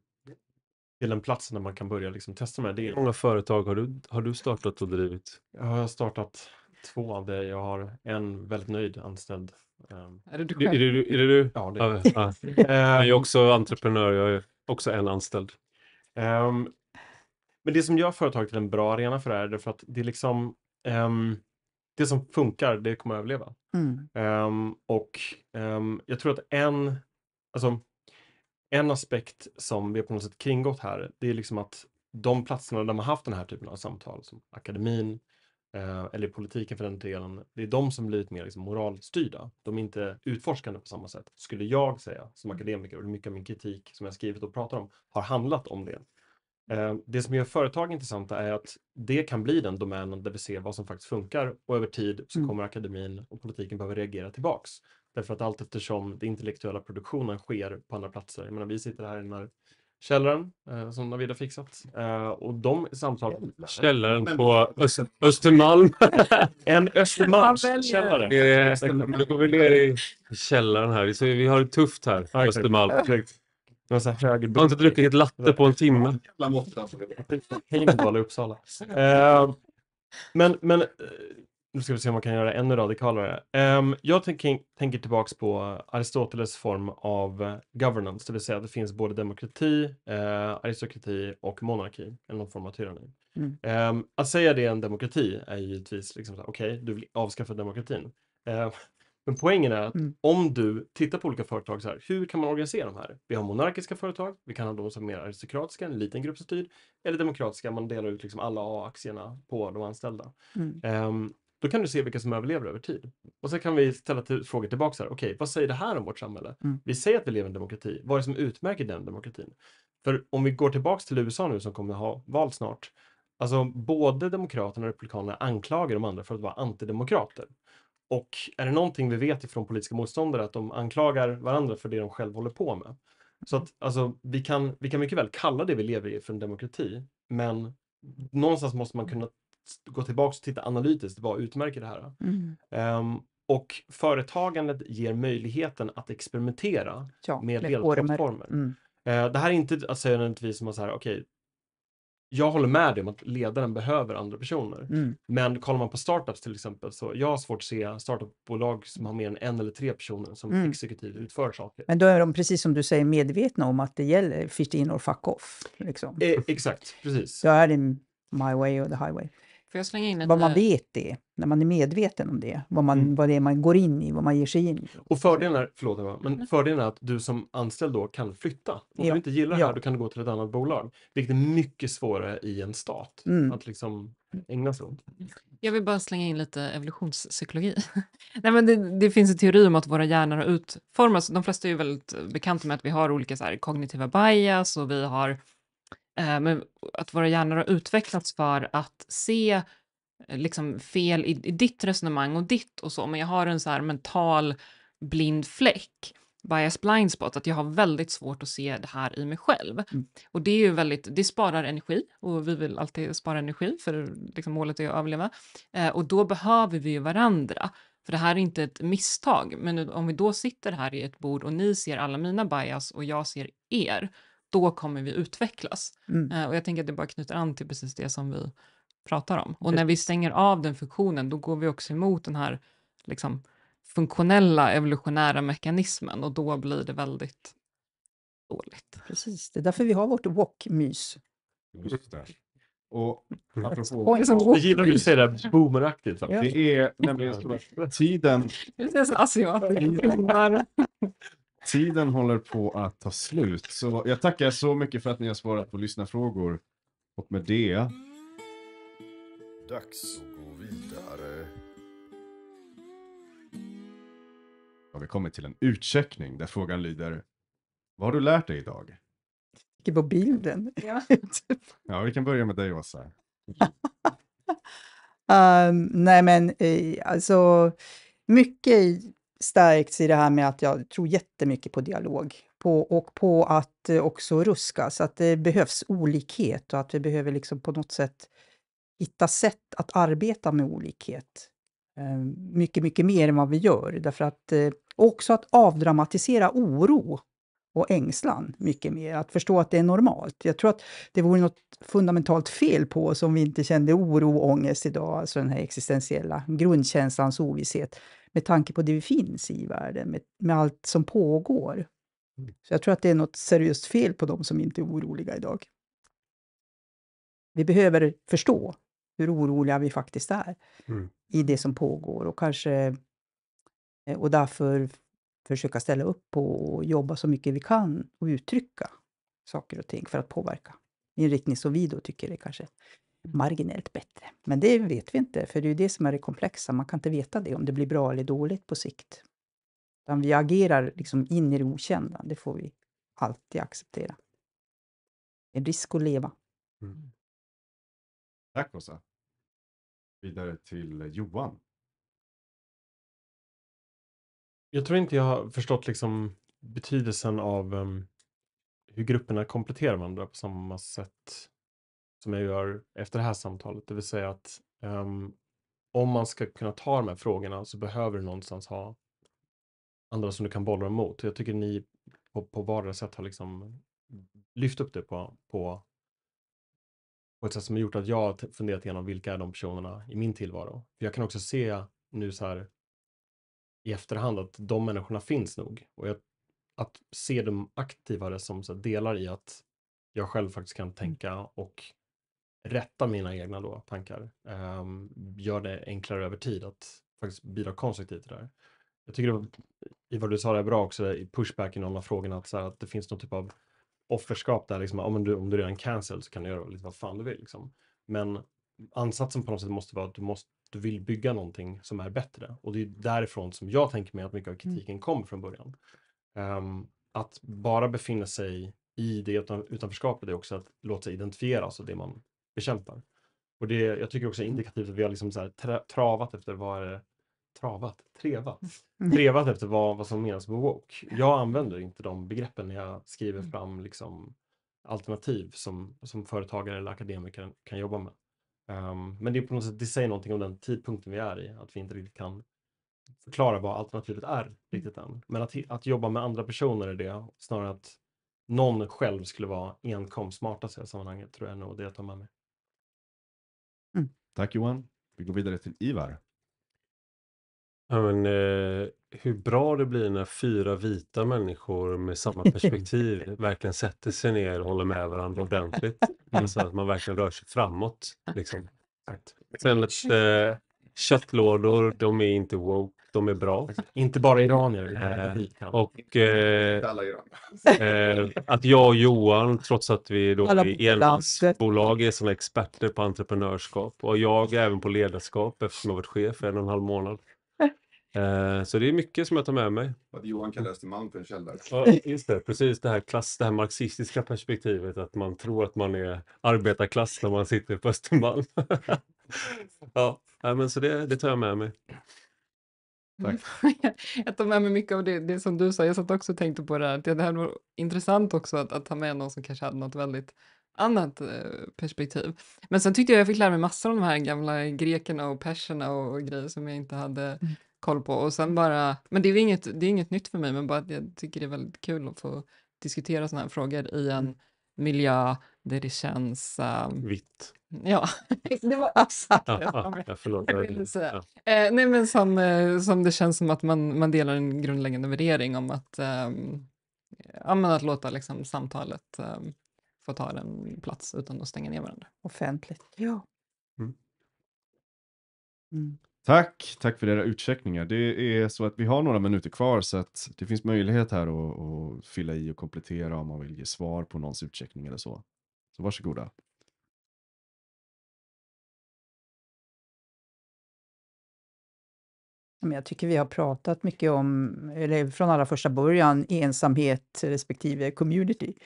till en plats där man kan börja liksom testa med det. Hur många företag har du, har du startat och drivit? Jag har startat två av det. Jag har en väldigt nöjd anställd. Um, är det du själv? Är det, är det du? Ja, det är jag. Ah, jag är också entreprenör. Jag är också en anställd. Um, men det som gör företaget till en bra arena för det här är för att det är liksom um, det som funkar, det kommer att överleva. Mm. Um, och jag tror att en, alltså, en aspekt som vi på något sätt kringgått här, det är liksom att de platserna där man haft den här typen av samtal, som akademin, Eh, eller i politiken för den delen, det är de som blivit mer liksom moralstyrda. De är inte utforskande på samma sätt, skulle jag säga som mm. akademiker. Och mycket av min kritik som jag skrivit och pratar om har handlat om det. Eh, det som gör företag intressanta är att det kan bli den domänen där vi ser vad som faktiskt funkar och över tid så mm. kommer mm. akademin och politiken behöva reagera tillbaks. Därför att allt eftersom den intellektuella produktionen sker på andra platser. Jag menar, vi sitter här i den här källaren eh, som Navid har fixat. Eh, och de samtal... Källaren på Öst, Östermalm. en Östermalmskällare. Nu går vi ner i källaren här. Vi, vi har det tufft här på Östermalm. Jag har inte druckit ett latte på en timme. Jävla i Uppsala. Alltså. Eh, men men eh, nu ska vi se om man kan göra ännu radikalare. Um, jag tänker, tänker tillbaks på Aristoteles form av eh, governance, det vill säga att det finns både demokrati, eh, aristokrati och monarki, eller någon form av tyranni. Mm. Um, att säga det är en demokrati är givetvis, liksom, okej, okay, du vill avskaffa demokratin. Um, men poängen är att mm. om du tittar på olika företag, så här, hur kan man organisera de här? Vi har monarkiska företag, vi kan ha de som är mer aristokratiska, en liten grupp som styr, eller demokratiska, man delar ut liksom alla A-aktierna på de anställda. Mm. Då kan du se vilka som överlever över tid. Och sen kan vi ställa till, frågor tillbaka. Okej, okay, vad säger det här om vårt samhälle? Mm. Vi säger att vi lever i en demokrati. Vad är det som utmärker den demokratin? För om vi går tillbaks till USA nu som kommer att ha val snart. Alltså både Demokraterna och Republikanerna anklagar de andra för att vara antidemokrater. Och är det någonting vi vet ifrån politiska motståndare att de anklagar varandra för det de själva håller på med. Så att alltså, vi, kan, vi kan mycket väl kalla det vi lever i för en demokrati, men någonstans måste man kunna gå tillbaka och titta analytiskt, vad utmärker det här? Mm. Um, och företagandet ger möjligheten att experimentera ja, med delplattformar. Mm. Uh, det här är inte alltså, nödvändigtvis som att säga, okej, okay, jag håller med dig om att ledaren behöver andra personer. Mm. Men kollar man på startups till exempel, så jag har svårt att se startupbolag som har mer än en eller tre personer som mm. exekutiv utför saker. Men då är de, precis som du säger, medvetna om att det gäller fit in or fuck off. Liksom. Eh, exakt, precis. Då är det my way or the highway. Får jag slänga in Vad man eh, vet det, när man är medveten om det, vad, man, mm. vad det är man går in i, vad man ger sig in i. Och fördelen är, förlåt Eva, men mm. fördelen är att du som anställd då kan flytta. Om ja. du inte gillar det här, ja. då kan du gå till ett annat bolag. Vilket är mycket svårare i en stat, mm. att liksom ägna sig åt. Jag vill bara slänga in lite evolutionspsykologi. Nej, men det, det, finns en teori om att våra hjärnor har utformats, de flesta är ju väldigt bekanta med att vi har olika så här, kognitiva bias och vi har Eh, men att våra hjärnor har utvecklats för att se eh, liksom fel i, i ditt resonemang och ditt och så, men jag har en så här mental blind fläck, bias blind spot, att jag har väldigt svårt att se det här i mig själv. Mm. Och det är ju väldigt, det sparar energi och vi vill alltid spara energi för liksom målet är att överleva. Eh, och då behöver vi ju varandra, för det här är inte ett misstag. Men om vi då sitter här i ett bord och ni ser alla mina bias och jag ser er, då kommer vi utvecklas. Mm. Eh, och jag tänker att det bara knyter an till precis det som vi pratar om. Och när vi stänger av den funktionen, då går vi också emot den här liksom, funktionella evolutionära mekanismen och då blir det väldigt dåligt. Precis, det är därför vi har vårt walk-mys. Och mm. apropå... Jag gillar att du säger det här boomeraktigt. Ja. Det är nämligen så att tiden... Det är så asiatiskt. Tiden håller på att ta slut, så jag tackar så mycket för att ni har svarat på lyssnarfrågor. Och med det... Dags att gå vidare. Har vi kommit till en utcheckning där frågan lyder Vad har du lärt dig idag? Jag på bilden. Ja. Typ. ja, vi kan börja med dig Åsa. um, nej men, eh, alltså mycket stärkts i det här med att jag tror jättemycket på dialog på, och på att eh, också ruska, så att det behövs olikhet och att vi behöver liksom på något sätt hitta sätt att arbeta med olikhet eh, mycket, mycket mer än vad vi gör. Därför att, eh, också att avdramatisera oro och ängslan mycket mer, att förstå att det är normalt. Jag tror att det vore något fundamentalt fel på oss om vi inte kände oro och ångest idag, alltså den här existentiella grundkänslans ovisshet, med tanke på det vi finns i världen, med, med allt som pågår. Mm. Så jag tror att det är något seriöst fel på dem som inte är oroliga idag. Vi behöver förstå hur oroliga vi faktiskt är mm. i det som pågår och kanske eh, och därför försöka ställa upp på och jobba så mycket vi kan och uttrycka saker och ting för att påverka i en riktning som vi då tycker är kanske mm. marginellt bättre. Men det vet vi inte, för det är ju det som är det komplexa. Man kan inte veta det, om det blir bra eller dåligt på sikt. Utan vi agerar liksom in i det okända, det får vi alltid acceptera. En risk att leva. Mm. Tack Åsa. Vidare till Johan. Jag tror inte jag har förstått liksom betydelsen av um, hur grupperna kompletterar varandra på samma sätt som jag gör efter det här samtalet. Det vill säga att um, om man ska kunna ta de här frågorna så behöver du någonstans ha andra som du kan bolla dem mot. Jag tycker ni på, på vardera sätt har liksom lyft upp det på, på, på ett sätt som har gjort att jag har funderat igenom vilka är de personerna i min tillvaro. För jag kan också se nu så här i efterhand att de människorna finns nog. Och jag, att se dem aktivare som så delar i att jag själv faktiskt kan mm. tänka och rätta mina egna då, tankar. Um, gör det enklare över tid att faktiskt bidra konstruktivt till det här. Jag tycker det var, i vad du sa det är bra också, i pushback i någon av frågorna, att, så här, att det finns någon typ av offerskap där, liksom, om, du, om du redan cancelled så kan du göra lite vad fan du vill. Liksom. Men ansatsen på något sätt måste vara att du måste du vill bygga någonting som är bättre. Och det är därifrån som jag tänker mig att mycket av mm. kritiken kommer från början. Um, att bara befinna sig i det utan, utanförskapet är också att låta sig identifieras av det man bekämpar. Och det, jag tycker också är indikativt att vi har liksom så tra, travat efter vad är det, travat, trevat, mm. trevat efter vad, vad som menas med woke. Jag använder inte de begreppen när jag skriver mm. fram liksom alternativ som, som företagare eller akademiker kan jobba med. Um, men det, är på något sätt, det säger någonting om den tidpunkten vi är i, att vi inte riktigt kan förklara vad alternativet är mm. riktigt än. Men att, att jobba med andra personer är det, snarare att någon själv skulle vara enkom smartast i sammanhanget, tror jag nog det jag tar med mig. Mm. Tack Johan. Vi går vidare till Ivar. Ja, men, eh, hur bra det blir när fyra vita människor med samma perspektiv verkligen sätter sig ner och håller med varandra ordentligt. Mm. Så alltså att man verkligen rör sig framåt. Liksom. Sen att eh, köttlådor, de är inte woke, de är bra. Eh, inte bara iranier. Eh, och eh, att jag och Johan, trots att vi då Alla i enmansbolag är sådana experter på entreprenörskap och jag även på ledarskap eftersom jag varit chef en och en halv månad. Eh, så det är mycket som jag tar med mig. Att Johan kallades till för en Ja, just det, precis det här, klass, det här marxistiska perspektivet att man tror att man är arbetarklass när man sitter på Östermalm. ja, men så det, det tar jag med mig. Tack. jag tar med mig mycket av det, det som du sa. Jag satt också och tänkte på det här. Det här var intressant också att, att ta med någon som kanske hade något väldigt annat eh, perspektiv. Men sen tyckte jag jag fick lära mig massor om de här gamla grekerna och perserna och, och grejer som jag inte hade mm koll på och sen bara, men det är inget, det är inget nytt för mig, men bara att jag tycker det är väldigt kul att få diskutera sådana här frågor i en mm. miljö där det känns... Um, Vitt. Ja, det var exakt alltså, det Jag vill säga. Eh, nej, men som, eh, som det känns som att man, man delar en grundläggande värdering om att, um, ja, att låta liksom, samtalet um, få ta en plats utan att stänga ner varandra. Offentligt, ja. Mm. Mm. Tack, tack för era utcheckningar. Det är så att vi har några minuter kvar så att det finns möjlighet här att, att fylla i och komplettera om man vill ge svar på någons utcheckning eller så. Så varsågoda. Jag tycker vi har pratat mycket om, eller från allra första början, ensamhet respektive community.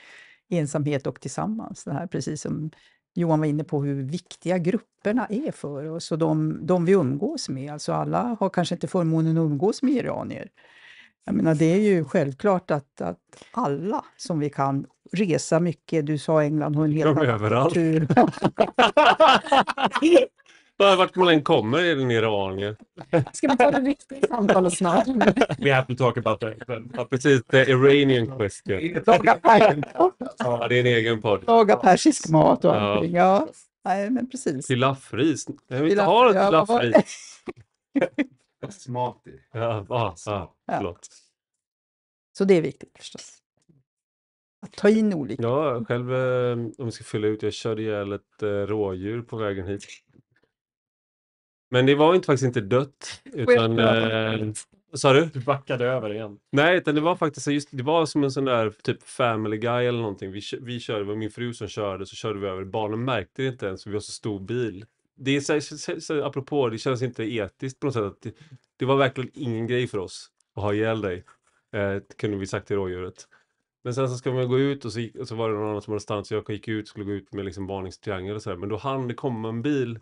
Ensamhet och tillsammans, det här precis som Johan var inne på hur viktiga grupperna är för oss och de, de vi umgås med. Alltså alla har kanske inte förmånen att umgås med iranier. Jag menar, det är ju självklart att, att alla som vi kan resa mycket, du sa England har en helt annan överallt. kultur. Bara vart man än kommer är den iranier. Ska vi ta det riktiga samtalet snart? We have to talk about that. Ja, precis, the Iranian question. ja, det är en egen podd. Laga persisk mat och allting. Ja. Nej, men precis. Pilafris. Jag vill inte ha ett pilafris. Basmati. Ja, ah, ah, förlåt. Så det är viktigt förstås. Att ta in olika. Ja, själv eh, om vi ska fylla ut, jag körde ihjäl ett eh, rådjur på vägen hit. Men det var inte, faktiskt inte dött. Utan, eh, sa du? Du backade över igen. Nej, utan det var faktiskt just, det var som en sån där typ family guy eller någonting. Vi, vi körde, det var min fru som körde, så körde vi över. Barnen märkte det inte ens, för vi har så stor bil. Det är så, så, så, apropå, det känns inte etiskt på något sätt. Att det, det var verkligen ingen grej för oss att ha ihjäl dig, eh, kunde vi sagt till rådjuret. Men sen så ska man gå ut och så, och så var det någon annan som hade stannat så jag gick ut och skulle gå ut med liksom varningstriangel och så här. Men då hann det komma en bil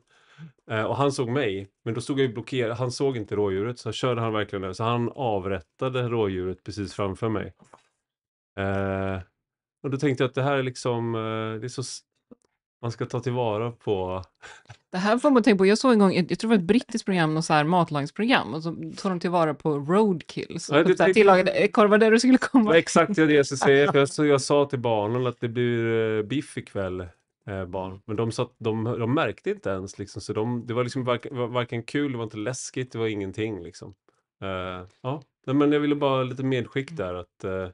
Eh, och han såg mig, men då stod jag ju blockerad. Han såg inte rådjuret, så körde han verkligen där. Så han avrättade rådjuret precis framför mig. Eh, och då tänkte jag att det här är liksom, eh, det är så man ska ta tillvara på... Det här får man tänka på. Jag såg en gång, jag tror det var ett brittiskt program, något så här matlagningsprogram, och så tog de tillvara på roadkills. Ja, det typ tillagade korvar där du skulle komma. Ja, exakt det jag skulle säga. jag, jag sa till barnen att det blir eh, biff ikväll eh, barn. Men de, satt, de, de märkte inte ens, liksom, så de, det var liksom varken, varken, kul, det var inte läskigt, det var ingenting. Liksom. Eh, ja. men jag ville bara lite medskick mm. där att eh,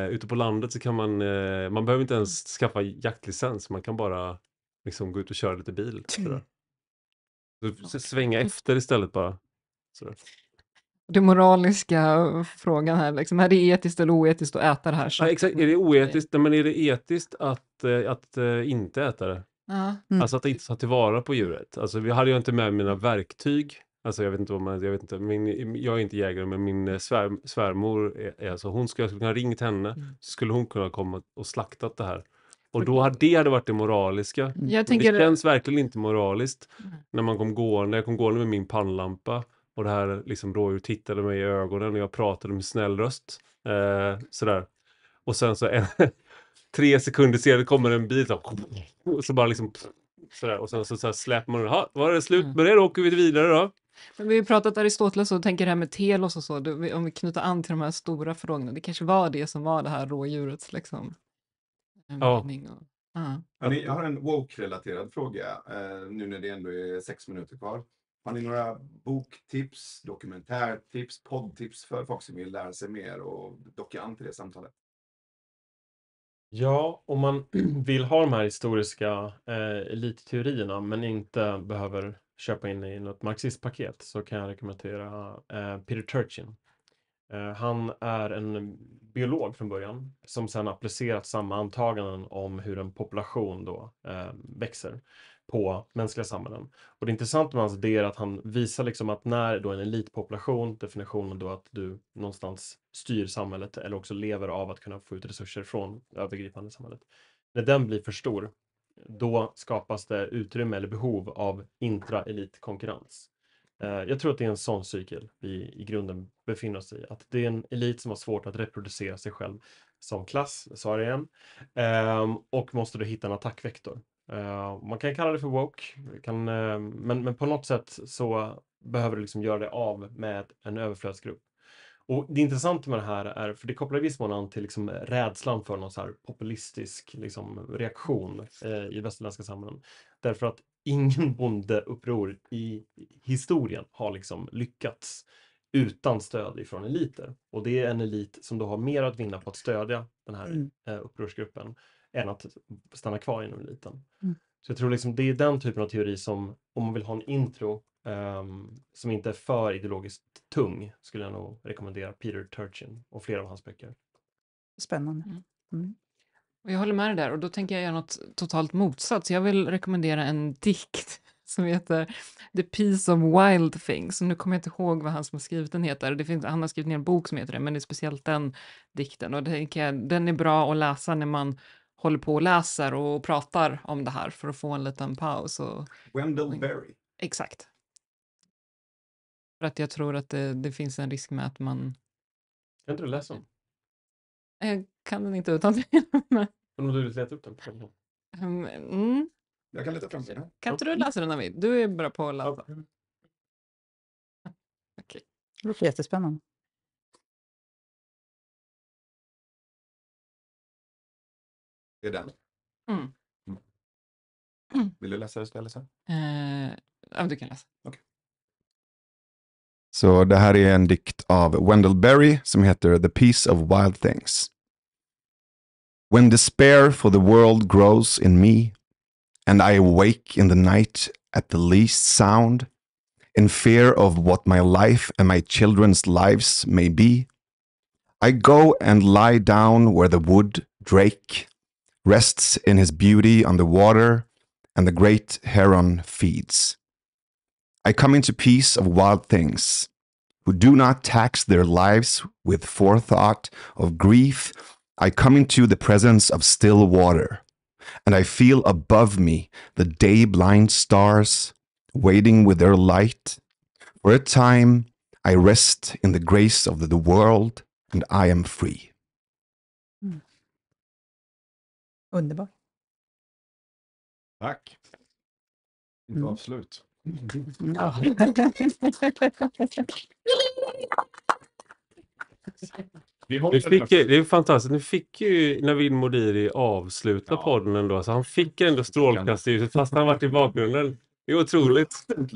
eh, ute på landet så kan man, eh, man behöver inte ens skaffa jaktlicens, man kan bara liksom, gå ut och köra lite bil. Mm. Så, svänga efter istället bara. Sådär. Den moraliska frågan här, liksom, är det etiskt eller oetiskt att äta det här? Ja, exakt. Är det oetiskt, men är det etiskt att, eh, att eh, inte äta det? Mm. Alltså att inte ta tillvara på djuret. Alltså, vi hade ju inte med mina verktyg. Alltså jag vet inte vad man, jag vet inte, min, jag är inte jägare men min eh, svär, svärmor, är, alltså hon skulle, jag skulle kunna ringt henne, mm. så skulle hon kunna komma och slaktat det här. Och då hade det hade varit det moraliska. Jag tänker... Det känns verkligen inte moraliskt mm. när man kom gående, jag kom gående med min pannlampa och det här liksom, rådjuret tittade mig i ögonen och jag pratade med snäll röst. Eh, sådär. Och sen så en, tre sekunder senare kommer en bil och så bara liksom sådär. Och sen så, så släpper man den. Var det slut mm. med det? Då åker vi vidare då. Men vi har pratat Aristoteles och tänker det här med telos och så, om vi knyter an till de här stora frågorna, det kanske var det som var det här rådjurets liksom, ja. Och, uh. Jag har en woke-relaterad fråga, eh, nu när det ändå är sex minuter kvar. Har ni några boktips, dokumentärtips, poddtips för folk som vill lära sig mer och docka an till det samtalet? Ja, om man vill ha de här historiska eh, elitteorierna men inte behöver köpa in i något marxistpaket så kan jag rekommendera eh, Peter Turchin. Eh, han är en biolog från början som sedan applicerat samma antaganden om hur en population då eh, växer på mänskliga samhällen. Och det intressanta med hans idéer är att han visar liksom att när då en elitpopulation, definitionen då att du någonstans styr samhället eller också lever av att kunna få ut resurser från övergripande samhället. När den blir för stor, då skapas det utrymme eller behov av intra elitkonkurrens. Eh, jag tror att det är en sån cykel vi i grunden befinner oss i. Att det är en elit som har svårt att reproducera sig själv som klass, sa det igen, ehm, och måste då hitta en attackvektor. Uh, man kan kalla det för woke, kan, uh, men, men på något sätt så behöver du liksom göra dig av med en överflödsgrupp. Och Det intressanta med det här är, för det kopplar i viss mån an till liksom rädslan för någon så populistisk liksom reaktion eh, i västerländska samhällen. Därför att ingen bondeuppror i historien har liksom lyckats utan stöd ifrån eliter. Och det är en elit som då har mer att vinna på att stödja den här mm. eh, upprorsgruppen än att stanna kvar inom eliten. Mm. Så jag tror liksom det är den typen av teori som, om man vill ha en intro um, som inte är för ideologiskt tung, skulle jag nog rekommendera Peter Turchin och flera av hans böcker. Spännande. Mm. mm. Och jag håller med dig där och då tänker jag göra något totalt motsatt. Så jag vill rekommendera en dikt som heter The Peace of Wild Things. Nu kommer jag inte ihåg vad han som har skrivit den heter. Det finns, han har skrivit ner en bok som heter det, men det är speciellt den dikten. Och den, den är bra att läsa när man håller på och läser och pratar om det här för att få en liten paus. Och... Wendell Berry. Exakt. För att jag tror att det, det finns en risk med att man... Kan inte du läsa om? Jag kan den inte utan till. Men... Om du vill leta upp den? På. Mm, mm. Jag kan leta fram den. Kan inte du läsa den Navid? Du är bra på att läsa. Okej. Okay. Det låter jättespännande. Det är den. Mm. Mm. mm. Vill du läsa eh, du kan läsa. Okay. Så det här är er en dikt av Wendell Berry som heter The Peace of Wild Things. When despair for the world grows in me and I awake in the night at the least sound in fear of what my life and my children's lives may be, I go and lie down where the wood, drake, rests in his beauty on the water, and the great heron feeds. I come into peace of wild things, who do not tax their lives with forethought of grief. I come into the presence of still water, and I feel above me the day blind stars waiting with their light. For a time, I rest in the grace of the world, and I am free. Underbart. Tack. Inte mm. avslut. Ja. fick, det är fantastiskt, nu fick ju Navid Modiri avsluta Ja. podden ändå. Alltså, han fick ändå strålkastarljuset fast han varit i bakgrunden. Det är otroligt. Stort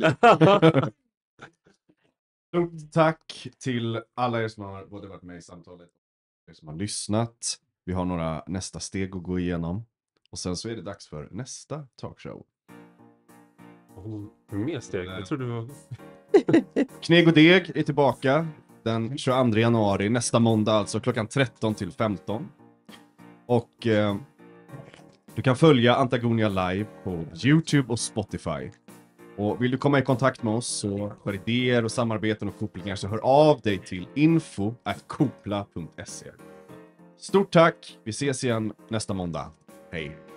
tack till alla er som har både varit med i samtalet och er som har lyssnat. Vi har några nästa steg att gå igenom. Och sen så är det dags för nästa talkshow. Oh, mer steg? Eh. Jag trodde det var... Kneg och deg är tillbaka den 22 januari, nästa måndag alltså, klockan 13 till 15. Och eh, du kan följa Antagonia live på YouTube och Spotify. Och vill du komma i kontakt med oss så för idéer och samarbeten och kopplingar så hör av dig till info.kopla.se. Stort tack. Vi ses igen nästa måndag. Hej.